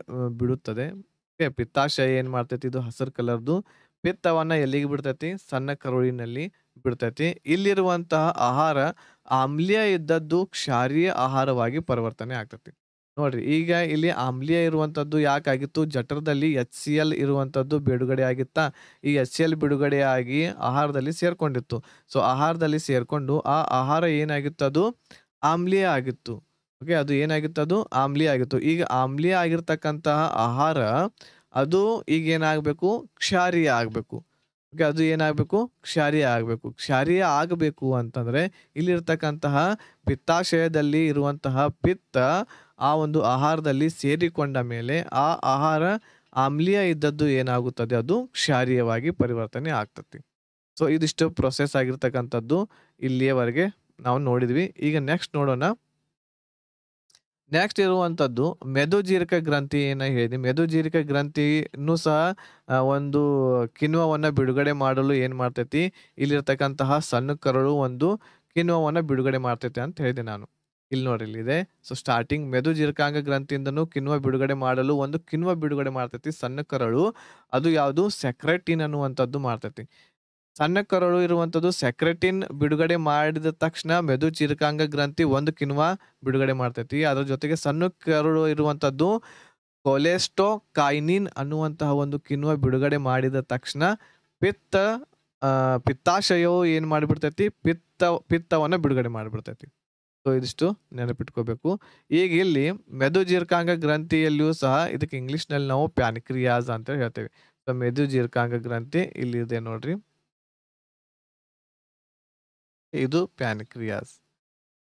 ಬಿಡುತ್ತದೆ ಪಿತ್ತಾಶಯ ಏನು ಮಾಡ್ತೈತಿ ಇದು ಹಸಿರು ಕಲರ್ದು ಪಿತ್ತವನ್ನ ಎಲ್ಲಿಗೆ ಬಿಡ್ತೈತಿ ಸಣ್ಣ ಕರುಳಿನಲ್ಲಿ ಬಿಡ್ತೈತಿ ಇಲ್ಲಿರುವಂತಹ ಆಹಾರ ಆಮ್ಲೀಯ ಇದ್ದದ್ದು ಕ್ಷಾರೀಯ ಆಹಾರವಾಗಿ ಪರಿವರ್ತನೆ ಆಗ್ತೈತಿ ನೋಡ್ರಿ ಈಗ ಇಲ್ಲಿ ಆಮ್ಲೀಯ ಇರುವಂಥದ್ದು ಯಾಕಾಗಿತ್ತು ಜಠರದಲ್ಲಿ ಎಚ್ ಸಿ ಎಲ್ ಇರುವಂಥದ್ದು ಬಿಡುಗಡೆ ಆಗಿತ್ತಾ ಈ ಎಚ್ ಸಿ ಎಲ್ ಬಿಡುಗಡೆಯಾಗಿ ಆಹಾರದಲ್ಲಿ ಸೇರ್ಕೊಂಡಿತ್ತು ಸೊ ಆಹಾರದಲ್ಲಿ ಸೇರ್ಕೊಂಡು ಆ ಆಹಾರ ಏನಾಗಿತ್ತು ಅದು ಆಮ್ಲೀಯ ಆಗಿತ್ತು ಓಕೆ ಅದು ಏನಾಗಿತ್ತು ಅದು ಆಮ್ಲೀಯ ಆಗಿತ್ತು ಈಗ ಆಮ್ಲೀಯ ಆಗಿರ್ತಕ್ಕಂತಹ ಆಹಾರ ಅದು ಈಗ ಏನಾಗಬೇಕು ಕ್ಷಾರೀಯ ಆಗಬೇಕು ಓಕೆ ಅದು ಏನಾಗಬೇಕು ಕ್ಷಾರಿಯ ಆಗಬೇಕು ಕ್ಷಾರೀಯ ಆಗಬೇಕು ಅಂತಂದರೆ ಇಲ್ಲಿರ್ತಕ್ಕಂತಹ ಪಿತ್ತಾಶಯದಲ್ಲಿ ಇರುವಂತಹ ಪಿತ್ತ ಆ ಒಂದು ಆಹಾರದಲ್ಲಿ ಸೇರಿಕೊಂಡ ಮೇಲೆ ಆ ಆಹಾರ ಆಮ್ಲೀಯ ಇದ್ದದ್ದು ಏನಾಗುತ್ತದೆ ಅದು ಕ್ಷಾರಿಯವಾಗಿ ಪರಿವರ್ತನೆ ಆಗ್ತತಿ ಸೊ ಇದಿಷ್ಟು ಪ್ರೊಸೆಸ್ ಆಗಿರ್ತಕ್ಕಂಥದ್ದು ಇಲ್ಲಿಯವರೆಗೆ ನಾವು ನೋಡಿದ್ವಿ ಈಗ ನೆಕ್ಸ್ಟ್ ನೋಡೋಣ ನೆಕ್ಸ್ಟ್ ಇರುವಂಥದ್ದು ಮೆದುಜೀರಕ ಗ್ರಂಥಿಯನ್ನು ಹೇಳಿದೆ ಮೆದುಜೀರಕ ಗ್ರಂಥಿನೂ ಸಹ ಒಂದು ಕಿಣ್ವವನ್ನು ಬಿಡುಗಡೆ ಮಾಡಲು ಏನು ಮಾಡ್ತೈತಿ ಇಲ್ಲಿರ್ತಕ್ಕಂತಹ ಸಣ್ಣ ಕರಳು ಒಂದು ಕಿಣ್ವವನ್ನು ಬಿಡುಗಡೆ ಮಾಡ್ತೈತಿ ಅಂತ ಹೇಳಿದೆ ನಾನು ಇಲ್ಲಿ ನೋಡ್ರಿ ಇದೆ ಸೊ ಸ್ಟಾರ್ಟಿಂಗ್ ಮೆದುಜೀರಕಾಂಗ ಗ್ರಂಥಿಯಿಂದನೂ ಕಿಣ್ವ ಬಿಡುಗಡೆ ಮಾಡಲು ಒಂದು ಕಿಣ್ವ ಬಿಡುಗಡೆ ಮಾಡ್ತೈತಿ ಸಣ್ಣ ಕರಳು ಅದು ಯಾವುದು ಸೆಕ್ರೆಟಿನ್ ಅನ್ನುವಂಥದ್ದು ಮಾಡ್ತೈತಿ ಸಣ್ಣ ಕರಳು ಇರುವಂಥದ್ದು ಸೆಕ್ರೆಟಿನ್ ಬಿಡುಗಡೆ ಮಾಡಿದ ತಕ್ಷಣ ಮೆದು ಚೀರಕಾಂಗ ಗ್ರಂಥಿ ಒಂದು ಕಿಣ್ವ ಬಿಡುಗಡೆ ಮಾಡ್ತೈತಿ ಅದರ ಜೊತೆಗೆ ಸಣ್ಣ ಕರಳು ಇರುವಂಥದ್ದು ಕಾಯ್ನಿನ್ ಅನ್ನುವಂತಹ ಒಂದು ಕಿನ್ವ ಬಿಡುಗಡೆ ಮಾಡಿದ ತಕ್ಷಣ ಪಿತ್ತ ಪಿತ್ತಾಶಯವು ಏನು ಮಾಡಿಬಿಡ್ತೈತಿ ಪಿತ್ತ ಪಿತ್ತವನ್ನು ಬಿಡುಗಡೆ ಮಾಡಿಬಿಡ್ತೈತಿ ಸೊ ಇದಿಷ್ಟು ನೆನಪಿಟ್ಕೋಬೇಕು ಈಗ ಇಲ್ಲಿ ಮೆದು ಜೀರ್ಕಾಂಗ ಗ್ರಂಥಿಯಲ್ಲಿಯೂ ಸಹ ಇದಕ್ಕೆ ಇಂಗ್ಲೀಷ್ನಲ್ಲಿ ನಾವು ಪ್ಯಾನಿಕ್ರಿಯಾಸ್ ಅಂತ ಹೇಳ್ತೇವೆ ಸೊ ಮೆದು ಜೀರ್ಕಾಂಗ ಗ್ರಂಥಿ ಇಲ್ಲಿ ಇದೆ ನೋಡ್ರಿ ಇದು ಪ್ಯಾನ್ಕ್ರಿಯಾಸ್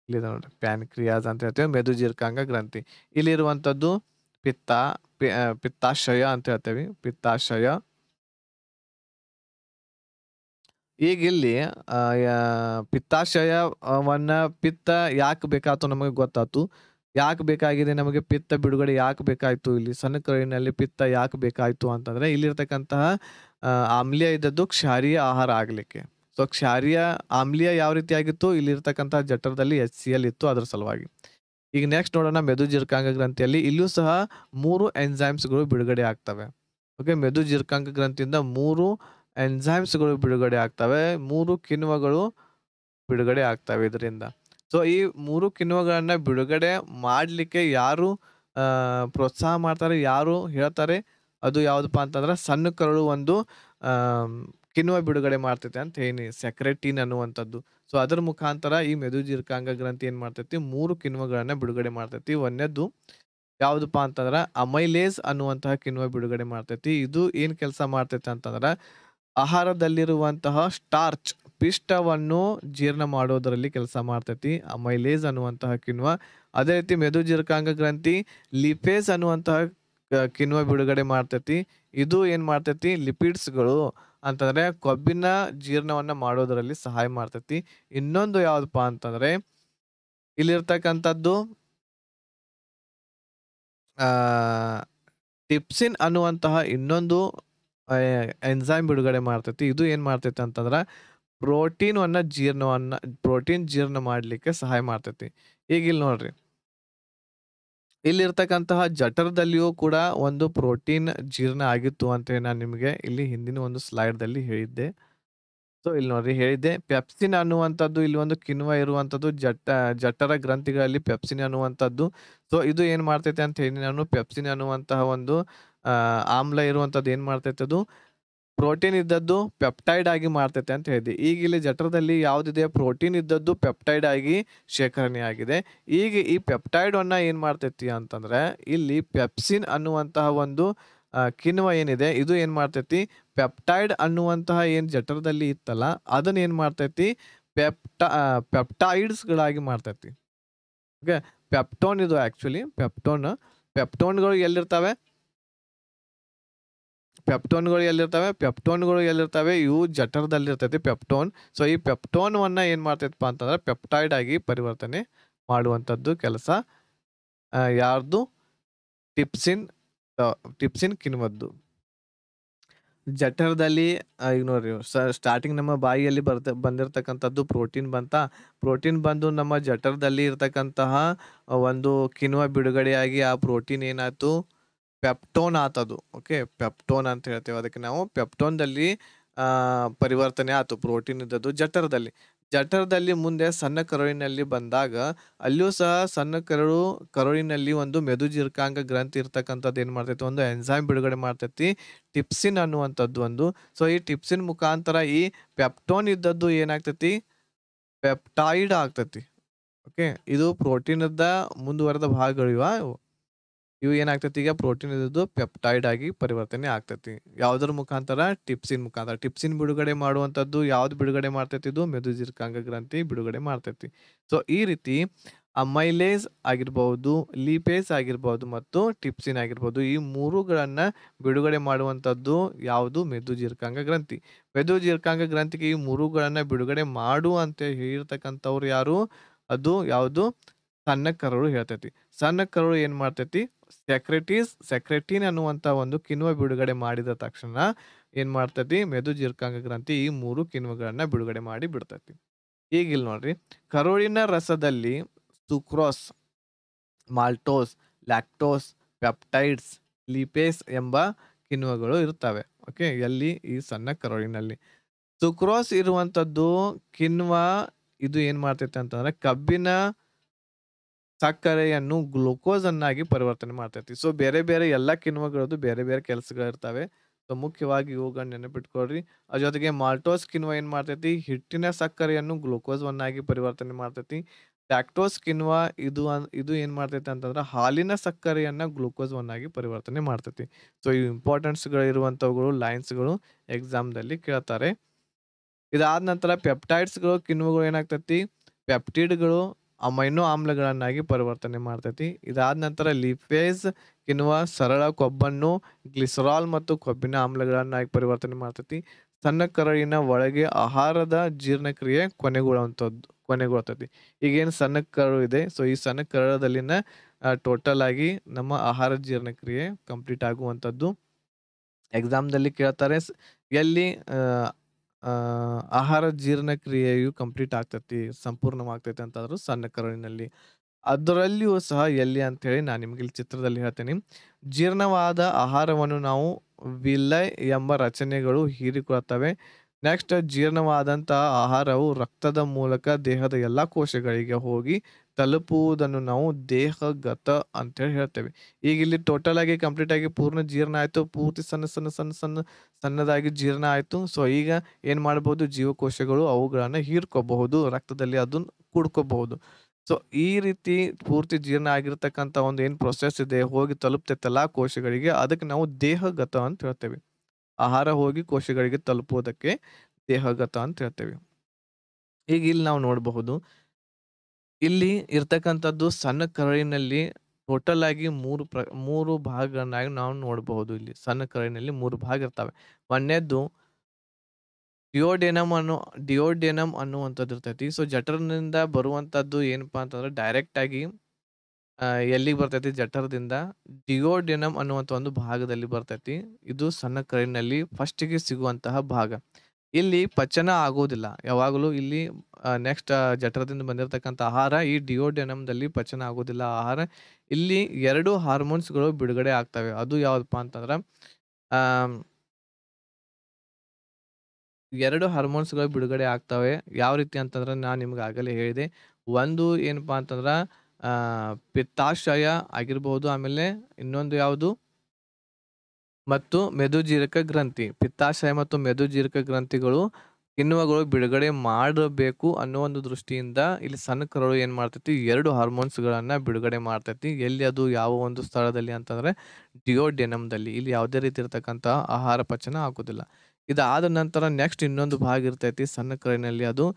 ಇಲ್ಲಿ ನೋಡಿ ಪ್ಯಾನ್ಕ್ರಿಯಾಸ್ ಅಂತ ಹೇಳ್ತೇವೆ ಮೆದುಜೀರ್ಕಾಂಗ ಗ್ರಂಥಿ ಇಲ್ಲಿರುವಂಥದ್ದು ಪಿತ್ತ ಪಿತ್ತಾಶಯ ಅಂತ ಹೇಳ್ತೇವೆ ಪಿತ್ತಾಶಯ ಈಗ ಇಲ್ಲಿ ಪಿತ್ತಾಶಯವನ್ನ ಪಿತ್ತ ಯಾಕೆ ಬೇಕಾಯ್ತು ನಮಗೆ ಗೊತ್ತಾಯ್ತು ಯಾಕೆ ಬೇಕಾಗಿದೆ ನಮಗೆ ಪಿತ್ತ ಬಿಡುಗಡೆ ಯಾಕೆ ಬೇಕಾಯ್ತು ಇಲ್ಲಿ ಸಣ್ಣ ಕೈನಲ್ಲಿ ಪಿತ್ತ ಯಾಕೆ ಬೇಕಾಯ್ತು ಅಂತಂದ್ರೆ ಇಲ್ಲಿರ್ತಕ್ಕಂತಹ ಆಮ್ಲೀಯ ಇದ್ದದ್ದು ಕ್ಷಾರೀಯ ಆಹಾರ ಆಗ್ಲಿಕ್ಕೆ ಸೊ ಕ್ಷಾರಿಯ ಆಮ್ಲೀಯ ಯಾವ ರೀತಿ ಆಗಿತ್ತು ಇಲ್ಲಿರ್ತಕ್ಕಂಥ ಜಠರದಲ್ಲಿ ಎಚ್ ಸಿ ಎಲ್ ಇತ್ತು ಅದರ ಸಲುವಾಗಿ ಈಗ ನೆಕ್ಸ್ಟ್ ನೋಡೋಣ ಮೆದು ಜೀರ್ಕಾಂಗ ಗ್ರಂಥಿಯಲ್ಲಿ ಇಲ್ಲೂ ಸಹ ಮೂರು ಎನ್ಝೈಮ್ಸ್ಗಳು ಬಿಡುಗಡೆ ಆಗ್ತವೆ ಓಕೆ ಮೆದು ಜೀರ್ಕಾಂಗ ಗ್ರಂಥಿಯಿಂದ ಮೂರು ಎನ್ಝೈಮ್ಸ್ಗಳು ಬಿಡುಗಡೆ ಆಗ್ತವೆ ಮೂರು ಕಿಣ್ವಗಳು ಬಿಡುಗಡೆ ಆಗ್ತವೆ ಇದರಿಂದ ಸೊ ಈ ಮೂರು ಕಿಣ್ವಗಳನ್ನು ಬಿಡುಗಡೆ ಮಾಡಲಿಕ್ಕೆ ಯಾರು ಪ್ರೋತ್ಸಾಹ ಮಾಡ್ತಾರೆ ಯಾರು ಹೇಳ್ತಾರೆ ಅದು ಯಾವುದಪ್ಪ ಅಂತಂದ್ರೆ ಸಣ್ಣ ಕರಳು ಒಂದು ಕಿಣ್ವ ಬಿಡುಗಡೆ ಮಾಡ್ತೈತೆ ಅಂತ ಹೇಳಿ ಸೆಕ್ರೆಟಿನ್ ಅನ್ನುವಂಥದ್ದು ಸೊ ಅದರ ಮುಖಾಂತರ ಈ ಮೆದುಜೀರ್ಕಾಂಗ ಗ್ರಂಥಿ ಏನು ಮಾಡ್ತೈತಿ ಮೂರು ಕಿಣ್ವಗಳನ್ನು ಬಿಡುಗಡೆ ಮಾಡ್ತೈತಿ ಒಂದನೇದು ಯಾವುದಪ್ಪ ಅಂತಂದ್ರೆ ಅಮೈಲೇಸ್ ಅನ್ನುವಂತಹ ಕಿಣ್ವ ಬಿಡುಗಡೆ ಮಾಡ್ತೈತಿ ಇದು ಏನು ಕೆಲಸ ಮಾಡ್ತೈತೆ ಅಂತಂದ್ರೆ ಆಹಾರದಲ್ಲಿರುವಂತಹ ಸ್ಟಾರ್ಚ್ ಪಿಷ್ಟವನ್ನು ಜೀರ್ಣ ಮಾಡೋದರಲ್ಲಿ ಕೆಲಸ ಮಾಡ್ತೈತಿ ಅಮೈಲೇಸ್ ಅನ್ನುವಂತಹ ಕಿಣ್ವ ಅದೇ ರೀತಿ ಮೆದುಜೀರ್ಕಾಂಗ ಗ್ರಂಥಿ ಲಿಪೇಸ್ ಅನ್ನುವಂತಹ ಕಿಣ್ವ ಬಿಡುಗಡೆ ಮಾಡ್ತೈತಿ ಇದು ಏನು ಮಾಡ್ತೈತಿ ಲಿಪಿಡ್ಸ್ಗಳು ಅಂತಂದರೆ ಕೊಬ್ಬಿನ ಜೀರ್ಣವನ್ನು ಮಾಡೋದರಲ್ಲಿ ಸಹಾಯ ಮಾಡ್ತೈತಿ ಇನ್ನೊಂದು ಯಾವುದಪ್ಪ ಅಂತಂದರೆ ಇಲ್ಲಿರ್ತಕ್ಕಂಥದ್ದು ಟಿಪ್ಸಿನ್ ಅನ್ನುವಂತಹ ಇನ್ನೊಂದು ಎನ್ಸೈಮ್ ಬಿಡುಗಡೆ ಮಾಡ್ತೈತಿ ಇದು ಏನು ಮಾಡ್ತೈತಿ ಅಂತಂದ್ರೆ ಅನ್ನ ಜೀರ್ಣವನ್ನು ಪ್ರೋಟೀನ್ ಜೀರ್ಣ ಮಾಡಲಿಕ್ಕೆ ಸಹಾಯ ಮಾಡ್ತೈತಿ ಈಗ ಇಲ್ಲಿ ನೋಡ್ರಿ ಇಲ್ಲಿರ್ತಕ್ಕಂತಹ ಜಠರದಲ್ಲಿಯೂ ಕೂಡ ಒಂದು ಪ್ರೋಟೀನ್ ಜೀರ್ಣ ಆಗಿತ್ತು ಅಂತ ನಾನು ನಿಮಗೆ ಇಲ್ಲಿ ಹಿಂದಿನ ಒಂದು ಸ್ಲೈಡ್ದಲ್ಲಿ ಹೇಳಿದ್ದೆ ಸೊ ಇಲ್ಲಿ ನೋಡ್ರಿ ಹೇಳಿದ್ದೆ ಪೆಪ್ಸಿನ್ ಅನ್ನುವಂಥದ್ದು ಇಲ್ಲಿ ಒಂದು ಕಿಣ್ವ ಇರುವಂಥದ್ದು ಜಟ್ಟ ಜಠರ ಗ್ರಂಥಿಗಳಲ್ಲಿ ಪೆಪ್ಸಿನ್ ಅನ್ನುವಂಥದ್ದು ಸೊ ಇದು ಏನು ಮಾಡ್ತೈತೆ ಅಂತ ಹೇಳಿ ನಾನು ಪೆಪ್ಸಿನ್ ಅನ್ನುವಂತಹ ಒಂದು ಆಮ್ಲ ಇರುವಂಥದ್ದು ಏನು ಮಾಡ್ತೈತೆ ಅದು ಪ್ರೋಟೀನ್ ಇದ್ದದ್ದು ಪೆಪ್ಟೈಡ್ ಆಗಿ ಮಾಡ್ತೈತೆ ಅಂತ ಹೇಳಿದೆ ಈಗ ಇಲ್ಲಿ ಜಠರದಲ್ಲಿ ಯಾವುದಿದೆ ಪ್ರೋಟೀನ್ ಇದ್ದದ್ದು ಪೆಪ್ಟೈಡ್ ಆಗಿ ಶೇಖರಣೆ ಆಗಿದೆ ಈಗ ಈ ಅನ್ನ ಏನು ಮಾಡ್ತೈತಿ ಅಂತಂದ್ರೆ ಇಲ್ಲಿ ಪೆಪ್ಸಿನ್ ಅನ್ನುವಂತಹ ಒಂದು ಕಿಣ್ವ ಏನಿದೆ ಇದು ಏನು ಮಾಡ್ತೈತಿ ಪೆಪ್ಟೈಡ್ ಅನ್ನುವಂತಹ ಏನು ಜಠರದಲ್ಲಿ ಇತ್ತಲ್ಲ ಅದನ್ನ ಏನು ಮಾಡ್ತೈತಿ ಪೆಪ್ಟಾ ಪೆಪ್ಟೈಡ್ಸ್ಗಳಾಗಿ ಮಾಡ್ತೈತಿ ಓಕೆ ಪೆಪ್ಟೋನ್ ಇದು ಆ್ಯಕ್ಚುಲಿ ಪೆಪ್ಟೋನ್ ಪೆಪ್ಟೋನ್ಗಳು ಎಲ್ಲಿರ್ತವೆ ಪೆಪ್ಟೋನ್ಗಳು ಎಲ್ಲಿರ್ತವೆ ಪೆಪ್ಟೋನ್ಗಳು ಎಲ್ಲಿರ್ತವೆ ಇವು ಜಠರದಲ್ಲಿರ್ತೈತಿ ಪೆಪ್ಟೋನ್ ಸೊ ಈ ಪೆಪ್ಟೋನ್ವನ್ನ ಏನು ಮಾಡ್ತೈತಪ್ಪ ಅಂತಂದ್ರೆ ಪೆಪ್ಟಾಯ್ಡ್ ಆಗಿ ಪರಿವರ್ತನೆ ಮಾಡುವಂಥದ್ದು ಕೆಲಸ ಯಾರ್ದು ಟಿಪ್ಸಿನ್ ಟಿಪ್ಸಿನ್ ಕಿಣ್ವದ್ದು ಜಠರದಲ್ಲಿ ಈಗ ನೋಡ್ರಿ ಸ್ಟಾರ್ಟಿಂಗ್ ನಮ್ಮ ಬಾಯಿಯಲ್ಲಿ ಬರ್ತ ಬಂದಿರತಕ್ಕಂಥದ್ದು ಪ್ರೋಟೀನ್ ಬಂತ ಪ್ರೋಟೀನ್ ಬಂದು ನಮ್ಮ ಜಠರದಲ್ಲಿ ಇರ್ತಕ್ಕಂತಹ ಒಂದು ಕಿಣ್ವ ಬಿಡುಗಡೆಯಾಗಿ ಆ ಪ್ರೋಟೀನ್ ಏನಾಯ್ತು ಪೆಪ್ಟೋನ್ ಆತದು ಓಕೆ ಪೆಪ್ಟೋನ್ ಅಂತ ಹೇಳ್ತೇವೆ ಅದಕ್ಕೆ ನಾವು ಪೆಪ್ಟೋನ್ದಲ್ಲಿ ಪರಿವರ್ತನೆ ಆಯಿತು ಪ್ರೋಟೀನ್ ಇದ್ದದ್ದು ಜಠರದಲ್ಲಿ ಜಠರದಲ್ಲಿ ಮುಂದೆ ಸಣ್ಣ ಕರುಳಿನಲ್ಲಿ ಬಂದಾಗ ಅಲ್ಲಿಯೂ ಸಹ ಸಣ್ಣ ಕರುಳು ಕರುಳಿನಲ್ಲಿ ಒಂದು ಮೆದುಜೀರ್ಕಾಂಗ ಗ್ರಂಥಿ ಇರ್ತಕ್ಕಂಥದ್ದು ಏನು ಮಾಡ್ತೈತಿ ಒಂದು ಎನ್ಸೈಮ್ ಬಿಡುಗಡೆ ಮಾಡ್ತೈತಿ ಟಿಪ್ಸಿನ್ ಅನ್ನುವಂಥದ್ದು ಒಂದು ಸೊ ಈ ಟಿಪ್ಸಿನ್ ಮುಖಾಂತರ ಈ ಪೆಪ್ಟೋನ್ ಇದ್ದದ್ದು ಏನಾಗ್ತೈತಿ ಪೆಪ್ಟಾಯ್ಡ್ ಆಗ್ತೈತಿ ಓಕೆ ಇದು ಪ್ರೋಟೀನದ ಮುಂದುವರೆದ ಭಾಗಗಳಿವ ಇವು ಏನಾಗ್ತೈತಿ ಈಗ ಪ್ರೋಟೀನ್ ಇದ್ದು ಪೆಪ್ಟೈಡ್ ಆಗಿ ಪರಿವರ್ತನೆ ಆಗ್ತೈತಿ ಯಾವುದರ ಮುಖಾಂತರ ಟಿಪ್ಸಿನ್ ಮುಖಾಂತರ ಟಿಪ್ಸಿನ್ ಬಿಡುಗಡೆ ಮಾಡುವಂಥದ್ದು ಯಾವ್ದು ಬಿಡುಗಡೆ ಮಾಡ್ತೈತಿ ಇದು ಜೀರ್ಕಾಂಗ ಗ್ರಂಥಿ ಬಿಡುಗಡೆ ಮಾಡ್ತೈತಿ ಸೊ ಈ ರೀತಿ ಅಮೈಲೇಸ್ ಆಗಿರ್ಬೋದು ಲೀಪೇಸ್ ಆಗಿರ್ಬೋದು ಮತ್ತು ಟಿಪ್ಸಿನ್ ಆಗಿರ್ಬೋದು ಈ ಮೂರುಗಳನ್ನು ಬಿಡುಗಡೆ ಮಾಡುವಂಥದ್ದು ಯಾವುದು ಜೀರ್ಕಾಂಗ ಗ್ರಂಥಿ ಜೀರ್ಕಾಂಗ ಗ್ರಂಥಿಗೆ ಈ ಮೂರುಗಳನ್ನು ಬಿಡುಗಡೆ ಮಾಡು ಅಂತ ಹೇಳಿರ್ತಕ್ಕಂಥವ್ರು ಯಾರು ಅದು ಯಾವುದು ಸಣ್ಣ ಕರಳು ಹೇಳ್ತೈತಿ ಸಣ್ಣ ಕರಳು ಏನು ಮಾಡ್ತೈತಿ ಸೆಕ್ರೆಟೀಸ್ ಸೆಕ್ರೆಟಿನ್ ಅನ್ನುವಂಥ ಒಂದು ಕಿಣ್ವ ಬಿಡುಗಡೆ ಮಾಡಿದ ತಕ್ಷಣ ಏನು ಮೆದು ಜೀರ್ಕಾಂಗ ಗ್ರಂಥಿ ಈ ಮೂರು ಕಿಣ್ವಗಳನ್ನು ಬಿಡುಗಡೆ ಮಾಡಿ ಬಿಡ್ತೈತಿ ಈಗಿಲ್ಲ ನೋಡ್ರಿ ಕರುಳಿನ ರಸದಲ್ಲಿ sucrose maltose lactose peptides lipase ಎಂಬ ಕಿಣ್ವಗಳು ಇರ್ತವೆ ಓಕೆ ಎಲ್ಲಿ ಈ ಸಣ್ಣ ಕರೋಳಿನಲ್ಲಿ ಸುಕ್ರೋಸ್ ಇರುವಂಥದ್ದು ಕಿಣ್ವ ಇದು ಏನು ಮಾಡ್ತೈತೆ ಅಂತಂದ್ರೆ ಕಬ್ಬಿನ ಸಕ್ಕರೆಯನ್ನು ಗ್ಲುಕೋಸ್ ಅನ್ನಾಗಿ ಪರಿವರ್ತನೆ ಮಾಡ್ತೈತಿ ಸೊ ಬೇರೆ ಬೇರೆ ಎಲ್ಲ ಕಿಣ್ವಗಳದ್ದು ಬೇರೆ ಬೇರೆ ಕೆಲಸಗಳಿರ್ತವೆ ಸೊ ಮುಖ್ಯವಾಗಿ ಇವುಗಳನ್ನ ನೆನಪಿಟ್ಕೊಳ್ರಿ ಅದ್ರ ಜೊತೆಗೆ ಮಾಲ್ಟೋಸ್ ಕಿಣ್ವ ಏನು ಮಾಡ್ತೈತಿ ಹಿಟ್ಟಿನ ಸಕ್ಕರೆಯನ್ನು ಆಗಿ ಪರಿವರ್ತನೆ ಮಾಡ್ತೈತಿ ಲ್ಯಾಕ್ಟೋಸ್ ಕಿಣ್ವ ಇದು ಇದು ಏನು ಮಾಡ್ತೈತಿ ಅಂತಂದ್ರೆ ಹಾಲಿನ ಸಕ್ಕರೆಯನ್ನು ಆಗಿ ಪರಿವರ್ತನೆ ಮಾಡ್ತೈತಿ ಸೊ ಇವು ಇಂಪಾರ್ಟೆನ್ಸ್ಗಳಿರುವಂಥವುಗಳು ಲೈನ್ಸ್ಗಳು ಎಕ್ಸಾಮ್ದಲ್ಲಿ ಕೇಳ್ತಾರೆ ಇದಾದ ನಂತರ ಪೆಪ್ಟೈಡ್ಸ್ಗಳು ಕಿಣ್ವಗಳು ಏನಾಗ್ತೈತಿ ಪೆಪ್ಟಿಡ್ಗಳು ಅಮೈನೋ ಆಮ್ಲಗಳನ್ನಾಗಿ ಪರಿವರ್ತನೆ ಮಾಡ್ತೈತಿ ಇದಾದ ನಂತರ ಲಿಪೇಸ್ ಎನ್ನುವ ಸರಳ ಕೊಬ್ಬನ್ನು ಗ್ಲಿಸರಾಲ್ ಮತ್ತು ಕೊಬ್ಬಿನ ಆಮ್ಲಗಳನ್ನಾಗಿ ಪರಿವರ್ತನೆ ಮಾಡ್ತೈತಿ ಸಣ್ಣ ಕರಳಿನ ಒಳಗೆ ಆಹಾರದ ಜೀರ್ಣಕ್ರಿಯೆ ಕೊನೆಗೊಳ್ಳುವಂಥದ್ದು ಕೊನೆಗೊಳ್ತೈತಿ ಈಗೇನು ಸಣ್ಣ ಕರಳು ಇದೆ ಸೊ ಈ ಸಣ್ಣ ಕರಳದಲ್ಲಿನ ಟೋಟಲ್ ಆಗಿ ನಮ್ಮ ಆಹಾರ ಜೀರ್ಣಕ್ರಿಯೆ ಕಂಪ್ಲೀಟ್ ಆಗುವಂಥದ್ದು ಎಕ್ಸಾಮ್ದಲ್ಲಿ ಕೇಳ್ತಾರೆ ಎಲ್ಲಿ ಆಹಾರ ಜೀರ್ಣಕ್ರಿಯೆಯು ಕಂಪ್ಲೀಟ್ ಆಗ್ತೈತಿ, ಸಂಪೂರ್ಣವಾಗ್ತೈತಿ ಅಂತಾದ್ರು ಸಣ್ಣ ಕರುಳಿನಲ್ಲಿ. ಅದರಲ್ಲಿಯೂ ಸಹ ಎಲ್ಲಿ ಅಂತ ಹೇಳಿ ನಾನು ನಿಮಗೆ ಇಲ್ಲಿ ಚಿತ್ರದಲ್ಲಿ ಹೇಳ್ತೇನೆ. ಜೀರ್ಣವಾದ ಆಹಾರವನ್ನು ನಾವು ವಿಲೈ ಎಂಬ ರಚನೆಗಳು ಹೀರಿಕೊಳ್ತವೆ. ನೆಕ್ಸ್ಟ್ ಜೀರ್ಣವಾದಂತಹ ಆಹಾರವು ರಕ್ತದ ಮೂಲಕ ದೇಹದ ಎಲ್ಲಾ ಕೋಶಗಳಿಗೆ ಹೋಗಿ ತಲುಪುವುದನ್ನು ನಾವು ದೇಹಗತ ಅಂತೇಳಿ ಹೇಳ್ತೇವೆ ಈಗ ಇಲ್ಲಿ ಟೋಟಲ್ ಆಗಿ ಕಂಪ್ಲೀಟ್ ಆಗಿ ಪೂರ್ಣ ಜೀರ್ಣ ಆಯಿತು ಪೂರ್ತಿ ಸಣ್ಣ ಸಣ್ಣ ಸಣ್ಣ ಸಣ್ಣ ಸಣ್ಣದಾಗಿ ಜೀರ್ಣ ಆಯಿತು ಸೊ ಈಗ ಏನು ಮಾಡ್ಬೋದು ಜೀವಕೋಶಗಳು ಅವುಗಳನ್ನು ಹೀರ್ಕೋಬಹುದು ರಕ್ತದಲ್ಲಿ ಅದನ್ನು ಕುಡ್ಕೋಬಹುದು ಸೊ ಈ ರೀತಿ ಪೂರ್ತಿ ಜೀರ್ಣ ಆಗಿರ್ತಕ್ಕಂಥ ಒಂದು ಏನು ಪ್ರೊಸೆಸ್ ಇದೆ ಹೋಗಿ ತಲುಪ್ತೈತಲ್ಲ ಕೋಶಗಳಿಗೆ ಅದಕ್ಕೆ ನಾವು ದೇಹಗತ ಅಂತ ಹೇಳ್ತೇವೆ ಆಹಾರ ಹೋಗಿ ಕೋಶಗಳಿಗೆ ತಲುಪುವುದಕ್ಕೆ ದೇಹಗತ ಅಂತ ಹೇಳ್ತೇವೆ ಈಗ ಇಲ್ಲಿ ನಾವು ನೋಡಬಹುದು ಇಲ್ಲಿ ಇರ್ತಕ್ಕಂಥದ್ದು ಸಣ್ಣ ಕರಡಿನಲ್ಲಿ ಟೋಟಲ್ ಆಗಿ ಮೂರು ಪ್ರ ಮೂರು ಭಾಗಗಳನ್ನಾಗಿ ನಾವು ನೋಡಬಹುದು ಇಲ್ಲಿ ಸಣ್ಣ ಕರಡಿನಲ್ಲಿ ಮೂರು ಭಾಗ ಇರ್ತವೆ ಒಂದನೇದ್ದು ಡಿಯೋಡೆನಮ್ ಅನ್ನೋ ಡಿಯೋಡೆನಮ್ ಅನ್ನುವಂಥದ್ದು ಇರ್ತೈತಿ ಸೊ ಜಠರದಿಂದ ಬರುವಂಥದ್ದು ಏನಪ್ಪಾ ಅಂತಂದ್ರೆ ಡೈರೆಕ್ಟ್ ಆಗಿ ಎಲ್ಲಿಗೆ ಬರ್ತೈತಿ ಜಠರದಿಂದ ಡಿಯೋಡೆನಮ್ ಅನ್ನುವಂಥ ಒಂದು ಭಾಗದಲ್ಲಿ ಬರ್ತೈತಿ ಇದು ಸಣ್ಣ ಕರಡಿನಲ್ಲಿ ಫಸ್ಟಿಗೆ ಸಿಗುವಂತಹ ಭಾಗ ಇಲ್ಲಿ ಪಚನ ಆಗೋದಿಲ್ಲ ಯಾವಾಗಲೂ ಇಲ್ಲಿ ನೆಕ್ಸ್ಟ್ ಜಠರದಿಂದ ಬಂದಿರತಕ್ಕಂಥ ಆಹಾರ ಈ ಡಿಯೋಡೆನಮ್ದಲ್ಲಿ ಪಚನ ಆಗೋದಿಲ್ಲ ಆಹಾರ ಇಲ್ಲಿ ಎರಡು ಹಾರ್ಮೋನ್ಸ್ಗಳು ಬಿಡುಗಡೆ ಆಗ್ತವೆ ಅದು ಯಾವುದಪ್ಪ ಅಂತಂದ್ರೆ ಎರಡು ಹಾರ್ಮೋನ್ಸ್ಗಳು ಬಿಡುಗಡೆ ಆಗ್ತವೆ ಯಾವ ರೀತಿ ಅಂತಂದ್ರೆ ನಾನು ನಿಮ್ಗೆ ಆಗಲೇ ಹೇಳಿದೆ ಒಂದು ಏನಪ್ಪಾ ಅಂತಂದ್ರೆ ಪಿತ್ತಾಶಯ ಆಗಿರ್ಬೋದು ಆಮೇಲೆ ಇನ್ನೊಂದು ಯಾವುದು ಮತ್ತು ಮೆದುಜೀರಕ ಗ್ರಂಥಿ ಪಿತ್ತಾಶಯ ಮತ್ತು ಮೆದುಜೀರಕ ಗ್ರಂಥಿಗಳು ಕಿಣ್ವಗಳು ಬಿಡುಗಡೆ ಮಾಡಬೇಕು ಅನ್ನೋ ಒಂದು ದೃಷ್ಟಿಯಿಂದ ಇಲ್ಲಿ ಸಣ್ಣ ಕರಳು ಏನು ಮಾಡ್ತೈತಿ ಎರಡು ಹಾರ್ಮೋನ್ಸ್ಗಳನ್ನು ಬಿಡುಗಡೆ ಮಾಡ್ತೈತಿ ಎಲ್ಲಿ ಅದು ಯಾವ ಒಂದು ಸ್ಥಳದಲ್ಲಿ ಅಂತಂದರೆ ಡಿಯೋಡೆನಮ್ದಲ್ಲಿ ಇಲ್ಲಿ ಯಾವುದೇ ರೀತಿ ಇರತಕ್ಕಂಥ ಆಹಾರ ಪಚನ ಆಗೋದಿಲ್ಲ ಇದಾದ ನಂತರ ನೆಕ್ಸ್ಟ್ ಇನ್ನೊಂದು ಭಾಗ ಇರ್ತೈತಿ ಸಣ್ಣ ಕರಳಿನಲ್ಲಿ ಅದು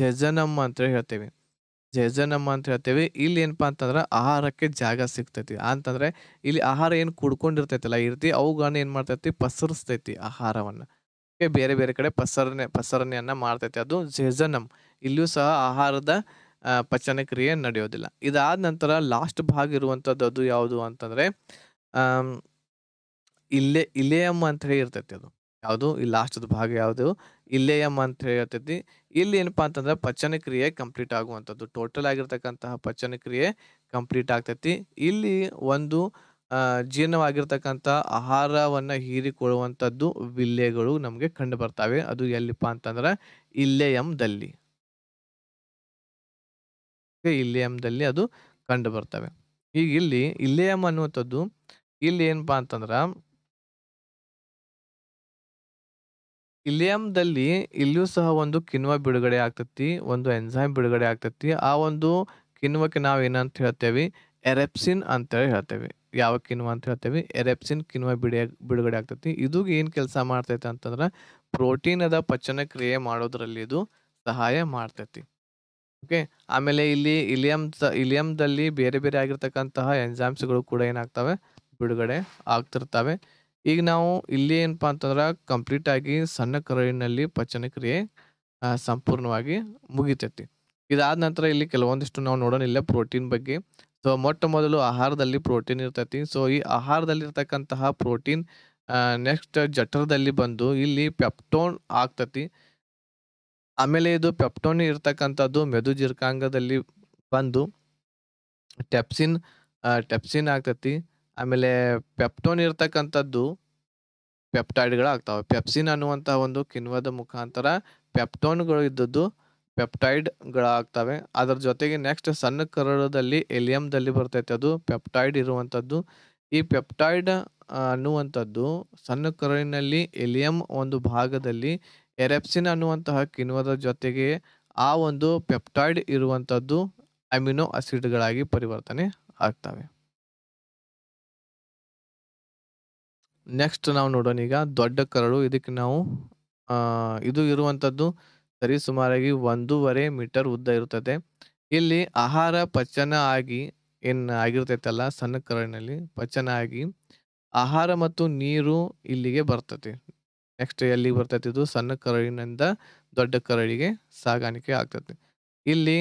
ಜಜನಮ್ ಅಂತ ಹೇಳ್ತೇವೆ ಜಜನಮ್ಮ ಅಂತ ಹೇಳ್ತೇವೆ ಇಲ್ಲಿ ಏನಪ್ಪಾ ಅಂತಂದ್ರೆ ಆಹಾರಕ್ಕೆ ಜಾಗ ಸಿಗ್ತೈತಿ ಅಂತಂದ್ರೆ ಇಲ್ಲಿ ಆಹಾರ ಏನು ಕುಡ್ಕೊಂಡಿರ್ತೈತಲ್ಲ ಇರ್ತಿ ಅವುಗಳನ್ನ ಏನು ಮಾಡ್ತೈತಿ ಪಸರಿಸ್ತೈತಿ ಆಹಾರವನ್ನು ಬೇರೆ ಬೇರೆ ಕಡೆ ಪಸರಣೆ ಪಸರಣೆಯನ್ನು ಮಾಡ್ತೈತಿ ಅದು ಜೇಜನಮ್ ಇಲ್ಲಿಯೂ ಸಹ ಆಹಾರದ ಪಚನ ಕ್ರಿಯೆ ನಡೆಯೋದಿಲ್ಲ ಇದಾದ ನಂತರ ಲಾಸ್ಟ್ ಭಾಗ ಇರುವಂಥದ್ದು ಅದು ಯಾವುದು ಅಂತಂದರೆ ಇಲ್ಲೇ ಇಲೇಯಮ್ ಅಂತ ಹೇಳಿ ಇರ್ತೈತಿ ಅದು ಯಾವುದು ಈ ಲಾಸ್ಟದ ಭಾಗ ಯಾವುದು ಇಲ್ಲೇಯಮ್ ಅಂತ ಹೇಳ್ತೈತಿ ಇಲ್ಲಿ ಏನಪ್ಪಾ ಅಂತಂದ್ರೆ ಪಚನ ಕ್ರಿಯೆ ಕಂಪ್ಲೀಟ್ ಆಗುವಂಥದ್ದು ಟೋಟಲ್ ಆಗಿರ್ತಕ್ಕಂತಹ ಪಚನ ಕ್ರಿಯೆ ಕಂಪ್ಲೀಟ್ ಆಗ್ತೈತಿ ಇಲ್ಲಿ ಒಂದು ಜೀರ್ಣವಾಗಿರ್ತಕ್ಕಂಥ ಆಹಾರವನ್ನು ಹೀರಿಕೊಳ್ಳುವಂಥದ್ದು ವಿಲ್ಲೆಗಳು ನಮಗೆ ಕಂಡು ಬರ್ತವೆ ಅದು ಎಲ್ಲಿಪ್ಪ ಅಂತಂದ್ರೆ ಇಲ್ಲಿ ಎಂದಲ್ಲಿ ಅದು ಕಂಡು ಬರ್ತವೆ ಈಗ ಇಲ್ಲಿ ಎಂ ಅನ್ನುವಂಥದ್ದು ಇಲ್ಲಿ ಏನಪ್ಪಾ ಅಂತಂದ್ರೆ ಇಲಿಯಮ್ದಲ್ಲಿ ಇಲ್ಲಿಯೂ ಸಹ ಒಂದು ಕಿಣ್ವ ಬಿಡುಗಡೆ ಆಗ್ತತಿ ಒಂದು ಎಂಜೈಮ್ ಬಿಡುಗಡೆ ಆಗ್ತತಿ ಆ ಒಂದು ಕಿಣ್ವಕ್ಕೆ ನಾವು ಏನಂತ ಹೇಳ್ತೇವೆ ಎರೆಪ್ಸಿನ್ ಅಂತೇಳಿ ಹೇಳ್ತೇವೆ ಯಾವ ಕಿಣ್ವ ಅಂತ ಹೇಳ್ತೇವೆ ಎರೆಪ್ಸಿನ್ ಕಿಣ್ವ ಬಿಡ ಬಿಡುಗಡೆ ಆಗ್ತತಿ ಇದು ಏನು ಕೆಲಸ ಮಾಡ್ತೈತೆ ಅಂತಂದ್ರೆ ಪ್ರೋಟೀನದ ಪಚನ ಕ್ರಿಯೆ ಮಾಡೋದ್ರಲ್ಲಿ ಇದು ಸಹಾಯ ಮಾಡ್ತೈತಿ ಓಕೆ ಆಮೇಲೆ ಇಲ್ಲಿ ಇಲಿಯಮ್ ಇಲಿಯಮ್ದಲ್ಲಿ ಬೇರೆ ಬೇರೆ ಆಗಿರ್ತಕ್ಕಂತಹ ಗಳು ಕೂಡ ಏನಾಗ್ತವೆ ಬಿಡುಗಡೆ ಆಗ್ತಿರ್ತವೆ ಈಗ ನಾವು ಇಲ್ಲಿ ಏನಪ್ಪಾ ಅಂತಂದ್ರೆ ಕಂಪ್ಲೀಟಾಗಿ ಸಣ್ಣ ಕರುಳಿನಲ್ಲಿ ಪಚನ ಕ್ರಿಯೆ ಸಂಪೂರ್ಣವಾಗಿ ಮುಗಿತೈತಿ ಇದಾದ ನಂತರ ಇಲ್ಲಿ ಕೆಲವೊಂದಿಷ್ಟು ನಾವು ನೋಡೋಣ ಇಲ್ಲ ಪ್ರೋಟೀನ್ ಬಗ್ಗೆ ಸೊ ಮೊಟ್ಟ ಮೊದಲು ಆಹಾರದಲ್ಲಿ ಪ್ರೋಟೀನ್ ಇರ್ತೈತಿ ಸೊ ಈ ಆಹಾರದಲ್ಲಿ ಇರ್ತಕ್ಕಂತಹ ಪ್ರೋಟೀನ್ ನೆಕ್ಸ್ಟ್ ಜಠರದಲ್ಲಿ ಬಂದು ಇಲ್ಲಿ ಪೆಪ್ಟೋನ್ ಆಗ್ತತಿ ಆಮೇಲೆ ಇದು ಪೆಪ್ಟೋನ್ ಇರ್ತಕ್ಕಂಥದ್ದು ಜೀರ್ಕಾಂಗದಲ್ಲಿ ಬಂದು ಟೆಪ್ಸಿನ್ ಟೆಪ್ಸಿನ್ ಆಗ್ತತಿ ಆಮೇಲೆ ಪೆಪ್ಟೋನ್ ಇರ್ತಕ್ಕಂಥದ್ದು ಪೆಪ್ಟಾಯ್ಡ್ಗಳು ಆಗ್ತಾವೆ ಪೆಪ್ಸಿನ್ ಅನ್ನುವಂಥ ಒಂದು ಕಿಣ್ವದ ಮುಖಾಂತರ ಪೆಪ್ಟೋನ್ಗಳು ಇದ್ದದ್ದು ಪೆಪ್ಟಾಯ್ಡ್ಗಳಾಗ್ತವೆ ಅದರ ಜೊತೆಗೆ ನೆಕ್ಸ್ಟ್ ಸಣ್ಣ ಕರಡದಲ್ಲಿ ಎಲಿಯಮ್ದಲ್ಲಿ ಬರ್ತೈತೆ ಅದು ಪೆಪ್ಟಾಯ್ಡ್ ಇರುವಂಥದ್ದು ಈ ಪೆಪ್ಟಾಯ್ಡ್ ಅನ್ನುವಂಥದ್ದು ಸಣ್ಣ ಕರಳಿನಲ್ಲಿ ಎಲಿಯಂ ಒಂದು ಭಾಗದಲ್ಲಿ ಎರೆಪ್ಸಿನ್ ಅನ್ನುವಂತಹ ಕಿಣ್ವದ ಜೊತೆಗೆ ಆ ಒಂದು ಪೆಪ್ಟಾಯ್ಡ್ ಇರುವಂಥದ್ದು ಅಮಿನೋ ಅಸಿಡ್ಗಳಾಗಿ ಪರಿವರ್ತನೆ ಆಗ್ತವೆ ನೆಕ್ಸ್ಟ್ ನಾವು ನೋಡೋಣ ಈಗ ದೊಡ್ಡ ಕರಡು ಇದಕ್ಕೆ ನಾವು ಇದು ಇರುವಂಥದ್ದು ಸರಿ ಸುಮಾರಾಗಿ ಒಂದೂವರೆ ಮೀಟರ್ ಉದ್ದ ಇರುತ್ತದೆ ಇಲ್ಲಿ ಆಹಾರ ಪಚನ ಆಗಿ ಏನ್ ಆಗಿರ್ತೈತಲ್ಲ ಸಣ್ಣ ಕರಳಿನಲ್ಲಿ ಪಚನ ಆಗಿ ಆಹಾರ ಮತ್ತು ನೀರು ಇಲ್ಲಿಗೆ ಬರ್ತದೆ ನೆಕ್ಸ್ಟ್ ಎಲ್ಲಿಗೆ ಬರ್ತೈತಿ ಇದು ಸಣ್ಣ ಕರಳಿನಿಂದ ದೊಡ್ಡ ಕರಳಿಗೆ ಸಾಗಾಣಿಕೆ ಆಗ್ತೈತಿ ಇಲ್ಲಿ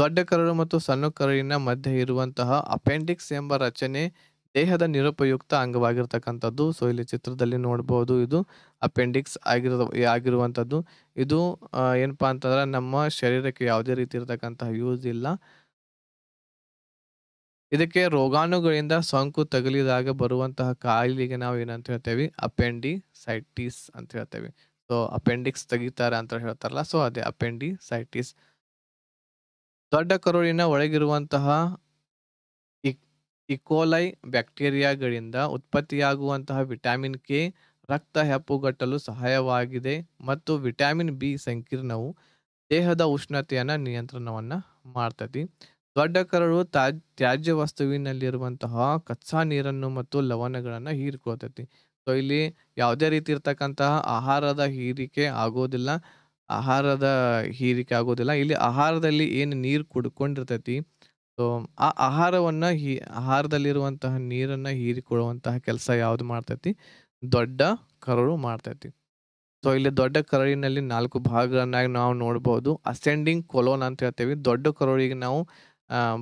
ದೊಡ್ಡ ಕರಡು ಮತ್ತು ಸಣ್ಣ ಕರಳಿನ ಮಧ್ಯೆ ಇರುವಂತಹ ಅಪೆಂಡಿಕ್ಸ್ ಎಂಬ ರಚನೆ ದೇಹದ ನಿರುಪಯುಕ್ತ ಅಂಗವಾಗಿರ್ತಕ್ಕಂಥದ್ದು ಸೊ ಇಲ್ಲಿ ಚಿತ್ರದಲ್ಲಿ ನೋಡಬಹುದು ಇದು ಅಪೆಂಡಿಕ್ಸ್ ಆಗಿರೋ ಆಗಿರುವಂಥದ್ದು ಇದು ಏನಪ್ಪ ಅಂತಂದ್ರೆ ನಮ್ಮ ಶರೀರಕ್ಕೆ ಯಾವುದೇ ರೀತಿ ಇರತಕ್ಕಂತಹ ಯೂಸ್ ಇಲ್ಲ ಇದಕ್ಕೆ ರೋಗಾಣುಗಳಿಂದ ಸೋಂಕು ತಗುಲಿದಾಗ ಬರುವಂತಹ ಕಾಯಿಲೆಗೆ ನಾವು ಏನಂತ ಹೇಳ್ತೇವೆ ಅಪೆಂಡಿಸೈಟಿಸ್ ಅಂತ ಹೇಳ್ತೇವೆ ಸೊ ಅಪೆಂಡಿಕ್ಸ್ ತೆಗಿತಾರೆ ಅಂತ ಹೇಳ್ತಾರಲ್ಲ ಸೊ ಅದೇ ಅಪೆಂಡಿಸೈಟಿಸ್ ದೊಡ್ಡ ಕರುಳಿನ ಒಳಗಿರುವಂತಹ ಇಕೋಲೈ e. ಬ್ಯಾಕ್ಟೀರಿಯಾಗಳಿಂದ ಉತ್ಪತ್ತಿಯಾಗುವಂತಹ ವಿಟಮಿನ್ ಕೆ ರಕ್ತ ಹೆಪ್ಪುಗಟ್ಟಲು ಸಹಾಯವಾಗಿದೆ ಮತ್ತು ವಿಟಾಮಿನ್ ಬಿ ಸಂಕೀರ್ಣವು ದೇಹದ ಉಷ್ಣತೆಯನ್ನು ನಿಯಂತ್ರಣವನ್ನು ಮಾಡ್ತತಿ ದೊಡ್ಡ ಕರಳು ತ್ಯಾಜ್ಯ ವಸ್ತುವಿನಲ್ಲಿರುವಂತಹ ಕಚ್ಚಾ ನೀರನ್ನು ಮತ್ತು ಲವಣಗಳನ್ನು ಹೀರ್ಕೊಳ್ತೈತಿ ಸೊ ಇಲ್ಲಿ ಯಾವುದೇ ರೀತಿ ಇರ್ತಕ್ಕಂತಹ ಆಹಾರದ ಹೀರಿಕೆ ಆಗೋದಿಲ್ಲ ಆಹಾರದ ಹೀರಿಕೆ ಆಗೋದಿಲ್ಲ ಇಲ್ಲಿ ಆಹಾರದಲ್ಲಿ ಏನು ನೀರು ಕುಡ್ಕೊಂಡಿರ್ತೈತಿ ಸೊ ಆ ಆಹಾರವನ್ನ ಹಿ ಆಹಾರದಲ್ಲಿರುವಂತಹ ನೀರನ್ನ ಹೀರಿಕೊಳ್ಳುವಂತಹ ಕೆಲಸ ಯಾವ್ದು ಮಾಡ್ತೈತಿ ದೊಡ್ಡ ಕರಡು ಮಾಡ್ತೈತಿ ಸೊ ಇಲ್ಲಿ ದೊಡ್ಡ ಕರಳಿನಲ್ಲಿ ನಾಲ್ಕು ಭಾಗಗಳನ್ನಾಗಿ ನಾವು ನೋಡಬಹುದು ಅಸೆಂಡಿಂಗ್ ಕೊಲೋನ್ ಅಂತ ಹೇಳ್ತೇವೆ ದೊಡ್ಡ ಕರೋಳಿಗೆ ನಾವು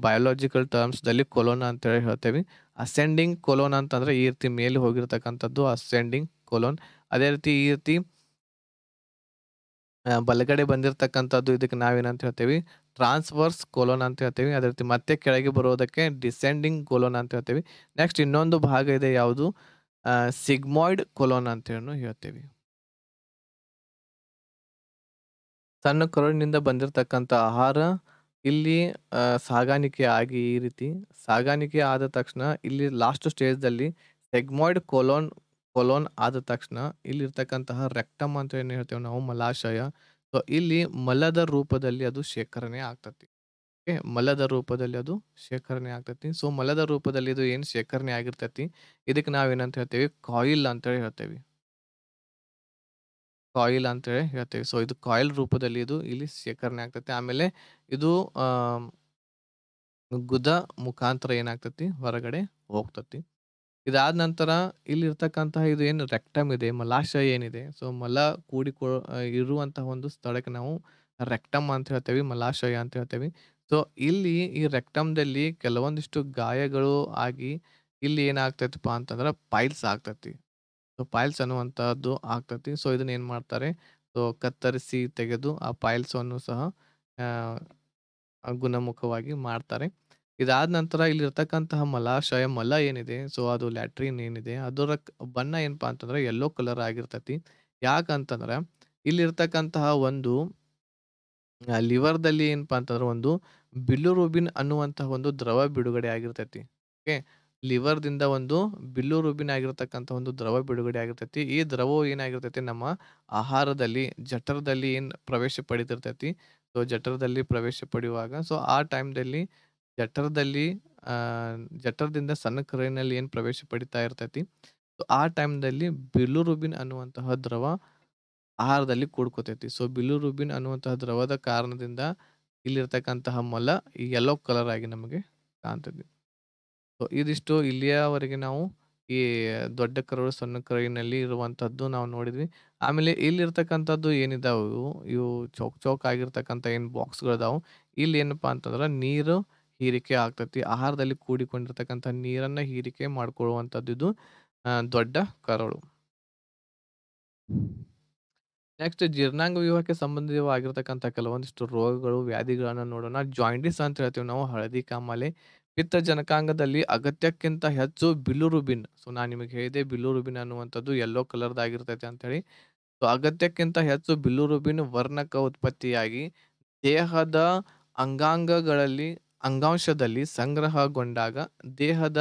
ಬಯೋಲಾಜಿಕಲ್ ಟರ್ಮ್ಸ್ದಲ್ಲಿ ಕೊಲೋನ್ ಅಂತೇಳಿ ಹೇಳ್ತೇವೆ ಅಸೆಂಡಿಂಗ್ ಕೊಲೋನ್ ಅಂತಂದ್ರೆ ಈ ರೀತಿ ಮೇಲೆ ಹೋಗಿರ್ತಕ್ಕಂಥದ್ದು ಅಸೆಂಡಿಂಗ್ ಕೊಲೋನ್ ಅದೇ ರೀತಿ ಈ ರೀತಿ ಬಲಗಡೆ ಬಂದಿರತಕ್ಕಂಥದ್ದು ಇದಕ್ಕೆ ನಾವೇನಂತ ಹೇಳ್ತೀವಿ ಟ್ರಾನ್ಸ್ವರ್ಸ್ ಕೊಲೋನ್ ಅಂತ ಹೇಳ್ತೀವಿ ಅದೇ ರೀತಿ ಮತ್ತೆ ಕೆಳಗೆ ಬರೋದಕ್ಕೆ ಡಿಸೆಂಡಿಂಗ್ ಕೊಲೋನ್ ಅಂತ ಹೇಳ್ತೇವೆ ನೆಕ್ಸ್ಟ್ ಇನ್ನೊಂದು ಭಾಗ ಇದೆ ಯಾವುದು ಸಿಗ್ಮಾಯ್ಡ್ ಕೊಲೋನ್ ಅಂತೇಳಿ ಹೇಳ್ತೀವಿ ಸಣ್ಣ ಕೊರಳಿನಿಂದ ಬಂದಿರತಕ್ಕಂಥ ಆಹಾರ ಇಲ್ಲಿ ಸಾಗಾಣಿಕೆ ಆಗಿ ಈ ರೀತಿ ಸಾಗಾಣಿಕೆ ಆದ ತಕ್ಷಣ ಇಲ್ಲಿ ಲಾಸ್ಟ್ ಅಲ್ಲಿ ಸೆಗ್ಮಾಯ್ಡ್ ಕೊಲೋನ್ ಕೊಲೋನ್ ಆದ ತಕ್ಷಣ ಇಲ್ಲಿ ಇಲ್ಲಿರ್ತಕ್ಕಂತಹ ರೆಕ್ಟಮ್ ಅಂತ ಏನು ಹೇಳ್ತೇವೆ ನಾವು ಮಲಾಶಯ ಸೊ ಇಲ್ಲಿ ಮಲದ ರೂಪದಲ್ಲಿ ಅದು ಶೇಖರಣೆ ಆಗ್ತತಿ ಓಕೆ ಮಲದ ರೂಪದಲ್ಲಿ ಅದು ಶೇಖರಣೆ ಆಗ್ತತಿ ಸೊ ಮಲದ ರೂಪದಲ್ಲಿ ಇದು ಏನು ಶೇಖರಣೆ ಆಗಿರ್ತತಿ ಇದಕ್ಕೆ ನಾವು ಏನಂತ ಹೇಳ್ತೇವೆ ಕಾಯಿಲ್ ಅಂತೇಳಿ ಹೇಳ್ತೇವೆ ಕಾಯಿಲ್ ಅಂತೇಳಿ ಹೇಳ್ತೇವೆ ಸೊ ಇದು ಕಾಯಿಲ್ ರೂಪದಲ್ಲಿ ಇದು ಇಲ್ಲಿ ಶೇಖರಣೆ ಆಗ್ತತಿ ಆಮೇಲೆ ಇದು ಗುದ ಮುಖಾಂತರ ಏನಾಗ್ತತಿ ಹೊರಗಡೆ ಹೋಗ್ತತಿ ಇದಾದ ನಂತರ ಇಲ್ಲಿರ್ತಕ್ಕಂತಹ ಇದು ಏನು ರೆಕ್ಟಮ್ ಇದೆ ಮಲಾಶಯ ಏನಿದೆ ಸೊ ಮಲ ಕೂಡಿಕೊ ಇರುವಂತಹ ಒಂದು ಸ್ಥಳಕ್ಕೆ ನಾವು ರೆಕ್ಟಮ್ ಅಂತ ಹೇಳ್ತೇವೆ ಮಲಾಶಯ ಅಂತ ಹೇಳ್ತೇವೆ ಸೊ ಇಲ್ಲಿ ಈ ರೆಕ್ಟಮ್ದಲ್ಲಿ ಕೆಲವೊಂದಿಷ್ಟು ಗಾಯಗಳು ಆಗಿ ಇಲ್ಲಿ ಏನಾಗ್ತೈತಪ್ಪ ಅಂತಂದ್ರೆ ಪೈಲ್ಸ್ ಆಗ್ತೈತಿ ಸೊ ಪೈಲ್ಸ್ ಅನ್ನುವಂಥದ್ದು ಆಗ್ತೈತಿ ಸೊ ಇದನ್ನ ಏನು ಮಾಡ್ತಾರೆ ಸೊ ಕತ್ತರಿಸಿ ತೆಗೆದು ಆ ಪೈಲ್ಸನ್ನು ಸಹ ಗುಣಮುಖವಾಗಿ ಮಾಡ್ತಾರೆ ಇದಾದ ನಂತರ ಇಲ್ಲಿರ್ತಕ್ಕಂತಹ ಮಲಾಶಯ ಮಲ ಏನಿದೆ ಸೊ ಅದು ಲ್ಯಾಟ್ರಿನ್ ಏನಿದೆ ಅದರ ಬಣ್ಣ ಏನಪ್ಪಾ ಅಂತಂದ್ರೆ ಯೆಲ್ಲೋ ಕಲರ್ ಆಗಿರ್ತತಿ ಯಾಕಂತಂದ್ರೆ ಇಲ್ಲಿರ್ತಕ್ಕಂತಹ ಒಂದು ಲಿವರ್‌ದಲ್ಲಿ ಏನಪ್ಪಾ ಅಂತಂದ್ರೆ ಒಂದು ರುಬಿನ್ ಅನ್ನುವಂತಹ ಒಂದು ದ್ರವ ಬಿಡುಗಡೆ ಆಗಿರ್ತೈತಿ. ಓಕೆ. ಲಿವರ್‌ದಿಂದ ಒಂದು ರುಬಿನ್ ಆಗಿರ್ತಕ್ಕಂತಹ ಒಂದು ದ್ರವ ಬಿಡುಗಡೆ ಆಗಿರ್ತೈತಿ. ಈ ದ್ರವವು ಏನಾಗಿರ್ತೈತಿ ನಮ್ಮ ಆಹಾರದಲ್ಲಿ ಜಠರದಲ್ಲಿ ಏನ್ ಪ್ರವೇಶ ಪಡೆದಿರ್ತೈತಿ. ಸೊ ಜಠರದಲ್ಲಿ ಪ್ರವೇಶ ಪಡೆಯುವಾಗ ಸೊ ಆ ಟೈಮ್‌ದಲ್ಲಿ ಜಠರದಲ್ಲಿ ಜಠರದಿಂದ ಸಣ್ಣ ಕರೆಯಲ್ಲಿ ಏನು ಪ್ರವೇಶ ಪಡಿತಾ ಇರ್ತೈತಿ ಆ ಟೈಮ್ದಲ್ಲಿ ಬಿಲುರುಬಿನ್ ಅನ್ನುವಂತಹ ದ್ರವ ಆಹಾರದಲ್ಲಿ ಕೂಡ್ಕೋತೈತಿ ಸೊ ಬಿಲುರುಬಿನ್ ಅನ್ನುವಂತಹ ದ್ರವದ ಕಾರಣದಿಂದ ಇಲ್ಲಿರ್ತಕ್ಕಂತಹ ಮೊಲ ಈ ಯೆಲ್ಲೋ ಕಲರ್ ಆಗಿ ನಮಗೆ ಕಾಣ್ತದೆ ಸೊ ಇದಿಷ್ಟು ಇಲ್ಲಿಯವರೆಗೆ ನಾವು ಈ ದೊಡ್ಡ ಕರುಳು ಸಣ್ಣ ಕರೈನಲ್ಲಿ ಇರುವಂಥದ್ದು ನಾವು ನೋಡಿದ್ವಿ ಆಮೇಲೆ ಇಲ್ಲಿರ್ತಕ್ಕಂಥದ್ದು ಏನಿದಾವೆ ಇವು ಚೌಕ್ ಚೌಕ್ ಆಗಿರ್ತಕ್ಕಂಥ ಏನು ಬಾಕ್ಸ್ಗಳಿದಾವು ಇಲ್ಲಿ ಏನಪ್ಪಾ ಅಂತಂದ್ರೆ ನೀರು ಹೀರಿಕೆ ಆಗ್ತೈತಿ ಆಹಾರದಲ್ಲಿ ಕೂಡಿಕೊಂಡಿರ್ತಕ್ಕಂಥ ನೀರನ್ನ ಹೀರಿಕೆ ಮಾಡ್ಕೊಳ್ಳುವಂಥದ್ದು ಇದು ದೊಡ್ಡ ಕರಳು ನೆಕ್ಸ್ಟ್ ಜೀರ್ಣಾಂಗ ವ್ಯೂಹಕ್ಕೆ ಸಂಬಂಧಿತವಾಗಿರ್ತಕ್ಕಂಥ ಕೆಲವೊಂದಿಷ್ಟು ರೋಗಗಳು ವ್ಯಾಧಿಗಳನ್ನು ನೋಡೋಣ ಜಾಯಿಂಡಿಸ್ ಅಂತ ಹೇಳ್ತೀವಿ ನಾವು ಹಳದಿ ಕಾಮಾಲೆ ಪಿತ್ತ ಜನಕಾಂಗದಲ್ಲಿ ಅಗತ್ಯಕ್ಕಿಂತ ಹೆಚ್ಚು ಬಿಲುರುಬಿನ್ ಸೊ ನಾನು ನಿಮಗೆ ಹೇಳಿದೆ ಬಿಲುರುಬಿನ್ ಅನ್ನುವಂಥದ್ದು ಯೆಲ್ಲೋ ಅಂತ ಹೇಳಿ ಸೊ ಅಗತ್ಯಕ್ಕಿಂತ ಹೆಚ್ಚು ಬಿಲುರುಬಿನ್ ವರ್ಣಕ ಉತ್ಪತ್ತಿಯಾಗಿ ದೇಹದ ಅಂಗಾಂಗಗಳಲ್ಲಿ ಅಂಗಾಂಶದಲ್ಲಿ ಸಂಗ್ರಹಗೊಂಡಾಗ ದೇಹದ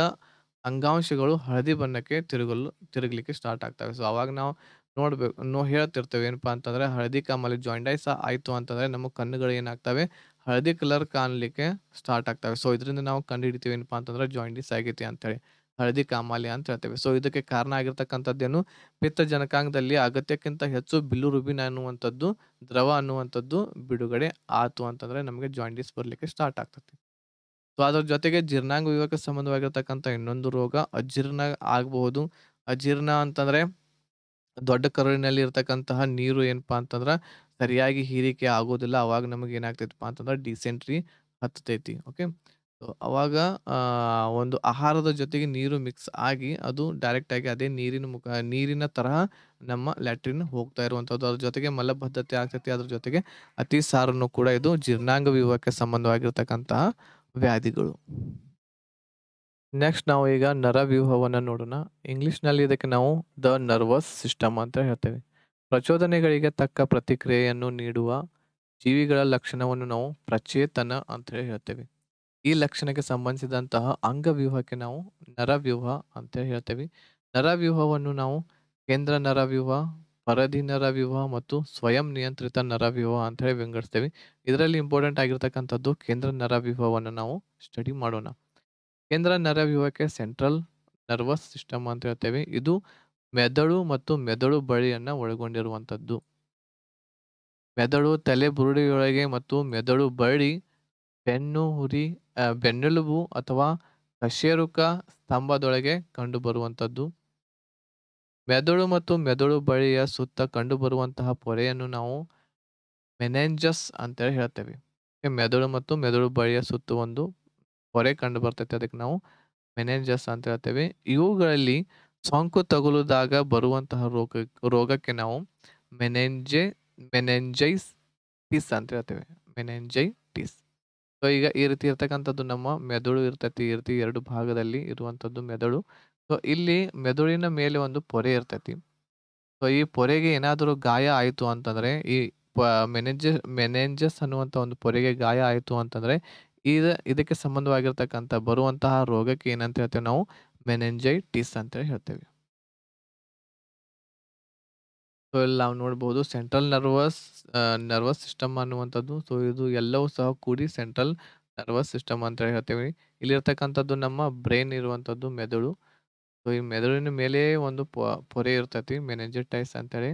ಅಂಗಾಂಶಗಳು ಹಳದಿ ಬಣ್ಣಕ್ಕೆ ತಿರುಗಲು ತಿರುಗಲಿಕ್ಕೆ ಸ್ಟಾರ್ಟ್ ಆಗ್ತವೆ ಸೊ ಅವಾಗ ನಾವು ನೋಡ್ಬೇಕು ನೋ ಹೇಳ್ತಿರ್ತೇವೆ ಏನಪ್ಪಾ ಅಂತಂದ್ರೆ ಹಳದಿ ಕಾಮಲ್ಲಿ ಜಾಯಿಂಡೈಸ್ ಆಯಿತು ಅಂತಂದ್ರೆ ನಮ್ಮ ಕಣ್ಣುಗಳು ಏನಾಗ್ತವೆ ಹಳದಿ ಕಲರ್ ಕಾಣಲಿಕ್ಕೆ ಸ್ಟಾರ್ಟ್ ಆಗ್ತವೆ ಸೊ ಇದರಿಂದ ನಾವು ಕಂಡು ಹಿಡಿತೀವಿ ಏನಪ್ಪಾ ಅಂತಂದ್ರೆ ಜಾಯಿಂಡೈಸ್ ಆಗೈತಿ ಅಂತೇಳಿ ಹಳದಿ ಕಾಮಾಲಿ ಅಂತ ಹೇಳ್ತೇವೆ ಸೊ ಇದಕ್ಕೆ ಕಾರಣ ಆಗಿರ್ತಕ್ಕಂಥದ್ದೇನು ಪಿತ್ತ ಜನಕಾಂಗದಲ್ಲಿ ಅಗತ್ಯಕ್ಕಿಂತ ಹೆಚ್ಚು ಬಿಲ್ಲು ರುಬಿನ ಅನ್ನುವಂಥದ್ದು ದ್ರವ ಅನ್ನುವಂಥದ್ದು ಬಿಡುಗಡೆ ಆತು ಅಂತಂದ್ರೆ ನಮಗೆ ಜಾಯಿಂಡಿಸ್ ಬರಲಿಕ್ಕೆ ಸ್ಟಾರ್ಟ್ ಆಗ್ತದೆ ಸೊ ಅದ್ರ ಜೊತೆಗೆ ಜೀರ್ಣಾಂಗ ವಿಭಾಗಕ್ಕೆ ಸಂಬಂಧವಾಗಿರ್ತಕ್ಕಂಥ ಇನ್ನೊಂದು ರೋಗ ಅಜೀರ್ಣ ಆಗಬಹುದು ಅಜೀರ್ಣ ಅಂತಂದ್ರೆ ದೊಡ್ಡ ಕರುಳಿನಲ್ಲಿ ಇರ್ತಕ್ಕಂತಹ ನೀರು ಏನಪ್ಪಾ ಅಂತಂದ್ರೆ ಸರಿಯಾಗಿ ಹೀರಿಕೆ ಆಗೋದಿಲ್ಲ ಅವಾಗ ನಮಗೆ ಏನಾಗ್ತೈತಪ್ಪ ಅಂತಂದ್ರೆ ಡಿಸೆಂಟ್ರಿ ಹತ್ತತೈತಿ ಓಕೆ ಸೊ ಅವಾಗ ಒಂದು ಆಹಾರದ ಜೊತೆಗೆ ನೀರು ಮಿಕ್ಸ್ ಆಗಿ ಅದು ಡೈರೆಕ್ಟ್ ಆಗಿ ಅದೇ ನೀರಿನ ಮುಖ ನೀರಿನ ತರಹ ನಮ್ಮ ಲ್ಯಾಟ್ರಿನ್ ಹೋಗ್ತಾ ಇರುವಂಥದ್ದು ಅದ್ರ ಜೊತೆಗೆ ಮಲಬದ್ಧತೆ ಆಗ್ತೈತಿ ಅದ್ರ ಜೊತೆಗೆ ಅತಿ ಸಾರನ್ನು ಕೂಡ ಇದು ಜೀರ್ಣಾಂಗ ವಿಭಾಗಕ್ಕೆ ಸಂಬಂಧವಾಗಿರ್ತಕ್ಕಂತಹ ವ್ಯಾಧಿಗಳು ನೆಕ್ಸ್ಟ್ ನಾವು ಈಗ ನರವ್ಯೂಹವನ್ನು ನೋಡೋಣ ನಲ್ಲಿ ಇದಕ್ಕೆ ನಾವು ದ ನರ್ವಸ್ ಸಿಸ್ಟಮ್ ಅಂತ ಹೇಳ್ತೇವೆ ಪ್ರಚೋದನೆಗಳಿಗೆ ತಕ್ಕ ಪ್ರತಿಕ್ರಿಯೆಯನ್ನು ನೀಡುವ ಜೀವಿಗಳ ಲಕ್ಷಣವನ್ನು ನಾವು ಪ್ರಚೇತನ ಅಂತ ಹೇಳ್ತೇವೆ ಈ ಲಕ್ಷಣಕ್ಕೆ ಸಂಬಂಧಿಸಿದಂತಹ ಅಂಗವ್ಯೂಹಕ್ಕೆ ನಾವು ನರವ್ಯೂಹ ಅಂತ ಹೇಳ್ತೇವೆ ನರವ್ಯೂಹವನ್ನು ನಾವು ಕೇಂದ್ರ ನರವ್ಯೂಹ ಪರದಿ ನರ ಮತ್ತು ಸ್ವಯಂ ನಿಯಂತ್ರಿತ ನರ ವ್ಯೂಹ ಅಂತ ಹೇಳಿ ವಿಂಗಡಿಸ್ತೇವೆ ಇದರಲ್ಲಿ ಇಂಪಾರ್ಟೆಂಟ್ ಆಗಿರ್ತಕ್ಕಂಥದ್ದು ಕೇಂದ್ರ ನರ ನಾವು ಸ್ಟಡಿ ಮಾಡೋಣ ಕೇಂದ್ರ ನರ ಸೆಂಟ್ರಲ್ ನರ್ವಸ್ ಸಿಸ್ಟಮ್ ಅಂತ ಹೇಳ್ತೇವೆ ಇದು ಮೆದುಳು ಮತ್ತು ಮೆದುಳು ಬಳಿಯನ್ನು ಒಳಗೊಂಡಿರುವಂಥದ್ದು ಮೆದುಳು ತಲೆ ಬುರುಡೆಯೊಳಗೆ ಮತ್ತು ಮೆದುಳು ಬಳಿ ಬೆನ್ನು ಹುರಿ ಬೆನ್ನೆಲುಬು ಅಥವಾ ಕಶೇರುಕ ಸ್ತಂಭದೊಳಗೆ ಕಂಡುಬರುವಂಥದ್ದು ಮೆದುಳು ಮತ್ತು ಮೆದುಳು ಬಳಿಯ ಸುತ್ತ ಕಂಡುಬರುವಂತಹ ಪೊರೆಯನ್ನು ನಾವು ಮೆನೆಂಜಸ್ ಅಂತ ಹೇಳ್ತೇವೆ ಮೆದುಳು ಮತ್ತು ಮೆದುಳು ಬಳಿಯ ಸುತ್ತ ಒಂದು ಪೊರೆ ಕಂಡು ಬರ್ತೈತೆ ಅದಕ್ಕೆ ನಾವು ಮೆನೆಂಜಸ್ ಅಂತ ಹೇಳ್ತೇವೆ ಇವುಗಳಲ್ಲಿ ಸೋಂಕು ತಗುಲಿದಾಗ ಬರುವಂತಹ ರೋಗ ರೋಗಕ್ಕೆ ನಾವು ಮೆನೆಂಜೆ ಮೆನೆಂಜೈಸ್ ಟಿಸ್ ಅಂತ ಹೇಳ್ತೇವೆ ಮೆನೆಂಜೈ ಟಿಸ್ ಸೊ ಈಗ ಈ ರೀತಿ ಇರ್ತಕ್ಕಂಥದ್ದು ನಮ್ಮ ಮೆದುಳು ಇರ್ತೈತಿ ಈ ರೀತಿ ಎರಡು ಭಾಗದಲ್ಲಿ ಇರುವಂಥದ್ದು ಮೆದುಳು ಸೊ ಇಲ್ಲಿ ಮೆದುಳಿನ ಮೇಲೆ ಒಂದು ಪೊರೆ ಇರ್ತೈತಿ ಸೊ ಈ ಪೊರೆಗೆ ಏನಾದರೂ ಗಾಯ ಆಯಿತು ಅಂತಂದರೆ ಈ ಪ ಮೆನೆಂಜ ಮೆನೆಂಜಸ್ ಅನ್ನುವಂಥ ಒಂದು ಪೊರೆಗೆ ಗಾಯ ಆಯಿತು ಅಂತಂದರೆ ಇದು ಇದಕ್ಕೆ ಸಂಬಂಧವಾಗಿರ್ತಕ್ಕಂಥ ಬರುವಂತಹ ರೋಗಕ್ಕೆ ಏನಂತ ಹೇಳ್ತೇವೆ ನಾವು ಮೆನೆಂಜೈಟಿಸ್ ಅಂತ ಹೇಳ್ತೇವೆ ಸೊ ಇಲ್ಲಿ ನಾವು ನೋಡ್ಬೋದು ಸೆಂಟ್ರಲ್ ನರ್ವಸ್ ನರ್ವಸ್ ಸಿಸ್ಟಮ್ ಅನ್ನುವಂಥದ್ದು ಸೊ ಇದು ಎಲ್ಲವೂ ಸಹ ಕೂಡಿ ಸೆಂಟ್ರಲ್ ನರ್ವಸ್ ಸಿಸ್ಟಮ್ ಅಂತ ಹೇಳ್ತೇವೆ ಇಲ್ಲಿರ್ತಕ್ಕಂಥದ್ದು ನಮ್ಮ ಬ್ರೈನ್ ಇರುವಂಥದ್ದು ಮೆದುಳು ಸೊ ಈ ಮೆದುಳಿನ ಮೇಲೆ ಒಂದು ಪೊರೆ ಇರ್ತೈತಿ ಮೆನೆಂಜಿಟೈಸ್ ಅಂತೇಳಿ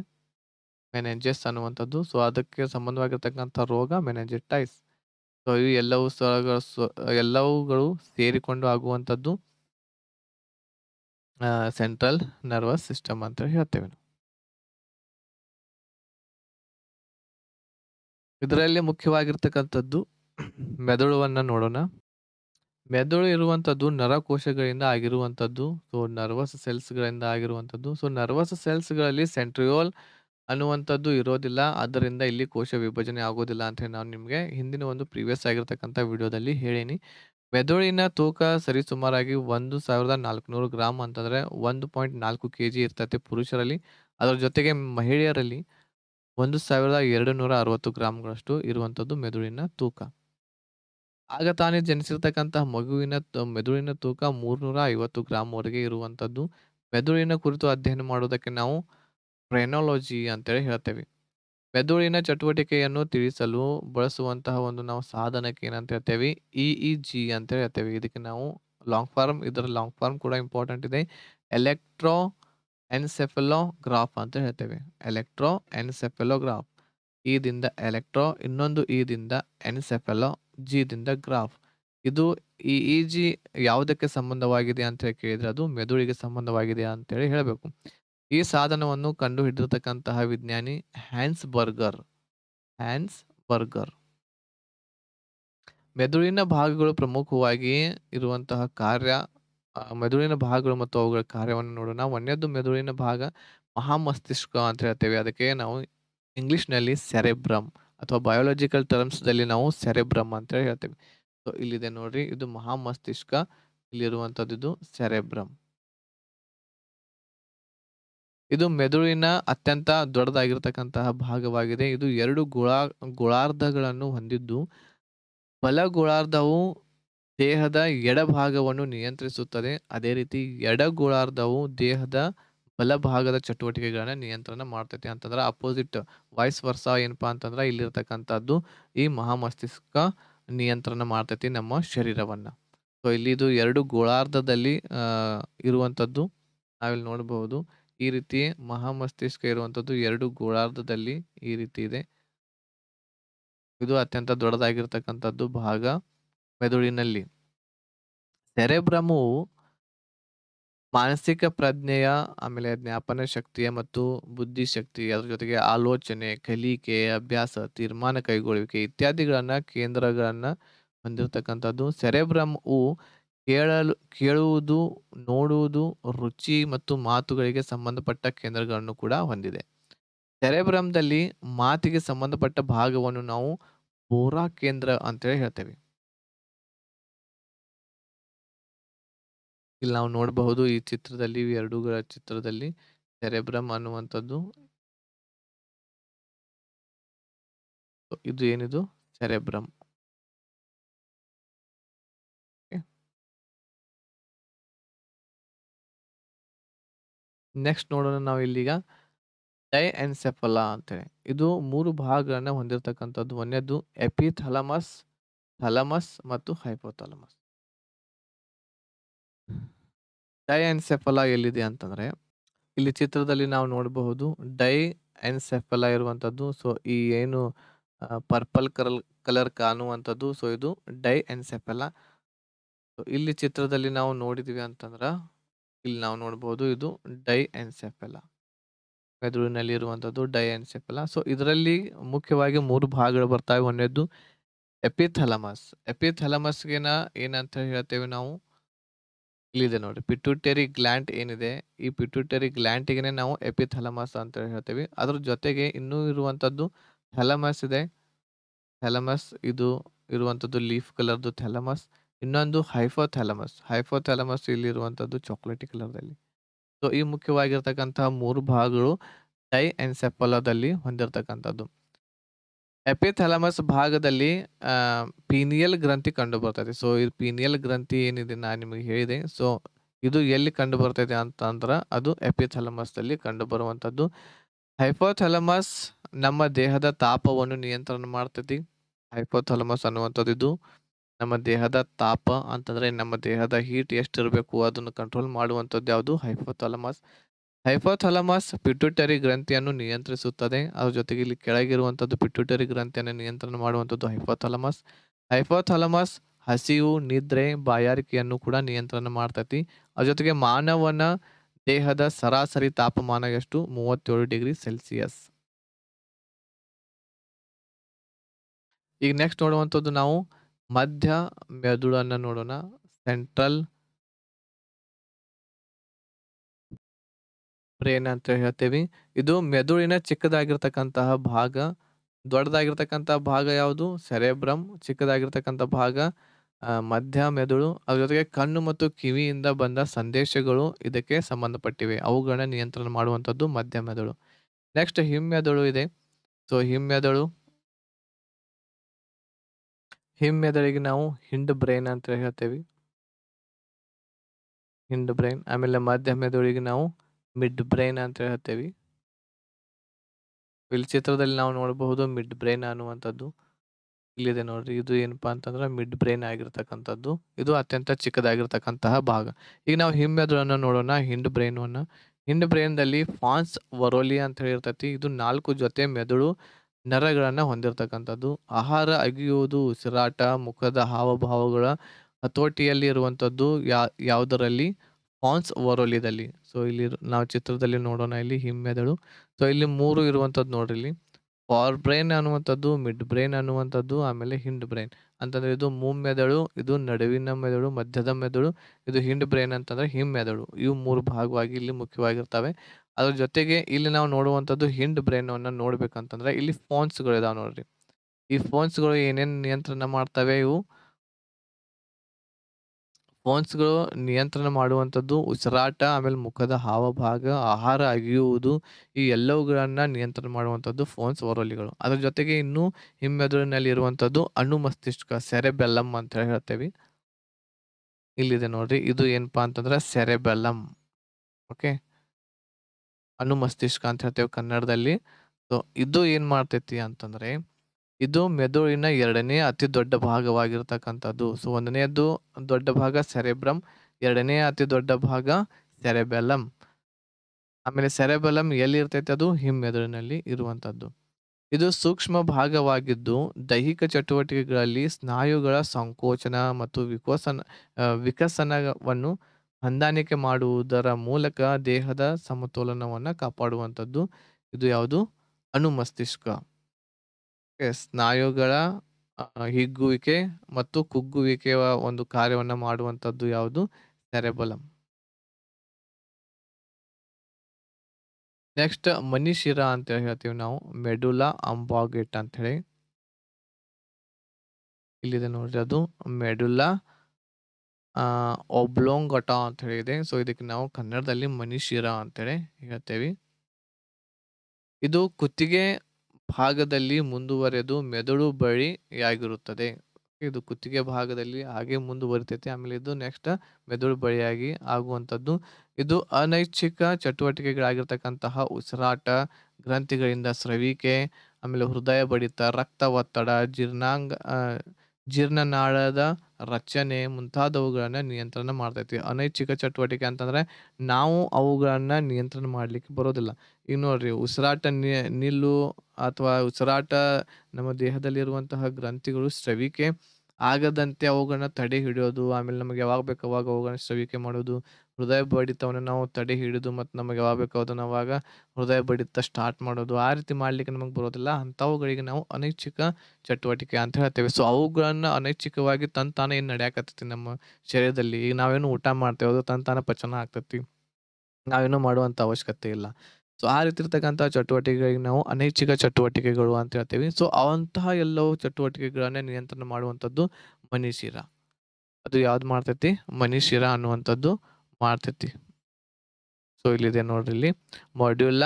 ಮೆನೆಂಜಸ್ ಅನ್ನುವಂಥದ್ದು ಸೊ ಅದಕ್ಕೆ ಸಂಬಂಧವಾಗಿರ್ತಕ್ಕಂಥ ರೋಗ ಮೆನೆಂಜಿಟೈಸ್ ಸೊ ಇವು ಎಲ್ಲವೂ ಎಲ್ಲವುಗಳು ಸೇರಿಕೊಂಡು ಆಗುವಂಥದ್ದು ಸೆಂಟ್ರಲ್ ನರ್ವಸ್ ಸಿಸ್ಟಮ್ ಅಂತ ಹೇಳ್ತೇವೆ ನಾವು ಇದರಲ್ಲಿ ಮುಖ್ಯವಾಗಿರ್ತಕ್ಕಂಥದ್ದು ಮೆದುಳುವನ್ನು ನೋಡೋಣ ಮೆದುಳು ಇರುವಂಥದ್ದು ನರಕೋಶಗಳಿಂದ ಆಗಿರುವಂಥದ್ದು. ಸೊ, ನರ್ವಸ್ ಸೆಲ್ಸ್‌ಗಳಿಂದ ಆಗಿರುವಂಥದ್ದು. ಸೊ, ನರ್ವಸ್ ಸೆಲ್ಸ್‌ಗಳಲ್ಲಿ ಸೆಂಟ್ರಿಯೋಲ್ ಅನ್ನುವಂಥದ್ದು ಇರೋದಿಲ್ಲ. ಅದರಿಂದ ಇಲ್ಲಿ ಕೋಶ ವಿಭಜನೆ ಆಗೋದಿಲ್ಲ ಅಂತ ಹೇಳಿ ನಾನು ನಿಮಗೆ ಹಿಂದಿನ ಒಂದು ಪ್ರಿವಿಯಸ್ ಆಗಿರತಕ್ಕಂಥ ವಿಡಿಯೋದಲ್ಲಿ ಹೇಳೀನಿ. ಮೆದುಳಿನ ತೂಕ ಸರಿಸುಮಾರಾಗಿ ಒಂದು ಪಾಯಿಂಟ್ ನಾಲ್ಕು ಕೆ ಜಿ ಇರ್ತೈತೆ ಪುರುಷರಲ್ಲಿ. ಅದರ ಜೊತೆಗೆ ಮಹಿಳೆಯರಲ್ಲಿ ಒಂದು ಸಾವಿರದ ಎರಡು ನೂರ ಅರವತ್ತು ಗ್ರಾಮ್ಗಳಷ್ಟು ಇರುವಂಥದ್ದು ಮೆದುಳಿನ ತೂಕ. ಆಗ ತಾನೇ ಜನಿಸಿರ್ತಕ್ಕಂತಹ ಮಗುವಿನ ಮೆದುಳಿನ ತೂಕ ಮೂರ್ನೂರ ಐವತ್ತು ಗ್ರಾಮ್ವರೆಗೆ ಇರುವಂಥದ್ದು ಮೆದುಳಿನ ಕುರಿತು ಅಧ್ಯಯನ ಮಾಡುವುದಕ್ಕೆ ನಾವು ಫ್ರೆನಾಲಜಿ ಅಂತೇಳಿ ಹೇಳ್ತೇವೆ ಮೆದುಳಿನ ಚಟುವಟಿಕೆಯನ್ನು ತಿಳಿಸಲು ಬಳಸುವಂತಹ ಒಂದು ನಾವು ಸಾಧನಕ್ಕೆ ಏನಂತ ಹೇಳ್ತೇವೆ ಇ ಇ ಜಿ ಅಂತ ಹೇಳ್ತೇವೆ ಇದಕ್ಕೆ ನಾವು ಲಾಂಗ್ ಫಾರ್ಮ್ ಇದರ ಲಾಂಗ್ ಫಾರ್ಮ್ ಕೂಡ ಇಂಪಾರ್ಟೆಂಟ್ ಇದೆ ಎಲೆಕ್ಟ್ರೋ ಎನ್ಸೆಫೆಲೋಗ್ರಾಫ್ ಅಂತ ಹೇಳ್ತೇವೆ ಎಲೆಕ್ಟ್ರೋ ಎನ್ಸೆಫೆಲೋಗ್ರಾಫ್ e ದಿಂದ ಎಲೆಕ್ಟ್ರೋ ಇನ್ನೊಂದು e ದಿಂದ ಎನ್ಸೆಫೆಲೋ ದಿಂದ ಗ್ರಾಫ್ ಇದು ಈ ಜಿ ಯಾವುದಕ್ಕೆ ಸಂಬಂಧವಾಗಿದೆ ಅಂತ ಹೇಳಿ ಕೇಳಿದ್ರೆ ಅದು ಮೆದುಳಿಗೆ ಸಂಬಂಧವಾಗಿದೆ ಅಂತೇಳಿ ಹೇಳಬೇಕು ಈ ಸಾಧನವನ್ನು ಕಂಡು ಹಿಡಿದಿರತಕ್ಕಂತಹ ವಿಜ್ಞಾನಿ ಹ್ಯಾನ್ಸ್ ಬರ್ಗರ್ ಹ್ಯಾನ್ಸ್ ಬರ್ಗರ್ ಮೆದುಳಿನ ಭಾಗಗಳು ಪ್ರಮುಖವಾಗಿ ಇರುವಂತಹ ಕಾರ್ಯ ಮೆದುಳಿನ ಭಾಗಗಳು ಮತ್ತು ಅವುಗಳ ಕಾರ್ಯವನ್ನು ನೋಡೋಣ ಒಂದೇದು ಮೆದುಳಿನ ಭಾಗ ಮಹಾಮಸ್ತಿಷ್ಕ ಅಂತ ಹೇಳ್ತೇವೆ ಅದಕ್ಕೆ ನಾವು ಇಂಗ್ಲಿಷ್ನಲ್ಲಿ ಸೆರೆಬ್ರಮ್ ಅಥವಾ ಬಯೋಲಾಜಿಕಲ್ ಟರ್ಮ್ಸ್ದಲ್ಲಿ ನಾವು ಸೆರೆಬ್ರಮ್ ಅಂತ ಹೇಳ್ತೇವೆ ಸೊ ಇಲ್ಲಿದೆ ನೋಡ್ರಿ ಇದು ಮಹಾಮಸ್ತಿಷ್ಕ ಇಲ್ಲಿರುವಂಥದ್ದು ಇದು ಸೆರೆಬ್ರಮ್ ಇದು ಮೆದುಳಿನ ಅತ್ಯಂತ ದೊಡ್ಡದಾಗಿರ್ತಕ್ಕಂತಹ ಭಾಗವಾಗಿದೆ ಇದು ಎರಡು ಗುಳಾ ಗುಳಾರ್ಧಗಳನ್ನು ಹೊಂದಿದ್ದು ಬಲ ಗುಳಾರ್ಧವು ದೇಹದ ಎಡಭಾಗವನ್ನು ನಿಯಂತ್ರಿಸುತ್ತದೆ ಅದೇ ರೀತಿ ಎಡ ಗುಳಾರ್ಧವು ದೇಹದ ಬಲಭಾಗದ ಚಟುವಟಿಕೆಗಳನ್ನ ನಿಯಂತ್ರಣ ಮಾಡ್ತೈತಿ ಅಂತಂದ್ರೆ ಅಪೋಸಿಟ್ ವಾಯ್ಸ್ ವರ್ಷ ಏನಪ್ಪಾ ಅಂತಂದ್ರೆ ಇಲ್ಲಿರ್ತಕ್ಕಂಥದ್ದು ಈ ಮಹಾಮಸ್ತಿಷ್ಕ ನಿಯಂತ್ರಣ ಮಾಡ್ತೈತಿ ನಮ್ಮ ಶರೀರವನ್ನ ಸೊ ಇಲ್ಲಿ ಇದು ಎರಡು ಗೋಳಾರ್ಧದಲ್ಲಿ ಇರುವಂಥದ್ದು ನಾವಿಲ್ಲಿ ನೋಡಬಹುದು ಈ ರೀತಿ ಮಹಾಮಸ್ತಿಷ್ಕ ಇರುವಂಥದ್ದು ಎರಡು ಗೋಳಾರ್ಧದಲ್ಲಿ ಈ ರೀತಿ ಇದೆ ಇದು ಅತ್ಯಂತ ದೊಡ್ಡದಾಗಿರ್ತಕ್ಕಂಥದ್ದು ಭಾಗ ಮೆದುಳಿನಲ್ಲಿ ಸೆರೆಭ್ರಮವು ಮಾನಸಿಕ ಪ್ರಜ್ಞೆಯ, ಆಮೇಲೆ ಜ್ಞಾಪನ ಶಕ್ತಿಯ ಮತ್ತು ಬುದ್ಧಿಶಕ್ತಿ, ಅದ್ರ ಜೊತೆಗೆ ಆಲೋಚನೆ, ಕಲಿಕೆ, ಅಭ್ಯಾಸ, ತೀರ್ಮಾನ ಕೈಗೊಳ್ಳುವಿಕೆ ಇತ್ಯಾದಿಗಳನ್ನ ಕೇಂದ್ರಗಳನ್ನ ಹೊಂದಿರತಕ್ಕಂಥದ್ದು. ಸೆರೆಬ್ರಮ್ ಉ ಕೇಳಲು ಕೇಳುವುದು, ನೋಡುವುದು, ರುಚಿ ಮತ್ತು ಮಾತುಗಳಿಗೆ ಸಂಬಂಧಪಟ್ಟ ಕೇಂದ್ರಗಳನ್ನು ಕೂಡ ಹೊಂದಿದೆ. ಸೆರೆಬ್ರಮ್ ದಲ್ಲಿ ಮಾತಿಗೆ ಸಂಬಂಧಪಟ್ಟ ಭಾಗವನ್ನು ನಾವು ಬೋರಾ ಕೇಂದ್ರ ಅಂತೇಳಿ ಹೇಳ್ತೇವೆ. ಇಲ್ಲಿ ನಾವು ನೋಡಬಹುದು ಈ ಚಿತ್ರದಲ್ಲಿ ಎರಡು ಚಿತ್ರದಲ್ಲಿ ಸೆರೆಬ್ರಮ್ ಅನ್ನುವಂತದ್ದು ಇದು ಏನಿದು ಸೆರೆಬ್ರಮ್ ನೆಕ್ಸ್ಟ್ ನೋಡೋಣ ನಾವು ಇಲ್ಲಿಗ ಡೈ ಅಂತ ಅಂತೇಳಿ ಇದು ಮೂರು ಭಾಗಗಳನ್ನ ಹೊಂದಿರತಕ್ಕಂಥದ್ದು ಒಂದೇದು ಎಪಿಥಲಮಸ್ ಥಲಮಸ್ ಮತ್ತು ಹೈಪೋಥಲಮಸ್ ಡೈ ಎನ್ಸೆಫಲ ಎಲ್ಲಿದೆ ಅಂತಂದ್ರೆ ಇಲ್ಲಿ ಚಿತ್ರದಲ್ಲಿ ನಾವು ನೋಡಬಹುದು ಡೈ ಎನ್ಸೆಫಲ ಇರುವಂತದ್ದು ಸೊ ಈ ಏನು ಪರ್ಪಲ್ ಕಲರ್ ಕಲರ್ ಕಾಣುವಂಥದ್ದು ಸೊ ಇದು ಡೈ ಎನ್ಸೆಫಲ ಸೊ ಇಲ್ಲಿ ಚಿತ್ರದಲ್ಲಿ ನಾವು ನೋಡಿದ್ವಿ ಅಂತಂದ್ರೆ ಇಲ್ಲಿ ನಾವು ನೋಡಬಹುದು ಇದು ಡೈ ಎನ್ಸೆಫಲ ಮೆದುಳಿನಲ್ಲಿ ಇರುವಂಥದ್ದು ಡೈ ಎನ್ಸೆಫಲ ಸೊ ಇದರಲ್ಲಿ ಮುಖ್ಯವಾಗಿ ಮೂರು ಭಾಗಗಳು ಬರ್ತವೆ ಒಂದೇದ್ದು ಎಪಿಥಲಮಸ್ ಎಪಿಥಲಮಸ್ಗೆನ ಏನಂತ ಹೇಳ್ತೇವೆ ನಾವು ಇಲ್ಲಿದೆ ನೋಡಿ ಪಿಟ್ಯೂಟರಿ ಗ್ಲ್ಯಾಂಟ್ ಏನಿದೆ ಈ ಪಿಟ್ಯೂಟರಿ ಗ್ಲ್ಯಾಂಟಿಗೆ ನಾವು ಎಪಿಥಲಮಸ್ ಅಂತ ಹೇಳ್ತೇವೆ ಅದ್ರ ಜೊತೆಗೆ ಇನ್ನೂ ಇರುವಂತದ್ದು ಥೆಲಮಸ್ ಇದೆ ಥೆಲಮಸ್ ಇದು ಇರುವಂತದ್ದು ಲೀಫ್ ಕಲರ್ದು ಥೆಲಮಸ್ ಇನ್ನೊಂದು ಹೈಫೋಥೆಲಮಸ್ ಹೈಫೋಥೆಲಮಸ್ ಇರುವಂತದ್ದು ಚಾಕ್ಲೇಟಿ ಕಲರ್ದಲ್ಲಿ ಸೊ ಈ ಮುಖ್ಯವಾಗಿರ್ತಕ್ಕಂತಹ ಮೂರು ಭಾಗಗಳು ಡೈ ಎನ್ಸೆಫಲದಲ್ಲಿ ಹೊಂದಿರತಕ್ಕಂಥದ್ದು ಎಪಿಥಲಮಸ್ ಭಾಗದಲ್ಲಿ ಪೀನಿಯಲ್ ಗ್ರಂಥಿ ಕಂಡು ಬರ್ತೈತಿ ಸೊ ಇದು ಪೀನಿಯಲ್ ಗ್ರಂಥಿ ಏನಿದೆ ನಾನು ನಿಮಗೆ ಹೇಳಿದೆ ಸೊ ಇದು ಎಲ್ಲಿ ಕಂಡು ಬರ್ತೈತೆ ಅಂತಂದ್ರೆ ಅದು ಎಪಿಥಲಮಸ್ದಲ್ಲಿ ಕಂಡು ಬರುವಂಥದ್ದು ಹೈಪೋಥಲಮಸ್ ನಮ್ಮ ದೇಹದ ತಾಪವನ್ನು ನಿಯಂತ್ರಣ ಮಾಡ್ತೈತಿ ಹೈಪೋಥಲಮಸ್ ಅನ್ನುವಂಥದ್ದು ಇದು ನಮ್ಮ ದೇಹದ ತಾಪ ಅಂತಂದ್ರೆ ನಮ್ಮ ದೇಹದ ಹೀಟ್ ಎಷ್ಟಿರಬೇಕು ಅದನ್ನು ಕಂಟ್ರೋಲ್ ಮಾಡುವಂಥದ್ದು ಯಾವುದು ಹೈಪೋಥಲಮಸ್ ಹೈಪೋಥಲಮಸ್ ಪಿಟ್ಯೂಟರಿ ಗ್ರಂಥಿಯನ್ನು ನಿಯಂತ್ರಿಸುತ್ತದೆ ಅದ್ರ ಜೊತೆಗೆ ಇಲ್ಲಿ ಕೆಳಗಿರುವಂಥದ್ದು ಪಿಟ್ಯೂಟರಿ ಗ್ರಂಥಿಯನ್ನು ನಿಯಂತ್ರಣ ಮಾಡುವಂಥದ್ದು ಹೈಪೋಥಲಮಸ್ ಹೈಪೋಥಲಮಸ್ ಹಸಿವು ನಿದ್ರೆ ಬಾಯಾರಿಕೆಯನ್ನು ಕೂಡ ನಿಯಂತ್ರಣ ಮಾಡ್ತೈತಿ ಅದ್ರ ಜೊತೆಗೆ ಮಾನವನ ದೇಹದ ಸರಾಸರಿ ತಾಪಮಾನ ಎಷ್ಟು ಮೂವತ್ತೇಳು ಡಿಗ್ರಿ ಸೆಲ್ಸಿಯಸ್ ಈಗ ನೆಕ್ಸ್ಟ್ ನೋಡುವಂಥದ್ದು ನಾವು ಮಧ್ಯ ಮೆದುಳನ್ನು ನೋಡೋಣ ಸೆಂಟ್ರಲ್ ಬ್ರೇನ್ ಅಂತ ಹೇಳ್ತೇವೆ ಇದು ಮೆದುಳಿನ ಚಿಕ್ಕದಾಗಿರ್ತಕ್ಕಂತಹ ಭಾಗ ದೊಡ್ಡದಾಗಿರ್ತಕ್ಕಂಥ ಭಾಗ ಯಾವುದು ಸೆರೆಬ್ರಮ್ ಚಿಕ್ಕದಾಗಿರ್ತಕ್ಕಂಥ ಭಾಗ ಮಧ್ಯ ಮೆದುಳು ಅದ್ರ ಜೊತೆಗೆ ಕಣ್ಣು ಮತ್ತು ಕಿವಿಯಿಂದ ಬಂದ ಸಂದೇಶಗಳು ಇದಕ್ಕೆ ಸಂಬಂಧಪಟ್ಟಿವೆ ಅವುಗಳನ್ನ ನಿಯಂತ್ರಣ ಮಾಡುವಂಥದ್ದು ಮಧ್ಯ ಮೆದುಳು ನೆಕ್ಸ್ಟ್ ಹಿಮ್ಮೆದುಳು ಇದೆ ಸೊ ಹಿಮ್ಮೆದುಳು ಹಿಮ್ಮೆದುಳಿಗೆ ನಾವು ಹಿಂಡ್ ಬ್ರೈನ್ ಅಂತ ಹೇಳ್ತೇವೆ ಹಿಂಡ್ ಬ್ರೈನ್ ಆಮೇಲೆ ಮಧ್ಯ ಮೆದುಳಿಗೆ ನಾವು ಮಿಡ್ ಬ್ರೈನ್ ಅಂತ ಹೇಳ್ತೇವೆ ಇಲ್ಲಿ ಚಿತ್ರದಲ್ಲಿ ನಾವು ನೋಡಬಹುದು ಮಿಡ್ ಬ್ರೈನ್ ಅನ್ನುವಂಥದ್ದು ಇಲ್ಲಿದೆ ನೋಡ್ರಿ ಇದು ಏನಪ್ಪಾ ಅಂತಂದ್ರೆ ಮಿಡ್ ಬ್ರೈನ್ ಆಗಿರ್ತಕ್ಕಂಥದ್ದು ಇದು ಅತ್ಯಂತ ಚಿಕ್ಕದಾಗಿರ್ತಕ್ಕಂತಹ ಭಾಗ ಈಗ ನಾವು ಹಿಮ್ಮೆದುಳನ್ನು ನೋಡೋಣ ಹಿಂಡ್ ಬ್ರೈನ್ ಅನ್ನ ಹಿಂಡ್ ಬ್ರೈನ್ ದಲ್ಲಿ ಫಾನ್ಸ್ ವರೋಲಿ ಅಂತ ಹೇಳಿರ್ತೈತಿ ಇದು ನಾಲ್ಕು ಜೊತೆ ಮೆದುಳು ನರಗಳನ್ನು ಹೊಂದಿರತಕ್ಕಂಥದ್ದು ಆಹಾರ ಅಗಿಯುವುದು ಉಸಿರಾಟ ಮುಖದ ಹಾವಭಾವಗಳ ಹತೋಟಿಯಲ್ಲಿ ಇರುವಂಥದ್ದು ಯಾವುದರಲ್ಲಿ ಪಾನ್ಸ್ ವರೋಲಿದಲ್ಲಿ ಸೊ ಇಲ್ಲಿ ನಾವು ಚಿತ್ರದಲ್ಲಿ ನೋಡೋಣ ಇಲ್ಲಿ ಹಿಮ್ಮೆದಳು ಸೊ ಇಲ್ಲಿ ಮೂರು ಇರುವಂಥದ್ದು ನೋಡ್ರಿ ಇಲ್ಲಿ ಫಾರ್ ಬ್ರೈನ್ ಅನ್ನುವಂಥದ್ದು ಮಿಡ್ ಬ್ರೈನ್ ಅನ್ನುವಂಥದ್ದು ಆಮೇಲೆ ಹಿಂಡ್ ಬ್ರೈನ್ ಅಂತಂದ್ರೆ ಇದು ಮೆದಳು ಇದು ನಡುವಿನ ಮೆದುಳು ಮಧ್ಯದ ಮೆದುಳು ಇದು ಹಿಂಡ್ ಬ್ರೈನ್ ಅಂತಂದ್ರೆ ಹಿಮ್ಮೆದಳು ಇವು ಮೂರು ಭಾಗವಾಗಿ ಇಲ್ಲಿ ಮುಖ್ಯವಾಗಿರ್ತವೆ ಅದ್ರ ಜೊತೆಗೆ ಇಲ್ಲಿ ನಾವು ನೋಡುವಂಥದ್ದು ಹಿಂಡ್ ಬ್ರೈನ್ ಅನ್ನ ನೋಡ್ಬೇಕಂತಂದ್ರೆ ಇಲ್ಲಿ ಫೋನ್ಸ್ಗಳು ಇದಾವೆ ನೋಡ್ರಿ ಈ ಫೋನ್ಸ್ಗಳು ಏನೇನು ನಿಯಂತ್ರಣ ಮಾಡ್ತವೆ ಇವು ಗಳು ನಿಯಂತ್ರಣ ಮಾಡುವಂಥದ್ದು ಉಸಿರಾಟ ಆಮೇಲೆ ಮುಖದ ಹಾವಭಾಗ ಆಹಾರ ಅಗಿಯುವುದು ಈ ಎಲ್ಲವುಗಳನ್ನು ನಿಯಂತ್ರಣ ಮಾಡುವಂಥದ್ದು ಫೋನ್ಸ್ ಓರಲಿಗಳು ಅದ್ರ ಜೊತೆಗೆ ಇನ್ನು ಹಿಮ್ಮೆದುಳಿನಲ್ಲಿ ಇರುವಂಥದ್ದು ಅಣು ಮಸ್ತಿಷ್ಕ ಸೆರೆಬೆಲ್ಲಮ್ ಅಂತ ಹೇಳ್ತೇವೆ ಇಲ್ಲಿದೆ ನೋಡ್ರಿ ಇದು ಏನಪ್ಪಾ ಅಂತಂದ್ರೆ ಸೆರೆಬೆಲ್ಲಂ ಓಕೆ ಅಣು ಮಸ್ತಿಷ್ಕ ಅಂತ ಹೇಳ್ತೇವೆ ಕನ್ನಡದಲ್ಲಿ ಸೊ ಇದು ಏನು ಮಾಡ್ತೈತಿ ಅಂತಂದ್ರೆ ಇದು ಮೆದುಳಿನ ಎರಡನೇ ಅತಿ ದೊಡ್ಡ ಭಾಗವಾಗಿರ್ತಕ್ಕಂಥದ್ದು ಸೊ ಒಂದನೇದು ದೊಡ್ಡ ಭಾಗ ಸೆರೆಬ್ರಮ್ ಎರಡನೇ ಅತಿ ದೊಡ್ಡ ಭಾಗ ಸೆರೆಬೆಲಮ್ ಆಮೇಲೆ ಸೆರೆಬೆಲಮ್ ಎಲ್ಲಿ ಇರ್ತೈತೆ ಅದು ಹಿಮ್ಮೆದುಳಿನಲ್ಲಿ ಇರುವಂಥದ್ದು ಇದು ಸೂಕ್ಷ್ಮ ಭಾಗವಾಗಿದ್ದು ದೈಹಿಕ ಚಟುವಟಿಕೆಗಳಲ್ಲಿ ಸ್ನಾಯುಗಳ ಸಂಕೋಚನ ಮತ್ತು ವಿಕೋಸನ ವಿಕಸನವನ್ನು ಹೊಂದಾಣಿಕೆ ಮಾಡುವುದರ ಮೂಲಕ ದೇಹದ ಸಮತೋಲನವನ್ನು ಕಾಪಾಡುವಂಥದ್ದು ಇದು ಯಾವುದು ಅನುಮಸ್ತಿಷ್ಕ ಸ್ನಾಯುಗಳ ಹಿಗ್ಗುವಿಕೆ ಮತ್ತು ಕುಗ್ಗುವಿಕೆಯ ಒಂದು ಕಾರ್ಯವನ್ನು ಮಾಡುವಂಥದ್ದು ಯಾವುದು? ಸೆರೆಬೆಲ್ಲಮ್. ನೆಕ್ಸ್ಟ್ ಮನಿಶಿರ ಅಂತ ಹೇಳ್ತೀವಿ ನಾವು. ಮೆಡುಲಾ ಅಂಬಾಗೇಟ್ ಅಂತ ಹೇಳಿ. ಇಲ್ಲಿದೆ ನೋಡ್ರಿ ಅದು ಮೆಡುಲಾ ಒಬ್ಲೋಂಗಟ ಅಂತ ಹೇಳಿದೆ ಸೊ ಇದಕ್ಕೆ ನಾವು ಕನ್ನಡದಲ್ಲಿ ಮನಿಶಿರ ಅಂತ ಹೇಳಿ ಹೇಳ್ತೇವೆ. ಇದು ಕುತ್ತಿಗೆ ಭಾಗದಲ್ಲಿ ಮುಂದುವರೆದು ಮೆದುಳು ಬಳಿಯಾಗಿರುತ್ತದೆ ಇದು ಕುತ್ತಿಗೆ ಭಾಗದಲ್ಲಿ ಹಾಗೆ ಮುಂದುವರಿತೈತೆ ಆಮೇಲೆ ಇದು ನೆಕ್ಸ್ಟ್ ಮೆದುಳು ಬಳಿಯಾಗಿ ಆಗುವಂಥದ್ದು ಇದು ಅನೈಚ್ಛಿಕ ಚಟುವಟಿಕೆಗಳಾಗಿರ್ತಕ್ಕಂತಹ ಉಸಿರಾಟ ಗ್ರಂಥಿಗಳಿಂದ ಸ್ರವಿಕೆ ಆಮೇಲೆ ಹೃದಯ ಬಡಿತ ರಕ್ತ ಒತ್ತಡ ಜೀರ್ಣಾಂಗ ಜೀರ್ಣನಾಳದ ರಚನೆ ಮುಂತಾದವುಗಳನ್ನ ನಿಯಂತ್ರಣ ಮಾಡ್ತೈತಿ ಅನೈಚ್ಛಿಕ ಚಟುವಟಿಕೆ ಅಂತಂದ್ರೆ ನಾವು ಅವುಗಳನ್ನ ನಿಯಂತ್ರಣ ಮಾಡ್ಲಿಕ್ಕೆ ಬರೋದಿಲ್ಲ ಈಗ ನೋಡ್ರಿ ಉಸಿರಾಟ ನಿಲ್ಲು ಅಥವಾ ಉಸಿರಾಟ ನಮ್ಮ ದೇಹದಲ್ಲಿರುವಂತಹ ಗ್ರಂಥಿಗಳು ಸ್ರವಿಕೆ ಆಗದಂತೆ ಅವುಗಳನ್ನ ತಡೆ ಹಿಡಿಯೋದು ಆಮೇಲೆ ನಮಗೆ ಯಾವಾಗ ಬೇಕು ಅವಾಗ ಅವುಗಳನ್ನ ಸವಿಕೆ ಮಾಡೋದು ಹೃದಯ ಬಡಿತವನ್ನ ನಾವು ತಡೆ ಹಿಡಿದು ಮತ್ತು ನಮಗೆ ಯಾವಾಗ ಬೇಕು ಅದನ್ನು ಅವಾಗ ಹೃದಯ ಬಡಿತ ಸ್ಟಾರ್ಟ್ ಮಾಡೋದು ಆ ರೀತಿ ಮಾಡಲಿಕ್ಕೆ ನಮಗೆ ಬರೋದಿಲ್ಲ ಅಂಥವುಗಳಿಗೆ ನಾವು ಅನೈಚ್ಛಿಕ ಚಟುವಟಿಕೆ ಅಂತ ಹೇಳ್ತೇವೆ ಸೊ ಅವುಗಳನ್ನು ಅನೈಚ್ಛಿಕವಾಗಿ ತನ್ ತಾನೇ ಏನು ನಡೆಯಕತ್ತೈತಿ ನಮ್ಮ ಶರೀರದಲ್ಲಿ ಈಗ ನಾವೇನು ಊಟ ಮಾಡ್ತೇವೆ ಅದು ತನ್ ಪಚನ ಆಗ್ತೈತಿ ನಾವೇನು ಮಾಡುವಂಥ ಅವಶ್ಯಕತೆ ಇಲ್ಲ ಸೊ ಆ ರೀತಿರ್ತಕ್ಕಂಥ ಚಟುವಟಿಕೆಗಳಿಗೆ ನಾವು ಅನೈಚ್ಛಿಕ ಚಟುವಟಿಕೆಗಳು ಅಂತ ಹೇಳ್ತೇವೆ ಸೊ ಅವಂತಹ ಎಲ್ಲವೂ ಚಟುವಟಿಕೆಗಳನ್ನೇ ನಿಯಂತ್ರಣ ಮಾಡುವಂಥದ್ದು ಮನಿಶಿರ ಅದು ಯಾವ್ದು ಮಾಡ್ತೈತಿ ಮನೀಶಿರ ಅನ್ನುವಂಥದ್ದು ಮಾಡ್ತೈತಿ ಸೊ ಇಲ್ಲಿದೆ ನೋಡ್ರಿ ಇಲ್ಲಿ ಮಾಡ್ಯೂಲ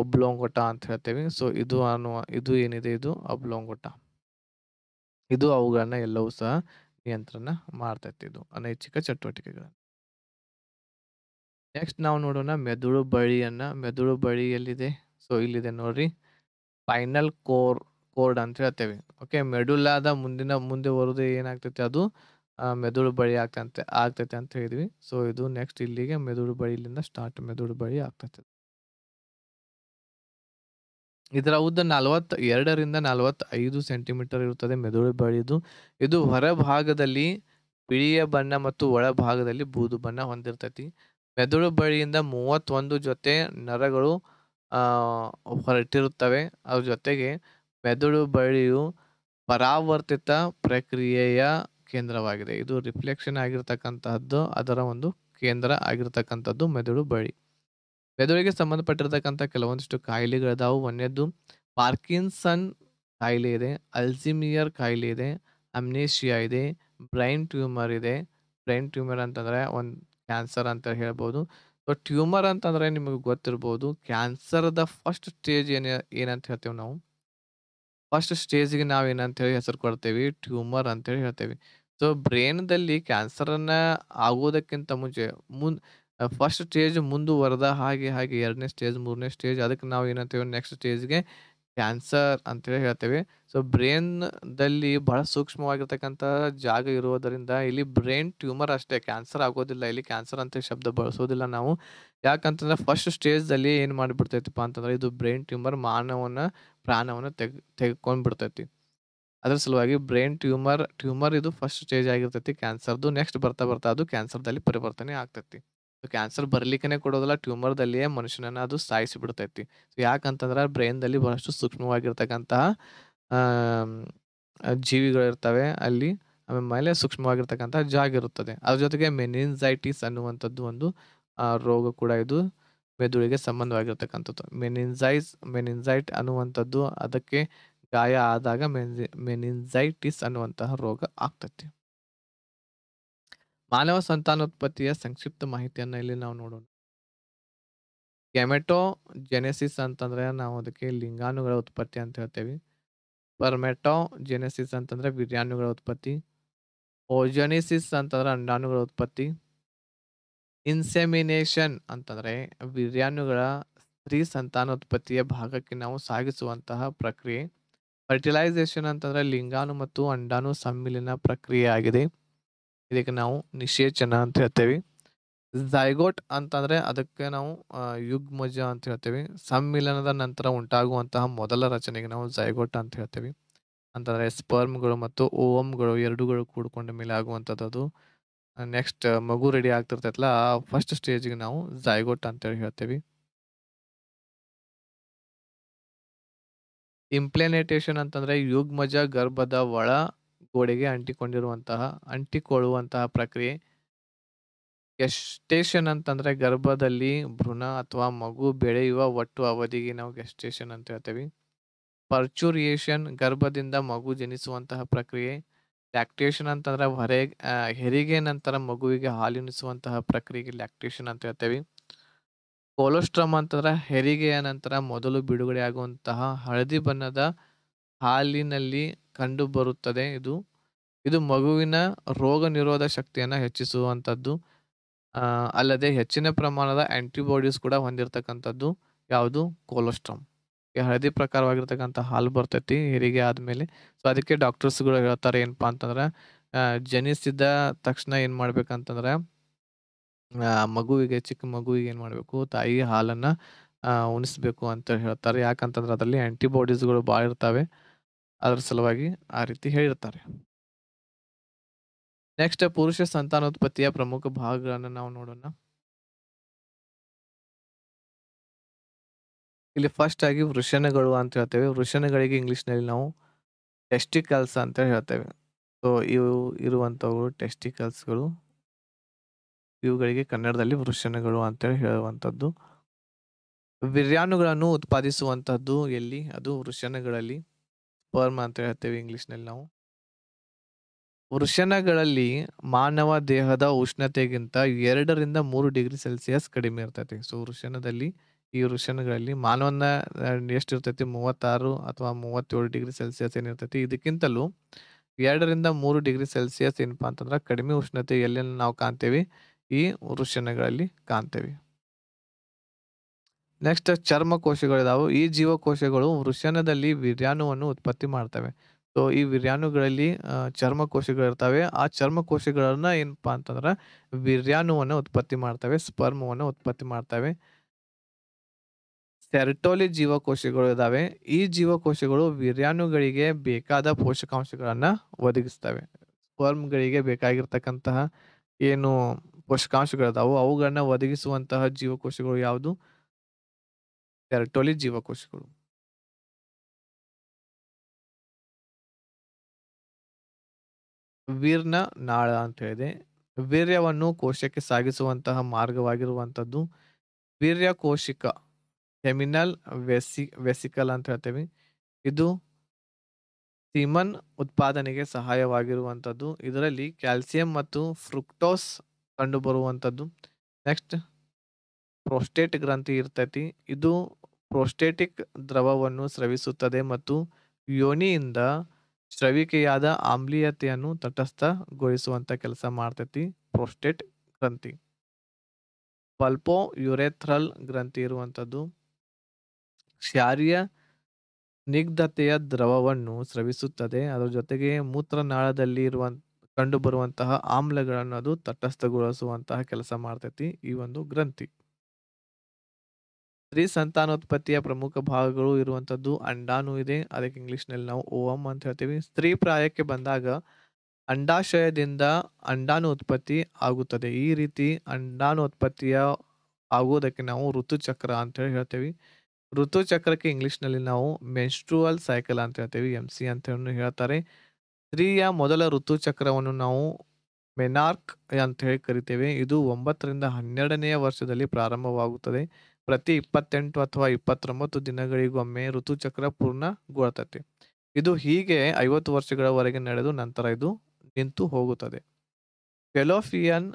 ಒಬ್ಲೋಂಗೊಟ ಅಂತ ಹೇಳ್ತೇವೆ ಸೊ ಇದು ಅನ್ನುವ ಇದು ಏನಿದೆ ಇದು ಅಬ್ಲೋಂಗೊಟ ಇದು ಅವುಗಳನ್ನ ಎಲ್ಲವೂ ಸಹ ನಿಯಂತ್ರಣ ಮಾಡ್ತೈತಿ ಇದು ಅನೈಚ್ಛಿಕ ಚಟುವಟಿಕೆಗಳನ್ನು ನೆಕ್ಸ್ಟ್ ನಾವು ನೋಡೋಣ ಮೆದುಳು ಬಳಿಯನ್ನು ಮೆದುಳು ಬಳಿಯಲ್ಲಿದೆ ಎಲ್ಲಿದೆ ಸೊ ಇಲ್ಲಿದೆ ನೋಡ್ರಿ ಫೈನಲ್ ಕೋರ್ ಕೋರ್ಡ್ ಅಂತ ಹೇಳ್ತೇವೆ ಓಕೆ ಮೆಡುಲಾದ ಮುಂದಿನ ಮುಂದೆ ಬರೋದು ಏನಾಗ್ತೈತೆ ಅದು ಮೆದುಳು ಬಳಿ ಆಗ್ತಂತೆ ಆಗ್ತೈತೆ ಅಂತ ಹೇಳಿದ್ವಿ ಸೊ ಇದು ನೆಕ್ಸ್ಟ್ ಇಲ್ಲಿಗೆ ಮೆದುಳು ಬಳಿಯಿಂದ ಸ್ಟಾರ್ಟ್ ಮೆದುಳು ಬಳಿ ಆಗ್ತೈತೆ ಇದರ ಉದ್ದ ನಲವತ್ತ ಎರಡರಿಂದ ಐದು ಸೆಂಟಿಮೀಟರ್ ಇರುತ್ತದೆ ಮೆದುಳು ಬಳಿದು ಇದು ಹೊರಭಾಗದಲ್ಲಿ ಬಿಳಿಯ ಬಣ್ಣ ಮತ್ತು ಒಳಭಾಗದಲ್ಲಿ ಬೂದು ಬಣ್ಣ ಹೊಂದಿರ್ತೈತಿ ಮೆದುಳು ಬಳಿಯಿಂದ ಮೂವತ್ತೊಂದು ಜೊತೆ ನರಗಳು ಹೊರಟಿರುತ್ತವೆ ಅದ್ರ ಜೊತೆಗೆ ಮೆದುಳು ಬಳಿಯು ಪರಾವರ್ತಿತ ಪ್ರಕ್ರಿಯೆಯ ಕೇಂದ್ರವಾಗಿದೆ ಇದು ರಿಫ್ಲೆಕ್ಷನ್ ಆಗಿರತಕ್ಕಂತಹದ್ದು ಅದರ ಒಂದು ಕೇಂದ್ರ ಆಗಿರತಕ್ಕಂಥದ್ದು ಮೆದುಳು ಬಳಿ ಮೆದುಳಿಗೆ ಸಂಬಂಧಪಟ್ಟಿರತಕ್ಕಂಥ ಕೆಲವೊಂದಿಷ್ಟು ಕಾಯಿಲೆಗಳಿದಾವು ಒಂದೇದ್ದು ಪಾರ್ಕಿನ್ಸನ್ ಕಾಯಿಲೆ ಇದೆ ಅಲ್ಸಿಮಿಯರ್ ಕಾಯಿಲೆ ಇದೆ ಅಮ್ನೇಷಿಯಾ ಇದೆ ಬ್ರೈನ್ ಟ್ಯೂಮರ್ ಇದೆ ಬ್ರೈನ್ ಟ್ಯೂಮರ್ ಅಂತಂದರೆ ಒಂದು ಕ್ಯಾನ್ಸರ್ ಅಂತ ಹೇಳ್ಬೋದು ಸೊ ಟ್ಯೂಮರ್ ಅಂತಂದ್ರೆ ನಿಮಗೆ ಗೊತ್ತಿರ್ಬೋದು ಕ್ಯಾನ್ಸರ್ದ ಫಸ್ಟ್ ಸ್ಟೇಜ್ ಏನ ಏನಂತ ಹೇಳ್ತೇವೆ ನಾವು ಫಸ್ಟ್ ಸ್ಟೇಜಿಗೆ ನಾವು ಏನಂತ ಹೇಳಿ ಹೆಸರು ಕೊಡ್ತೇವೆ ಟ್ಯೂಮರ್ ಅಂತೇಳಿ ಹೇಳ್ತೇವೆ ಸೊ ಬ್ರೈನ್ದಲ್ಲಿ ಕ್ಯಾನ್ಸರನ್ನ ಆಗೋದಕ್ಕಿಂತ ಮುಂಚೆ ಮುನ್ ಫಸ್ಟ್ ಸ್ಟೇಜ್ ಮುಂದುವರೆದ ಹಾಗೆ ಹಾಗೆ ಎರಡನೇ ಸ್ಟೇಜ್ ಮೂರನೇ ಸ್ಟೇಜ್ ಅದಕ್ಕೆ ನಾವು ಏನಂತೇವೆ ನೆಕ್ಸ್ಟ್ ಸ್ಟೇಜ್ಗೆ ಕ್ಯಾನ್ಸರ್ ಅಂತೇಳಿ ಹೇಳ್ತೇವೆ ಸೊ ದಲ್ಲಿ ಬಹಳ ಸೂಕ್ಷ್ಮವಾಗಿರ್ತಕ್ಕಂಥ ಜಾಗ ಇರುವುದರಿಂದ ಇಲ್ಲಿ ಬ್ರೈನ್ ಟ್ಯೂಮರ್ ಅಷ್ಟೇ ಕ್ಯಾನ್ಸರ್ ಆಗೋದಿಲ್ಲ ಇಲ್ಲಿ ಕ್ಯಾನ್ಸರ್ ಅಂತ ಶಬ್ದ ಬಳಸೋದಿಲ್ಲ ನಾವು ಯಾಕಂತಂದ್ರೆ ಫಸ್ಟ್ ಸ್ಟೇಜ್ದಲ್ಲಿ ಏನು ಮಾಡಿಬಿಡ್ತೈತಿಪ್ಪ ಅಂತಂದ್ರೆ ಇದು ಬ್ರೈನ್ ಟ್ಯೂಮರ್ ಮಾನವನ ಪ್ರಾಣವನ್ನು ತೆಗ್ ತೆಗೆದುಕೊಂಡು ಬಿಡ್ತೈತಿ ಅದ್ರ ಸಲುವಾಗಿ ಬ್ರೈನ್ ಟ್ಯೂಮರ್ ಟ್ಯೂಮರ್ ಇದು ಫಸ್ಟ್ ಸ್ಟೇಜ್ ಆಗಿರ್ತೈತಿ ಕ್ಯಾನ್ಸರ್ದು ನೆಕ್ಸ್ಟ್ ಬರ್ತಾ ಬರ್ತಾ ಅದು ಕ್ಯಾನ್ಸರ್ದಲ್ಲಿ ಪರಿವರ್ತನೆ ಆಗ್ತೈತಿ ಕ್ಯಾನ್ಸರ್ ಬರ್ಲಿಕ್ಕೆ ಕೊಡೋದಿಲ್ಲ ಟ್ಯೂಮರ್ದಲ್ಲಿಯೇ ಮನುಷ್ಯನನ್ನು ಅದು ಸಾಯಿಸಿ ಬಿಡ್ತೈತಿ ಯಾಕಂತಂದ್ರೆ ಬ್ರೈನ್ದಲ್ಲಿ ಬಹಳಷ್ಟು ಸೂಕ್ಷ್ಮವಾಗಿರ್ತಕ್ಕಂತಹ ಜೀವಿಗಳಿರ್ತವೆ ಅಲ್ಲಿ ಆಮೇಲೆ ಸೂಕ್ಷ್ಮವಾಗಿರ್ತಕ್ಕಂತಹ ಜಾಗ ಇರುತ್ತದೆ ಅದ್ರ ಜೊತೆಗೆ ಮೆನಿನ್ಸೈಟಿಸ್ ಅನ್ನುವಂಥದ್ದು ಒಂದು ರೋಗ ಕೂಡ ಇದು ಮೆದುಳಿಗೆ ಸಂಬಂಧವಾಗಿರ್ತಕ್ಕಂಥದ್ದು ಮೆನಿನ್ಸೈಸ್ ಮೆನಿನ್ಸೈಟ್ ಅನ್ನುವಂಥದ್ದು ಅದಕ್ಕೆ ಗಾಯ ಆದಾಗ ಮೆನಿನ್ಸೈಟಿಸ್ ಅನ್ನುವಂತಹ ರೋಗ ಆಗ್ತೈತಿ ಮಾನವ ಸಂತಾನೋತ್ಪತ್ತಿಯ ಸಂಕ್ಷಿಪ್ತ ಮಾಹಿತಿಯನ್ನು ಇಲ್ಲಿ ನಾವು ನೋಡೋಣ ಗ್ಯಾಮೆಟೋ ಜೆನೆಸಿಸ್ ಅಂತಂದ್ರೆ ನಾವು ಅದಕ್ಕೆ ಲಿಂಗಾಣುಗಳ ಉತ್ಪತ್ತಿ ಅಂತ ಹೇಳ್ತೇವೆ ಪರ್ಮೆಟೋ ಜೆನೆಸಿಸ್ ಅಂತಂದ್ರೆ ಬಿರಿಯಾನುಗಳ ಉತ್ಪತ್ತಿ ಓಜೆನೆಸಿಸ್ ಅಂತಂದ್ರೆ ಅಂಡಾಣುಗಳ ಉತ್ಪತ್ತಿ ಇನ್ಸೆಮಿನೇಷನ್ ಅಂತಂದ್ರೆ ಬಿರಿಯಾನುಗಳ ಸ್ತ್ರೀ ಸಂತಾನೋತ್ಪತ್ತಿಯ ಭಾಗಕ್ಕೆ ನಾವು ಸಾಗಿಸುವಂತಹ ಪ್ರಕ್ರಿಯೆ ಫರ್ಟಿಲೈಸೇಷನ್ ಅಂತಂದ್ರೆ ಲಿಂಗಾಣು ಮತ್ತು ಅಂಡಾಣು ಸಮ್ಮಿಲಿನ ಪ್ರಕ್ರಿಯೆ ಆಗಿದೆ ಇದಕ್ಕೆ ನಾವು ನಿಶೇಚನ ಅಂತ ಹೇಳ್ತೇವೆ ಝೈಗೋಟ್ ಅಂತಂದರೆ ಅದಕ್ಕೆ ನಾವು ಯುಗ್ಮಜ ಅಂತ ಹೇಳ್ತೇವೆ ಸಮ್ಮಿಲನದ ನಂತರ ಉಂಟಾಗುವಂತಹ ಮೊದಲ ರಚನೆಗೆ ನಾವು ಝೈಗೋಟ್ ಅಂತ ಹೇಳ್ತೇವೆ ಅಂತಂದರೆ ಸ್ಪರ್ಮ್ಗಳು ಮತ್ತು ಓವಮ್ಗಳು ಎರಡುಗಳು ಕೂಡ್ಕೊಂಡ ಮೇಲೆ ಆಗುವಂಥದ್ದು ನೆಕ್ಸ್ಟ್ ಮಗು ರೆಡಿ ಆಗ್ತಿರ್ತೈತಲ್ಲ ಆ ಫಸ್ಟ್ ಸ್ಟೇಜಿಗೆ ನಾವು ಝೈಗೋಟ್ ಅಂತೇಳಿ ಹೇಳ್ತೇವೆ ಇಂಪ್ಲೇನೇಟೇಷನ್ ಅಂತಂದರೆ ಯುಗ್ಮಜ ಗರ್ಭದ ಒಳ ಗೋಡೆಗೆ ಅಂಟಿಕೊಂಡಿರುವಂತಹ ಅಂಟಿಕೊಳ್ಳುವಂತಹ ಪ್ರಕ್ರಿಯೆ ಗೆಸ್ಟೇಷನ್ ಅಂತಂದ್ರೆ ಗರ್ಭದಲ್ಲಿ ಭ್ರೂಣ ಅಥವಾ ಮಗು ಬೆಳೆಯುವ ಒಟ್ಟು ಅವಧಿಗೆ ನಾವು ಗೆಸ್ಟೇಷನ್ ಅಂತ ಹೇಳ್ತೇವೆ ಪರ್ಚುರಿಯೇಷನ್ ಗರ್ಭದಿಂದ ಮಗು ಜನಿಸುವಂತಹ ಪ್ರಕ್ರಿಯೆ ಲ್ಯಾಕ್ಟೇಷನ್ ಅಂತಂದ್ರೆ ಹೊರೆ ಹೆರಿಗೆ ನಂತರ ಮಗುವಿಗೆ ಹಾಲುಣಿಸುವಂತಹ ಪ್ರಕ್ರಿಯೆಗೆ ಲ್ಯಾಕ್ಟೇಷನ್ ಅಂತ ಹೇಳ್ತೇವೆ ಕೊಲೆಸ್ಟ್ರಾಮ್ ಅಂತಂದ್ರೆ ಹೆರಿಗೆಯ ನಂತರ ಮೊದಲು ಬಿಡುಗಡೆ ಆಗುವಂತಹ ಹಳದಿ ಬಣ್ಣದ ಹಾಲಿನಲ್ಲಿ ಕಂಡು ಬರುತ್ತದೆ ಇದು ಇದು ಮಗುವಿನ ರೋಗ ನಿರೋಧ ಶಕ್ತಿಯನ್ನು ಹೆಚ್ಚಿಸುವಂಥದ್ದು ಅಲ್ಲದೆ ಹೆಚ್ಚಿನ ಪ್ರಮಾಣದ ಆಂಟಿಬಾಡೀಸ್ ಕೂಡ ಹೊಂದಿರತಕ್ಕಂಥದ್ದು ಯಾವುದು ಈ ಹಳದಿ ಪ್ರಕಾರವಾಗಿರ್ತಕ್ಕಂಥ ಹಾಲು ಬರ್ತೈತಿ ಹೆರಿಗೆ ಆದಮೇಲೆ ಸೊ ಅದಕ್ಕೆ ಡಾಕ್ಟರ್ಸ್ಗಳು ಹೇಳ್ತಾರೆ ಏನಪ್ಪ ಅಂತಂದ್ರೆ ಜನಿಸಿದ ತಕ್ಷಣ ಏನು ಮಾಡ್ಬೇಕಂತಂದ್ರೆ ಮಗುವಿಗೆ ಚಿಕ್ಕ ಮಗುವಿಗೆ ಏನು ಮಾಡಬೇಕು ತಾಯಿ ಹಾಲನ್ನು ಉಣಿಸ್ಬೇಕು ಅಂತ ಹೇಳ್ತಾರೆ ಯಾಕಂತಂದ್ರೆ ಅದರಲ್ಲಿ ಆ್ಯಂಟಿಬಾಡೀಸ್ಗಳು ಭಾಳ ಇರ್ತವೆ ಅದರ ಸಲುವಾಗಿ ಆ ರೀತಿ ಹೇಳಿರ್ತಾರೆ ನೆಕ್ಸ್ಟ್ ಪುರುಷ ಸಂತಾನೋತ್ಪತ್ತಿಯ ಪ್ರಮುಖ ಭಾಗಗಳನ್ನು ನಾವು ನೋಡೋಣ ಇಲ್ಲಿ ಫಸ್ಟ್ ಆಗಿ ವೃಷಣಗಳು ಅಂತ ಹೇಳ್ತೇವೆ ವೃಷಣಗಳಿಗೆ ಇಂಗ್ಲಿಷ್ ನಲ್ಲಿ ನಾವು ಟೆಸ್ಟಿಕಲ್ಸ್ ಅಂತ ಹೇಳ್ತೇವೆ ಸೊ ಇವು ಟೆಸ್ಟಿಕಲ್ಸ್ ಟೆಸ್ಟಿಕಲ್ಸ್ಗಳು ಇವುಗಳಿಗೆ ಕನ್ನಡದಲ್ಲಿ ವೃಷಣಗಳು ಅಂತ ಹೇಳುವಂಥದ್ದು ವಿರ್ಯಾಣುಗಳನ್ನು ಉತ್ಪಾದಿಸುವಂಥದ್ದು ಎಲ್ಲಿ ಅದು ವೃಷಣಗಳಲ್ಲಿ ಪರ್ಮ್ ಅಂತ ಹೇಳ್ತೇವೆ ಇಂಗ್ಲಿಷ್ನಲ್ಲಿ ನಾವು ವೃಷಣಗಳಲ್ಲಿ ಮಾನವ ದೇಹದ ಉಷ್ಣತೆಗಿಂತ ಎರಡರಿಂದ ಮೂರು ಡಿಗ್ರಿ ಸೆಲ್ಸಿಯಸ್ ಕಡಿಮೆ ಇರ್ತೈತಿ ಸೊ ವೃಷಣದಲ್ಲಿ ಈ ವೃಷಣಗಳಲ್ಲಿ ಮಾನವನ ಎಷ್ಟು ಇರ್ತೈತಿ ಮೂವತ್ತಾರು ಅಥವಾ ಮೂವತ್ತೇಳು ಡಿಗ್ರಿ ಸೆಲ್ಸಿಯಸ್ ಏನಿರ್ತೈತಿ ಇದಕ್ಕಿಂತಲೂ ಎರಡರಿಂದ ಮೂರು ಡಿಗ್ರಿ ಸೆಲ್ಸಿಯಸ್ ಏನಪ್ಪಾ ಅಂತಂದ್ರೆ ಕಡಿಮೆ ಉಷ್ಣತೆ ಎಲ್ಲೆಲ್ಲ ನಾವು ಕಾಣ್ತೇವೆ ಈ ವೃಷಣಗಳಲ್ಲಿ ಕಾಣ್ತೇವೆ ನೆಕ್ಸ್ಟ್ ಚರ್ಮಕೋಶಗಳಿದಾವೆ ಈ ಜೀವಕೋಶಗಳು ವೃಷಣದಲ್ಲಿ ವಿರ್ಯಾಣುವನ್ನು ಉತ್ಪತ್ತಿ ಮಾಡ್ತವೆ ಸೊ ಈ ಕೋಶಗಳು ಇರ್ತವೆ ಆ ಚರ್ಮಕೋಶಗಳನ್ನ ಏನಪ್ಪಾ ಅಂತಂದ್ರೆ ವಿರ್ಯಾನುವನ್ನು ಉತ್ಪತ್ತಿ ಮಾಡ್ತವೆ ಸ್ಪರ್ಮವನ್ನು ಉತ್ಪತ್ತಿ ಮಾಡ್ತವೆ ಸೆರಟೋಲಿ ಜೀವಕೋಶಗಳು ಇದಾವೆ ಈ ಜೀವಕೋಶಗಳು ವಿರ್ಯಾಣುಗಳಿಗೆ ಬೇಕಾದ ಪೋಷಕಾಂಶಗಳನ್ನ ಒದಗಿಸ್ತವೆ ಸ್ಪರ್ಮ್ಗಳಿಗೆ ಬೇಕಾಗಿರ್ತಕ್ಕಂತಹ ಏನು ಪೋಷಕಾಂಶಗಳಿದಾವೋ ಅವುಗಳನ್ನ ಒದಗಿಸುವಂತಹ ಜೀವಕೋಶಗಳು ಯಾವುದು they ಜೀವಕೋಶಗಳು ವೀರ್ನ ನಾಳ ಅಂತ ಹೇಳಿದೆ ವೀರ್ಯವನ್ನು ಕೋಶಕ್ಕೆ ಸಾಗಿಸುವಂತಹ ಮಾರ್ಗವಾಗಿರುವಂಥದ್ದು ವೀರ್ಯ ಕೋಶಿಕ ಹೆಮಿನಲ್ ವೆಸಿ ವೆಸಿಕಲ್ ಅಂತ ಹೇಳ್ತೇವೆ ಇದು ಸಿಮನ್ ಉತ್ಪಾದನೆಗೆ ಸಹಾಯವಾಗಿರುವಂಥದ್ದು ಇದರಲ್ಲಿ ಕ್ಯಾಲ್ಸಿಯಂ ಮತ್ತು ಫ್ರುಕ್ಟೋಸ್ ಕಂಡುಬರುವಂಥದ್ದು ನೆಕ್ಸ್ಟ್ ಪ್ರೋಸ್ಟೇಟ್ ಗ್ರಂಥಿ ಇರ್ತೈತಿ ಇದು ಪ್ರೋಸ್ಟೇಟಿಕ್ ದ್ರವವನ್ನು ಸ್ರವಿಸುತ್ತದೆ ಮತ್ತು ಯೋನಿಯಿಂದ ಸ್ರವಿಕೆಯಾದ ಆಮ್ಲೀಯತೆಯನ್ನು ತಟಸ್ಥಗೊಳಿಸುವಂತ ಕೆಲಸ ಮಾಡ್ತೈತಿ ಪ್ರೋಸ್ಟೇಟ್ ಗ್ರಂಥಿ ಪಲ್ಪೋ ಯುರೆಥ್ರಲ್ ಗ್ರಂಥಿ ಇರುವಂಥದ್ದು ಶಾರಿಯ ನಿಗ್ಧತೆಯ ದ್ರವವನ್ನು ಸ್ರವಿಸುತ್ತದೆ ಅದರ ಜೊತೆಗೆ ಮೂತ್ರನಾಳದಲ್ಲಿ ಇರುವ ಕಂಡುಬರುವಂತಹ ಆಮ್ಲಗಳನ್ನು ಅದು ತಟಸ್ಥಗೊಳಿಸುವಂತಹ ಕೆಲಸ ಮಾಡ್ತೈತಿ ಈ ಒಂದು ಗ್ರಂಥಿ ಸ್ತ್ರೀ ಸಂತಾನೋತ್ಪತ್ತಿಯ ಪ್ರಮುಖ ಭಾಗಗಳು ಇರುವಂಥದ್ದು ಅಂಡಾನು ಇದೆ ಅದಕ್ಕೆ ಇಂಗ್ಲೀಷ್ನಲ್ಲಿ ನಾವು ಓವಮ್ ಅಂತ ಹೇಳ್ತೀವಿ ಸ್ತ್ರೀ ಪ್ರಾಯಕ್ಕೆ ಬಂದಾಗ ಅಂಡಾಶಯದಿಂದ ಅಂಡಾನು ಉತ್ಪತ್ತಿ ಆಗುತ್ತದೆ ಈ ರೀತಿ ಅಂಡಾಣು ಉತ್ಪತ್ತಿಯ ಆಗುವುದಕ್ಕೆ ನಾವು ಋತುಚಕ್ರ ಅಂತ ಹೇಳಿ ಹೇಳ್ತೇವೆ ಋತುಚಕ್ರಕ್ಕೆ ಇಂಗ್ಲೀಷ್ನಲ್ಲಿ ನಾವು ಮೆನ್ಸ್ಟ್ರುವಲ್ ಸೈಕಲ್ ಅಂತ ಹೇಳ್ತೇವೆ ಎಮ್ ಸಿ ಅಂತ ಹೇಳ್ತಾರೆ ಸ್ತ್ರೀಯ ಮೊದಲ ಋತುಚಕ್ರವನ್ನು ನಾವು ಮೆನಾರ್ಕ್ ಅಂತ ಹೇಳಿ ಕರಿತೇವೆ ಇದು ಒಂಬತ್ತರಿಂದ ಹನ್ನೆರಡನೆಯ ವರ್ಷದಲ್ಲಿ ಪ್ರಾರಂಭವಾಗುತ್ತದೆ ಪ್ರತಿ ಇಪ್ಪತ್ತೆಂಟು ಅಥವಾ ಇಪ್ಪತ್ತೊಂಬತ್ತು ದಿನಗಳಿಗೊಮ್ಮೆ ಋತುಚಕ್ರ ಪೂರ್ಣಗೊಳ್ತತಿ ಇದು ಹೀಗೆ ಐವತ್ತು ವರ್ಷಗಳವರೆಗೆ ನಡೆದು ನಂತರ ಇದು ನಿಂತು ಹೋಗುತ್ತದೆ ಫೆಲೋಫಿಯನ್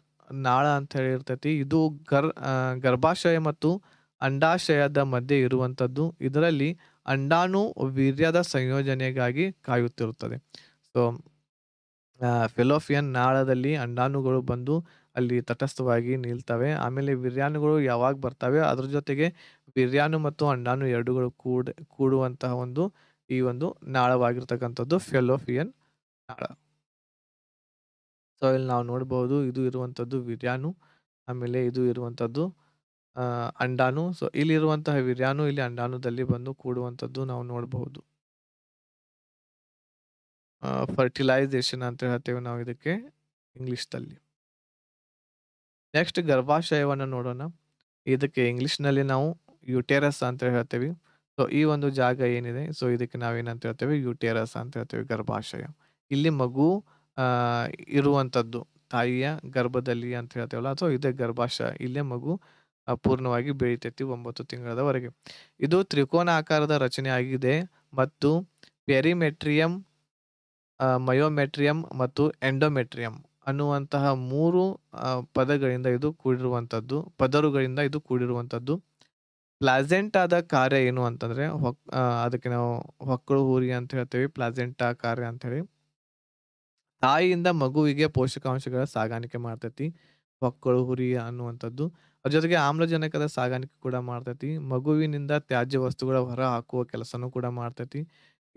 ನಾಳ ಅಂತ ಇರ್ತೈತಿ ಇದು ಗರ್ ಗರ್ಭಾಶಯ ಮತ್ತು ಅಂಡಾಶಯದ ಮಧ್ಯೆ ಇರುವಂಥದ್ದು ಇದರಲ್ಲಿ ಅಂಡಾಣು ವೀರ್ಯದ ಸಂಯೋಜನೆಗಾಗಿ ಕಾಯುತ್ತಿರುತ್ತದೆ ಸೊ ಫೆಲೋಫಿಯನ್ ನಾಳದಲ್ಲಿ ಅಂಡಾಣುಗಳು ಬಂದು ಅಲ್ಲಿ ತಟಸ್ಥವಾಗಿ ನಿಲ್ತವೆ. ಆಮೇಲೆ ಬಿರಿಯಾನಿಗಳು ಯಾವಾಗ ಬರ್ತವೆ, ಅದ್ರ ಜೊತೆಗೆ ವಿರ್ಯಾನು ಮತ್ತು ಅಂಡಾನು ಎರಡುಗಳು ಕೂಡ ಕೂಡುವಂತಹ ಒಂದು ಈ ಒಂದು ನಾಳವಾಗಿರ್ತಕ್ಕಂಥದ್ದು ಫೆಲೋಫಿಯನ್ ನಾಳ. ಸೊ ಇಲ್ಲಿ ನಾವು ನೋಡಬಹುದು ಇದು ಇರುವಂಥದ್ದು ಬಿರಿಯಾನು ಆಮೇಲೆ ಇದು ಇರುವಂಥದ್ದು ಅಂಡಾನು ಸೊ ಇಲ್ಲಿರುವಂತಹ ಬಿರಿಯಾನು ಇಲ್ಲಿ ಅಂಡಾನುದಲ್ಲಿ ಬಂದು ಕೂಡುವಂತದ್ದು ನಾವು ನೋಡಬಹುದು. ಫರ್ಟಿಲೈಸೇಷನ್ ಅಂತ ಹೇಳ್ತೇವೆ ನಾವು ಇದಕ್ಕೆ ಇಂಗ್ಲಿಷ್‌ದಲ್ಲಿ. ನೆಕ್ಸ್ಟ್ ಗರ್ಭಾಶಯವನ್ನು ನೋಡೋಣ ಇದಕ್ಕೆ ಇಂಗ್ಲೀಷ್ನಲ್ಲಿ ನಾವು ಯುಟೆರಸ್ ಅಂತ ಹೇಳ್ತೇವೆ ಸೊ ಈ ಒಂದು ಜಾಗ ಏನಿದೆ ಸೊ ಇದಕ್ಕೆ ನಾವೇನಂತ ಹೇಳ್ತೇವೆ ಯುಟೆರಸ್ ಅಂತ ಹೇಳ್ತೇವೆ ಗರ್ಭಾಶಯ ಇಲ್ಲಿ ಮಗು ಇರುವಂಥದ್ದು ತಾಯಿಯ ಗರ್ಭದಲ್ಲಿ ಅಂತ ಹೇಳ್ತೇವಲ್ಲ ಅಥವಾ ಇದೇ ಗರ್ಭಾಶಯ ಇಲ್ಲೇ ಮಗು ಪೂರ್ಣವಾಗಿ ಬೆಳೀತೈತಿ ಒಂಬತ್ತು ತಿಂಗಳವರೆಗೆ ಇದು ತ್ರಿಕೋನ ಆಕಾರದ ರಚನೆ ಆಗಿದೆ ಮತ್ತು ಪೆರಿಮೆಟ್ರಿಯಂ ಮಯೋಮೆಟ್ರಿಯಂ ಮತ್ತು ಎಂಡೋಮೆಟ್ರಿಯಂ ಅನ್ನುವಂತಹ ಮೂರು ಪದಗಳಿಂದ ಇದು ಕೂಡಿರುವಂಥದ್ದು ಪದರುಗಳಿಂದ ಇದು ಕೂಡಿರುವಂಥದ್ದು ಪ್ಲಾಸೆಂಟ್ ಆದ ಕಾರ್ಯ ಏನು ಅಂತಂದ್ರೆ ಹೊಕ್ ಅದಕ್ಕೆ ನಾವು ಹೊಕ್ಕಳು ಹೂರಿ ಅಂತ ಹೇಳ್ತೇವೆ ಪ್ಲಾಸೆಂಟ್ ಕಾರ್ಯ ಅಂತ ಹೇಳಿ ತಾಯಿಯಿಂದ ಮಗುವಿಗೆ ಪೋಷಕಾಂಶಗಳ ಸಾಗಾಣಿಕೆ ಮಾಡ್ತೈತಿ ಹೊಕ್ಕಳು ಹುರಿ ಅನ್ನುವಂಥದ್ದು ಅದ್ರ ಜೊತೆಗೆ ಆಮ್ಲಜನಕದ ಸಾಗಾಣಿಕೆ ಕೂಡ ಮಾಡ್ತೈತಿ ಮಗುವಿನಿಂದ ತ್ಯಾಜ್ಯ ವಸ್ತುಗಳ ಹೊರ ಹಾಕುವ ಕೆಲಸನೂ ಕೂಡ ಮಾಡ್ತೈತಿ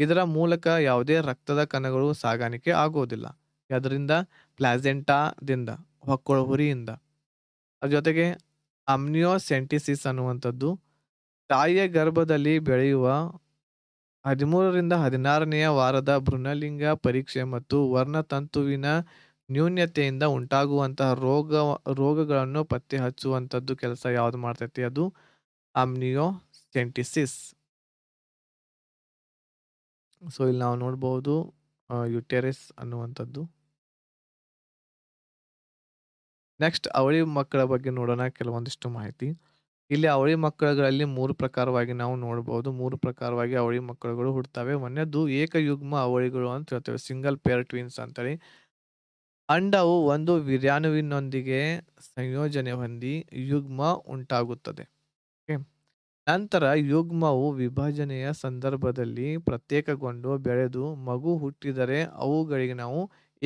ಇದರ ಮೂಲಕ ಯಾವುದೇ ರಕ್ತದ ಕಣಗಳು ಸಾಗಾಣಿಕೆ ಆಗುವುದಿಲ್ಲ ಅದರಿಂದ ಪ್ಲಾಸೆಂಟಾದಿಂದ ಹುರಿಯಿಂದ ಅದ್ರ ಜೊತೆಗೆ ಅಮ್ನಿಯೋಸೆಂಟಿಸಿಸ್ ಅನ್ನುವಂಥದ್ದು ತಾಯಿಯ ಗರ್ಭದಲ್ಲಿ ಬೆಳೆಯುವ ಹದಿಮೂರರಿಂದ ಹದಿನಾರನೆಯ ವಾರದ ಭ್ರೂಣಲಿಂಗ ಪರೀಕ್ಷೆ ಮತ್ತು ವರ್ಣತಂತುವಿನ ನ್ಯೂನ್ಯತೆಯಿಂದ ಉಂಟಾಗುವಂತಹ ರೋಗ ರೋಗಗಳನ್ನು ಪತ್ತೆ ಹಚ್ಚುವಂಥದ್ದು ಕೆಲಸ ಯಾವುದು ಮಾಡ್ತೈತಿ ಅದು ಅಮ್ನಿಯೋಸೆಂಟಿಸಿಸ್ ಸೊ ಇಲ್ಲಿ ನಾವು ನೋಡ್ಬೋದು ಯುಟೆರಿಸ್ ಅನ್ನುವಂಥದ್ದು ನೆಕ್ಸ್ಟ್ ಅವಳಿ ಮಕ್ಕಳ ಬಗ್ಗೆ ನೋಡೋಣ ಕೆಲವೊಂದಿಷ್ಟು ಮಾಹಿತಿ ಇಲ್ಲಿ ಅವಳಿ ಮಕ್ಕಳುಗಳಲ್ಲಿ ಮೂರು ಪ್ರಕಾರವಾಗಿ ನಾವು ನೋಡಬಹುದು ಮೂರು ಪ್ರಕಾರವಾಗಿ ಅವಳಿ ಮಕ್ಕಳುಗಳು ಹುಡ್ತವೆ ಏಕ ಏಕಯುಗ್ಮ ಅವಳಿಗಳು ಅಂತ ಹೇಳ್ತೇವೆ ಸಿಂಗಲ್ ಪೇರ್ ಟ್ವಿನ್ಸ್ ಅಂತೇಳಿ ಅಂಡವು ಒಂದು ವಿರ್ಯಾಣುವಿನೊಂದಿಗೆ ಸಂಯೋಜನೆ ಹೊಂದಿ ಯುಗ್ಮ ಉಂಟಾಗುತ್ತದೆ ನಂತರ ಯುಗ್ಮವು ವಿಭಜನೆಯ ಸಂದರ್ಭದಲ್ಲಿ ಪ್ರತ್ಯೇಕಗೊಂಡು ಬೆಳೆದು ಮಗು ಹುಟ್ಟಿದರೆ ಅವುಗಳಿಗೆ ನಾವು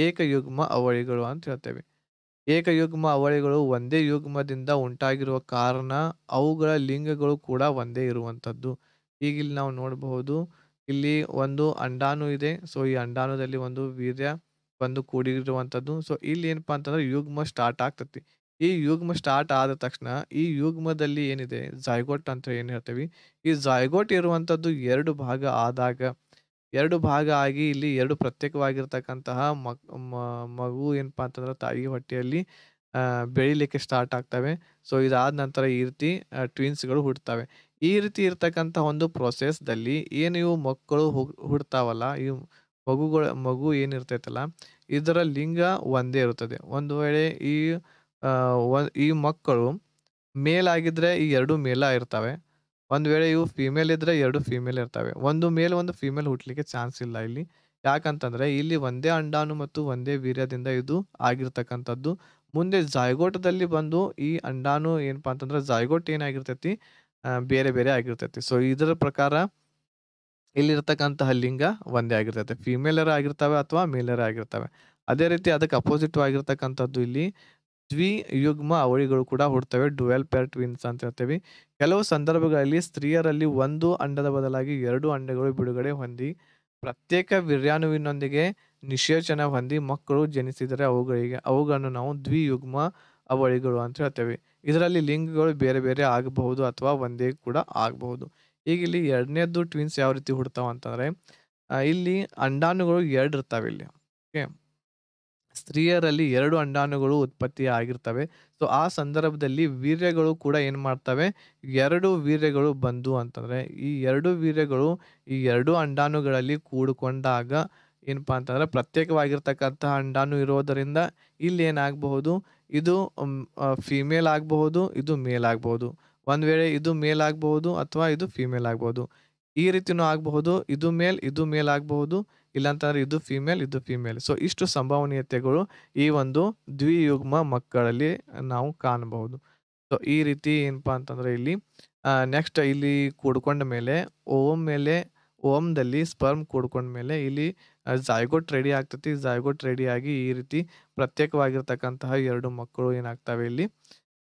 ಏಕಯುಗ್ಮ ಅವಳಿಗಳು ಅಂತ ಹೇಳ್ತೇವೆ ಏಕಯುಗ್ಮ ಅವಳಿಗಳು ಒಂದೇ ಯುಗ್ಮದಿಂದ ಉಂಟಾಗಿರುವ ಕಾರಣ ಅವುಗಳ ಲಿಂಗಗಳು ಕೂಡ ಒಂದೇ ಇರುವಂಥದ್ದು ಈಗ ಇಲ್ಲಿ ನಾವು ನೋಡಬಹುದು ಇಲ್ಲಿ ಒಂದು ಅಂಡಾಣು ಇದೆ ಸೊ ಈ ಅಂಡಾನದಲ್ಲಿ ಒಂದು ವೀರ್ಯ ಬಂದು ಕೂಡಿರುವಂಥದ್ದು ಸೊ ಇಲ್ಲಿ ಏನಪ್ಪಾ ಅಂತಂದ್ರೆ ಯುಗ್ಮ ಸ್ಟಾರ್ಟ್ ಆಗ್ತತಿ ಈ ಯುಗ್ಮ ಸ್ಟಾರ್ಟ್ ಆದ ತಕ್ಷಣ ಈ ಯುಗ್ಮದಲ್ಲಿ ಏನಿದೆ ಜಾಯ್ಗೋಟ್ ಅಂತ ಏನು ಹೇಳ್ತೀವಿ ಈ ಜಾಯ್ಗೋಟ್ ಇರುವಂಥದ್ದು ಎರಡು ಭಾಗ ಆದಾಗ ಎರಡು ಭಾಗ ಆಗಿ ಇಲ್ಲಿ ಎರಡು ಪ್ರತ್ಯೇಕವಾಗಿರ್ತಕ್ಕಂತಹ ಮಕ್ ಮಗು ಏನಪ್ಪಾ ಅಂತಂದ್ರೆ ತಾಯಿ ಹೊಟ್ಟೆಯಲ್ಲಿ ಬೆಳಿಲಿಕ್ಕೆ ಸ್ಟಾರ್ಟ್ ಆಗ್ತವೆ ಸೊ ಇದಾದ ನಂತರ ಈ ರೀತಿ ಟ್ವಿನ್ಸ್ಗಳು ಹುಡ್ತವೆ ಈ ರೀತಿ ಇರ್ತಕ್ಕಂತಹ ಒಂದು ಪ್ರೊಸೆಸ್ದಲ್ಲಿ ಏನು ಇವು ಮಕ್ಕಳು ಹುಡ್ತಾವಲ್ಲ ಇವು ಮಗುಗಳ ಮಗು ಏನಿರ್ತೈತಲ್ಲ ಇದರ ಲಿಂಗ ಒಂದೇ ಇರುತ್ತದೆ ಒಂದು ವೇಳೆ ಈ ಈ ಮಕ್ಕಳು ಮೇಲ್ ಆಗಿದ್ರೆ ಈ ಎರಡು ಮೇಲ ಇರ್ತವೆ ಒಂದು ವೇಳೆ ಇವು ಫೀಮೇಲ್ ಇದ್ರೆ ಎರಡು ಫೀಮೇಲ್ ಇರ್ತವೆ ಒಂದು ಮೇಲ್ ಒಂದು ಫೀಮೇಲ್ ಹುಟ್ಟಲಿಕ್ಕೆ ಚಾನ್ಸ್ ಇಲ್ಲ ಇಲ್ಲಿ ಯಾಕಂತಂದ್ರೆ ಇಲ್ಲಿ ಒಂದೇ ಅಂಡಾಣು ಮತ್ತು ಒಂದೇ ವೀರ್ಯದಿಂದ ಇದು ಆಗಿರ್ತಕ್ಕಂಥದ್ದು ಮುಂದೆ ಜಾಯ್ಗೋಟದಲ್ಲಿ ಬಂದು ಈ ಅಂಡಾನು ಏನಪ್ಪಾ ಅಂತಂದ್ರೆ ಜಾಯ್ಗೋಟ್ ಏನಾಗಿರ್ತೈತಿ ಬೇರೆ ಬೇರೆ ಆಗಿರ್ತೈತಿ ಸೊ ಇದರ ಪ್ರಕಾರ ಇಲ್ಲಿರ್ತಕ್ಕಂತಹ ಲಿಂಗ ಒಂದೇ ಆಗಿರ್ತೈತೆ ಫಿಮೇಲರ ಆಗಿರ್ತವೆ ಅಥವಾ ಮೇಲರ ಆಗಿರ್ತವೆ ಅದೇ ರೀತಿ ಅದಕ್ಕೆ ಅಪೋಸಿಟ್ ಆಗಿರ್ತಕ್ಕಂಥದ್ದು ಇಲ್ಲಿ ದ್ವಿ ಯುಗ್ಮ ಅವಳಿಗಳು ಕೂಡ ಹುಡ್ತವೆ ಡುವೆಲ್ ಪೇರ್ ಟ್ವಿನ್ಸ್ ಅಂತ ಹೇಳ್ತೇವೆ ಕೆಲವು ಸಂದರ್ಭಗಳಲ್ಲಿ ಸ್ತ್ರೀಯರಲ್ಲಿ ಒಂದು ಅಂಡದ ಬದಲಾಗಿ ಎರಡು ಅಂಡಗಳು ಬಿಡುಗಡೆ ಹೊಂದಿ ಪ್ರತ್ಯೇಕ ವಿರ್ಯಾಣುವಿನೊಂದಿಗೆ ನಿಷೇಚನ ಹೊಂದಿ ಮಕ್ಕಳು ಜನಿಸಿದರೆ ಅವುಗಳಿಗೆ ಅವುಗಳನ್ನು ನಾವು ದ್ವಿಯುಗ್ಮ ಅವಳಿಗಳು ಅಂತ ಹೇಳ್ತೇವೆ ಇದರಲ್ಲಿ ಲಿಂಗಗಳು ಬೇರೆ ಬೇರೆ ಆಗಬಹುದು ಅಥವಾ ಒಂದೇ ಕೂಡ ಆಗಬಹುದು ಈಗ ಇಲ್ಲಿ ಎರಡನೇದು ಟ್ವಿನ್ಸ್ ಯಾವ ರೀತಿ ಹುಡ್ತಾವ ಅಂತಂದರೆ ಇಲ್ಲಿ ಅಂಡಾಣುಗಳು ಎರಡು ಇರ್ತಾವೆ ಇಲ್ಲಿ ಓಕೆ ಸ್ತ್ರೀಯರಲ್ಲಿ ಎರಡು ಅಂಡಾಣುಗಳು ಉತ್ಪತ್ತಿ ಆಗಿರ್ತವೆ ಸೊ ಆ ಸಂದರ್ಭದಲ್ಲಿ ವೀರ್ಯಗಳು ಕೂಡ ಏನು ಮಾಡ್ತವೆ ಎರಡು ವೀರ್ಯಗಳು ಬಂದು ಅಂತಂದರೆ ಈ ಎರಡು ವೀರ್ಯಗಳು ಈ ಎರಡು ಅಂಡಾಣುಗಳಲ್ಲಿ ಕೂಡಿಕೊಂಡಾಗ ಏನಪ್ಪ ಅಂತಂದರೆ ಪ್ರತ್ಯೇಕವಾಗಿರ್ತಕ್ಕಂಥ ಅಂಡಾಣು ಇರೋದರಿಂದ ಇಲ್ಲಿ ಏನಾಗಬಹುದು ಇದು ಫಿಮೇಲ್ ಆಗಬಹುದು ಇದು ಮೇಲ್ ಆಗಬಹುದು ಒಂದು ವೇಳೆ ಇದು ಮೇಲ್ ಆಗಬಹುದು ಅಥವಾ ಇದು ಫಿಮೇಲ್ ಆಗಬಹುದು ಈ ರೀತಿನೂ ಆಗಬಹುದು ಇದು ಮೇಲ್ ಇದು ಮೇಲ್ ಆಗಬಹುದು ಅಂತಂದ್ರೆ ಇದು ಫೀಮೇಲ್ ಇದು ಫೀಮೇಲ್ ಸೊ ಇಷ್ಟು ಸಂಭವನೀಯತೆಗಳು ಈ ಒಂದು ದ್ವಿಯುಗ್ಮ ಮಕ್ಕಳಲ್ಲಿ ನಾವು ಕಾಣಬಹುದು ಸೊ ಈ ರೀತಿ ಏನಪ್ಪಾ ಅಂತಂದ್ರೆ ಇಲ್ಲಿ ನೆಕ್ಸ್ಟ್ ಇಲ್ಲಿ ಕೂಡ್ಕೊಂಡ ಮೇಲೆ ಓಮ್ ಮೇಲೆ ಓಮ್ದಲ್ಲಿ ಸ್ಪರ್ಮ್ ಕೂಡ್ಕೊಂಡ ಮೇಲೆ ಇಲ್ಲಿ ಜಾಯ್ಗೋಟ್ ರೆಡಿ ಆಗ್ತತಿ ಜಾಯ್ಗೋಟ್ ಆಗಿ ಈ ರೀತಿ ಪ್ರತ್ಯೇಕವಾಗಿರ್ತಕ್ಕಂತಹ ಎರಡು ಮಕ್ಕಳು ಏನಾಗ್ತವೆ ಇಲ್ಲಿ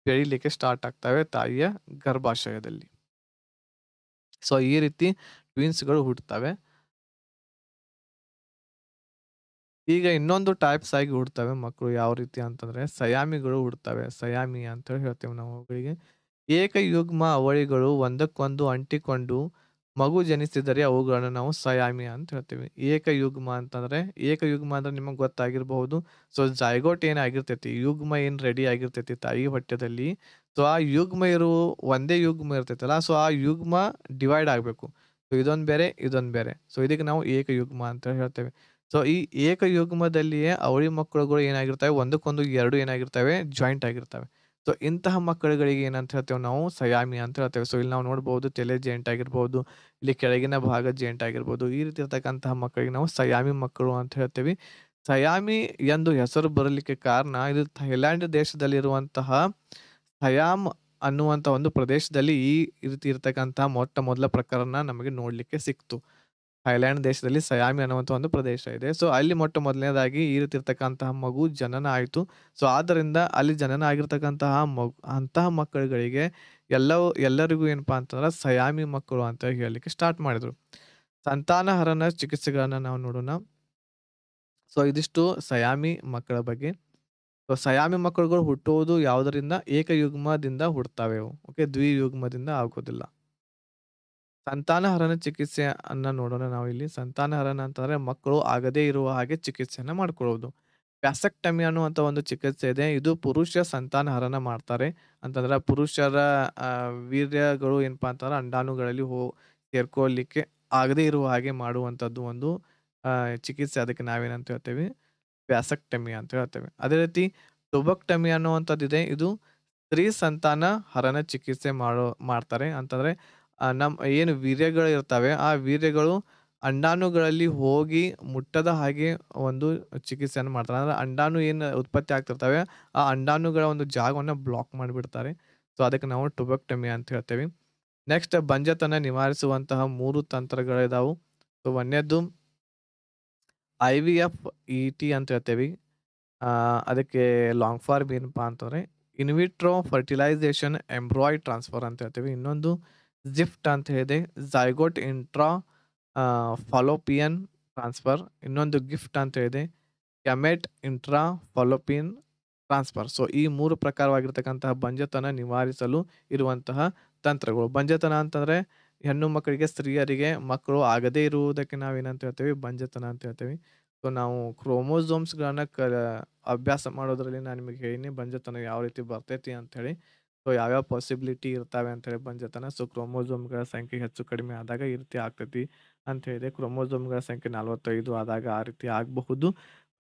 ಬೆಳಿಲಿಕ್ಕೆ ಸ್ಟಾರ್ಟ್ ಆಗ್ತವೆ ತಾಯಿಯ ಗರ್ಭಾಶಯದಲ್ಲಿ ಸೊ ಈ ರೀತಿ ಟ್ವಿನ್ಸ್ಗಳು ಹುಟ್ಟುತ್ತವೆ ಈಗ ಇನ್ನೊಂದು ಟೈಪ್ಸ್ ಆಗಿ ಹುಡ್ತವೆ ಮಕ್ಕಳು ಯಾವ ರೀತಿ ಅಂತಂದ್ರೆ ಸಯಾಮಿಗಳು ಹುಡ್ತವೆ ಸಯಾಮಿ ಅಂತೇಳಿ ಹೇಳ್ತೇವೆ ನಾವು ಅವುಗಳಿಗೆ ಯುಗ್ಮ ಅವಳಿಗಳು ಒಂದಕ್ಕೊಂದು ಅಂಟಿಕೊಂಡು ಮಗು ಜನಿಸಿದರೆ ಅವುಗಳನ್ನು ನಾವು ಸಯಾಮಿ ಅಂತ ಹೇಳ್ತೇವೆ ಏಕ ಯುಗ್ಮ ಅಂತಂದ್ರೆ ಯುಗ್ಮ ಅಂದ್ರೆ ನಿಮಗೆ ಗೊತ್ತಾಗಿರಬಹುದು ಸೊ ಜೈಗೋಟ್ ಏನಾಗಿರ್ತೈತಿ ಯುಗ್ಮ ಏನು ರೆಡಿ ಆಗಿರ್ತೈತಿ ತಾಯಿ ಹೊಟ್ಟೆದಲ್ಲಿ ಸೊ ಆ ಯುಗ್ಮ ಇರೋ ಒಂದೇ ಯುಗ್ಮ ಇರ್ತೈತಲ್ಲ ಸೊ ಆ ಯುಗ್ಮ ಡಿವೈಡ್ ಆಗಬೇಕು ಸೊ ಇದೊಂದು ಬೇರೆ ಇದೊಂದು ಬೇರೆ ಸೊ ಇದಕ್ಕೆ ನಾವು ಏಕ ಯುಗ್ಮ ಅಂತ ಹೇಳ್ತೇವೆ ಸೊ ಈ ಏಕ ಯುಗ್ಮದಲ್ಲಿಯೇ ಅವಳಿ ಮಕ್ಕಳುಗಳು ಏನಾಗಿರ್ತವೆ ಒಂದಕ್ಕೊಂದು ಎರಡು ಏನಾಗಿರ್ತವೆ ಜಾಯಿಂಟ್ ಆಗಿರ್ತವೆ ಸೊ ಇಂತಹ ಮಕ್ಕಳುಗಳಿಗೆ ಏನಂತ ಹೇಳ್ತೇವೆ ನಾವು ಸಯಾಮಿ ಅಂತ ಹೇಳ್ತೇವೆ ಸೊ ಇಲ್ಲಿ ನಾವು ನೋಡ್ಬೋದು ತಲೆ ಜೇಂಟ್ ಆಗಿರ್ಬೋದು ಇಲ್ಲಿ ಕೆಳಗಿನ ಭಾಗ ಜೇಂಟ್ ಆಗಿರ್ಬೋದು ಈ ರೀತಿ ಇರ್ತಕ್ಕಂತಹ ಮಕ್ಕಳಿಗೆ ನಾವು ಸಯಾಮಿ ಮಕ್ಕಳು ಅಂತ ಹೇಳ್ತೇವೆ ಸಯಾಮಿ ಎಂದು ಹೆಸರು ಬರಲಿಕ್ಕೆ ಕಾರಣ ಇದು ಥೈಲ್ಯಾಂಡ್ ದೇಶದಲ್ಲಿರುವಂತಹ ಸಯಾಮ್ ಅನ್ನುವಂಥ ಒಂದು ಪ್ರದೇಶದಲ್ಲಿ ಈ ರೀತಿ ಇರ್ತಕ್ಕಂತಹ ಮೊಟ್ಟ ಮೊದಲ ಪ್ರಕರಣ ನಮಗೆ ನೋಡಲಿಕ್ಕೆ ಸಿಕ್ತು ಥೈಲ್ಯಾಂಡ್ ದೇಶದಲ್ಲಿ ಸಯಾಮಿ ಅನ್ನುವಂಥ ಒಂದು ಪ್ರದೇಶ ಇದೆ ಸೊ ಅಲ್ಲಿ ಮೊಟ್ಟ ಮೊದಲನೇದಾಗಿ ಈ ರೀತಿ ಮಗು ಜನನ ಆಯಿತು ಸೊ ಆದ್ದರಿಂದ ಅಲ್ಲಿ ಜನನ ಆಗಿರ್ತಕ್ಕಂತಹ ಮಗು ಅಂತಹ ಮಕ್ಕಳುಗಳಿಗೆ ಎಲ್ಲವೂ ಎಲ್ಲರಿಗೂ ಏನಪ್ಪ ಅಂತಂದ್ರೆ ಸಯಾಮಿ ಮಕ್ಕಳು ಅಂತ ಹೇಳಲಿಕ್ಕೆ ಸ್ಟಾರ್ಟ್ ಮಾಡಿದರು ಸಂತಾನಹರನ ಚಿಕಿತ್ಸೆಗಳನ್ನು ನಾವು ನೋಡೋಣ ಸೊ ಇದಿಷ್ಟು ಸಯಾಮಿ ಮಕ್ಕಳ ಬಗ್ಗೆ ಸೊ ಸಯಾಮಿ ಮಕ್ಕಳುಗಳು ಹುಟ್ಟುವುದು ಯಾವುದರಿಂದ ಏಕಯುಗ್ಮದಿಂದ ಹುಡ್ತಾವೆ ಓಕೆ ದ್ವಿಯುಗ್ಮದಿಂದ ಆಗೋದಿಲ್ಲ ಸಂತಾನಹರಣ ಚಿಕಿತ್ಸೆ ಅನ್ನ ನೋಡೋಣ ನಾವು ಇಲ್ಲಿ ಸಂತಾನಹರಣ ಅಂತಂದ್ರೆ ಮಕ್ಕಳು ಆಗದೇ ಇರುವ ಹಾಗೆ ಚಿಕಿತ್ಸೆಯನ್ನ ಮಾಡ್ಕೊಳ್ಳೋದು ಟಮಿ ಅನ್ನುವಂತ ಒಂದು ಚಿಕಿತ್ಸೆ ಇದೆ ಇದು ಪುರುಷ ಸಂತಾನಹರಣ ಮಾಡ್ತಾರೆ ಅಂತಂದ್ರೆ ಪುರುಷರ ವೀರ್ಯಗಳು ಏನಪ್ಪಾ ಅಂತಂದ್ರೆ ಅಂಡಾಣುಗಳಲ್ಲಿ ಹೋ ಸೇರ್ಕೊಳ್ಲಿಕ್ಕೆ ಆಗದೇ ಇರುವ ಹಾಗೆ ಮಾಡುವಂಥದ್ದು ಒಂದು ಚಿಕಿತ್ಸೆ ಅದಕ್ಕೆ ನಾವೇನಂತ ಹೇಳ್ತೇವೆ ಟಮಿ ಅಂತ ಹೇಳ್ತೇವೆ ಅದೇ ರೀತಿ ಅನ್ನುವಂಥದ್ದು ಇದೆ ಇದು ಸ್ತ್ರೀ ಸಂತಾನ ಹರಣ ಚಿಕಿತ್ಸೆ ಮಾಡೋ ಮಾಡ್ತಾರೆ ಅಂತಂದ್ರೆ ನಮ್ಮ ಏನು ವೀರ್ಯಗಳು ಇರ್ತವೆ ಆ ವೀರ್ಯಗಳು ಅಂಡಾಣುಗಳಲ್ಲಿ ಹೋಗಿ ಮುಟ್ಟದ ಹಾಗೆ ಒಂದು ಚಿಕಿತ್ಸೆಯನ್ನು ಮಾಡ್ತಾರೆ ಅಂದರೆ ಅಂಡಾಣು ಏನು ಉತ್ಪತ್ತಿ ಆಗ್ತಿರ್ತವೆ ಆ ಅಂಡಾಣುಗಳ ಒಂದು ಜಾಗವನ್ನು ಬ್ಲಾಕ್ ಮಾಡಿಬಿಡ್ತಾರೆ ಸೊ ಅದಕ್ಕೆ ನಾವು ಟುಬಕ್ಟಮಿ ಅಂತ ಹೇಳ್ತೇವೆ ನೆಕ್ಸ್ಟ್ ಬಂಜತನ ನಿವಾರಿಸುವಂತಹ ಮೂರು ತಂತ್ರಗಳಿದಾವು ಸೊ ಒಂದನೇದು I V F E e T ಅಂತ ಹೇಳ್ತೇವೆ ಅದಕ್ಕೆ ಲಾಂಗ್ ಫಾರ್ಮ್ ಏನಪ್ಪ ಅಂತಂದರೆ ಇನ್ವಿಟ್ರೋ ಫರ್ಟಿಲೈಸೇಷನ್ ಎಂಬ್ರಾಯ್ಡ್ ಟ್ರಾನ್ಸ್ಫರ್ ಅಂತ ಹೇಳ್ತೇವೆ ಇನ್ನೊಂದು ಜಿಫ್ಟ್ ಅಂತ ಹೇಳಿದೆ ಝೈಗೋಟ್ ಇಂಟ್ರಾ ಫಾಲೋಪಿಯನ್ ಟ್ರಾನ್ಸ್ಫರ್ ಇನ್ನೊಂದು ಗಿಫ್ಟ್ ಅಂತ ಹೇಳಿದೆ gamete intra fallopian transfer so ಈ ಮೂರು ಪ್ರಕಾರವಾಗಿರ್ತಕ್ಕಂತಹ ಬಂಜತನ ನಿವಾರಿಸಲು ಇರುವಂತಹ ತಂತ್ರಗಳು ಬಂಜತನ ಅಂತಂದರೆ ಹೆಣ್ಣು ಮಕ್ಕಳಿಗೆ ಸ್ತ್ರೀಯರಿಗೆ ಮಕ್ಕಳು ಆಗದೇ ಇರುವುದಕ್ಕೆ ನಾವು ಏನಂತ ಹೇಳ್ತೇವೆ ಬಂಜತನ ಅಂತ ಹೇಳ್ತೇವೆ ಸೊ ನಾವು ಕ್ರೋಮೋಸೋಮ್ಸ್ಗಳನ್ನು ಕ ಅಭ್ಯಾಸ ಮಾಡೋದ್ರಲ್ಲಿ ನಾನು ನಿಮಗೆ ಹೇಳಿನಿ ಬಂಜತನ ಯಾವ ರೀತಿ ಬರ್ತೈತಿ ಅಂಥೇಳಿ ಸೊ ಯಾವ್ಯಾವ ಪಾಸಿಬಿಲಿಟಿ ಇರ್ತಾವೆ ಅಂತ ಹೇಳಿ ಬಂದ ಸೊ ಕ್ರೋಮೋಸೋಮ್ಗಳ ಸಂಖ್ಯೆ ಹೆಚ್ಚು ಕಡಿಮೆ ಆದಾಗ ಈ ರೀತಿ ಆಗ್ತೈತಿ ಅಂತ ಹೇಳಿದೆ ಕ್ರೋಮೋಸೋಮ್ಗಳ ಸಂಖ್ಯೆ ನಲವತ್ತೈದು ಆದಾಗ ಆ ರೀತಿ ಆಗಬಹುದು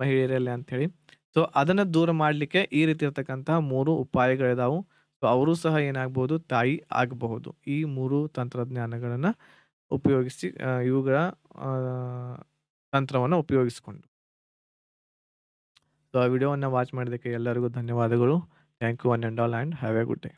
ಮಹಿಳೆಯರಲ್ಲಿ ಅಂಥೇಳಿ ಸೊ ಅದನ್ನು ದೂರ ಮಾಡಲಿಕ್ಕೆ ಈ ರೀತಿ ಇರ್ತಕ್ಕಂತಹ ಮೂರು ಉಪಾಯಗಳಿದಾವು ಸೊ ಅವರು ಸಹ ಏನಾಗ್ಬೋದು ತಾಯಿ ಆಗಬಹುದು ಈ ಮೂರು ತಂತ್ರಜ್ಞಾನಗಳನ್ನು ಉಪಯೋಗಿಸಿ ಇವುಗಳ ತಂತ್ರವನ್ನು ಉಪಯೋಗಿಸಿಕೊಂಡು ಸೊ ಆ ವಿಡಿಯೋವನ್ನು ವಾಚ್ ಮಾಡಿದ್ದಕ್ಕೆ ಎಲ್ಲರಿಗೂ ಧನ್ಯವಾದಗಳು Thank you, Ananda, and have a good day.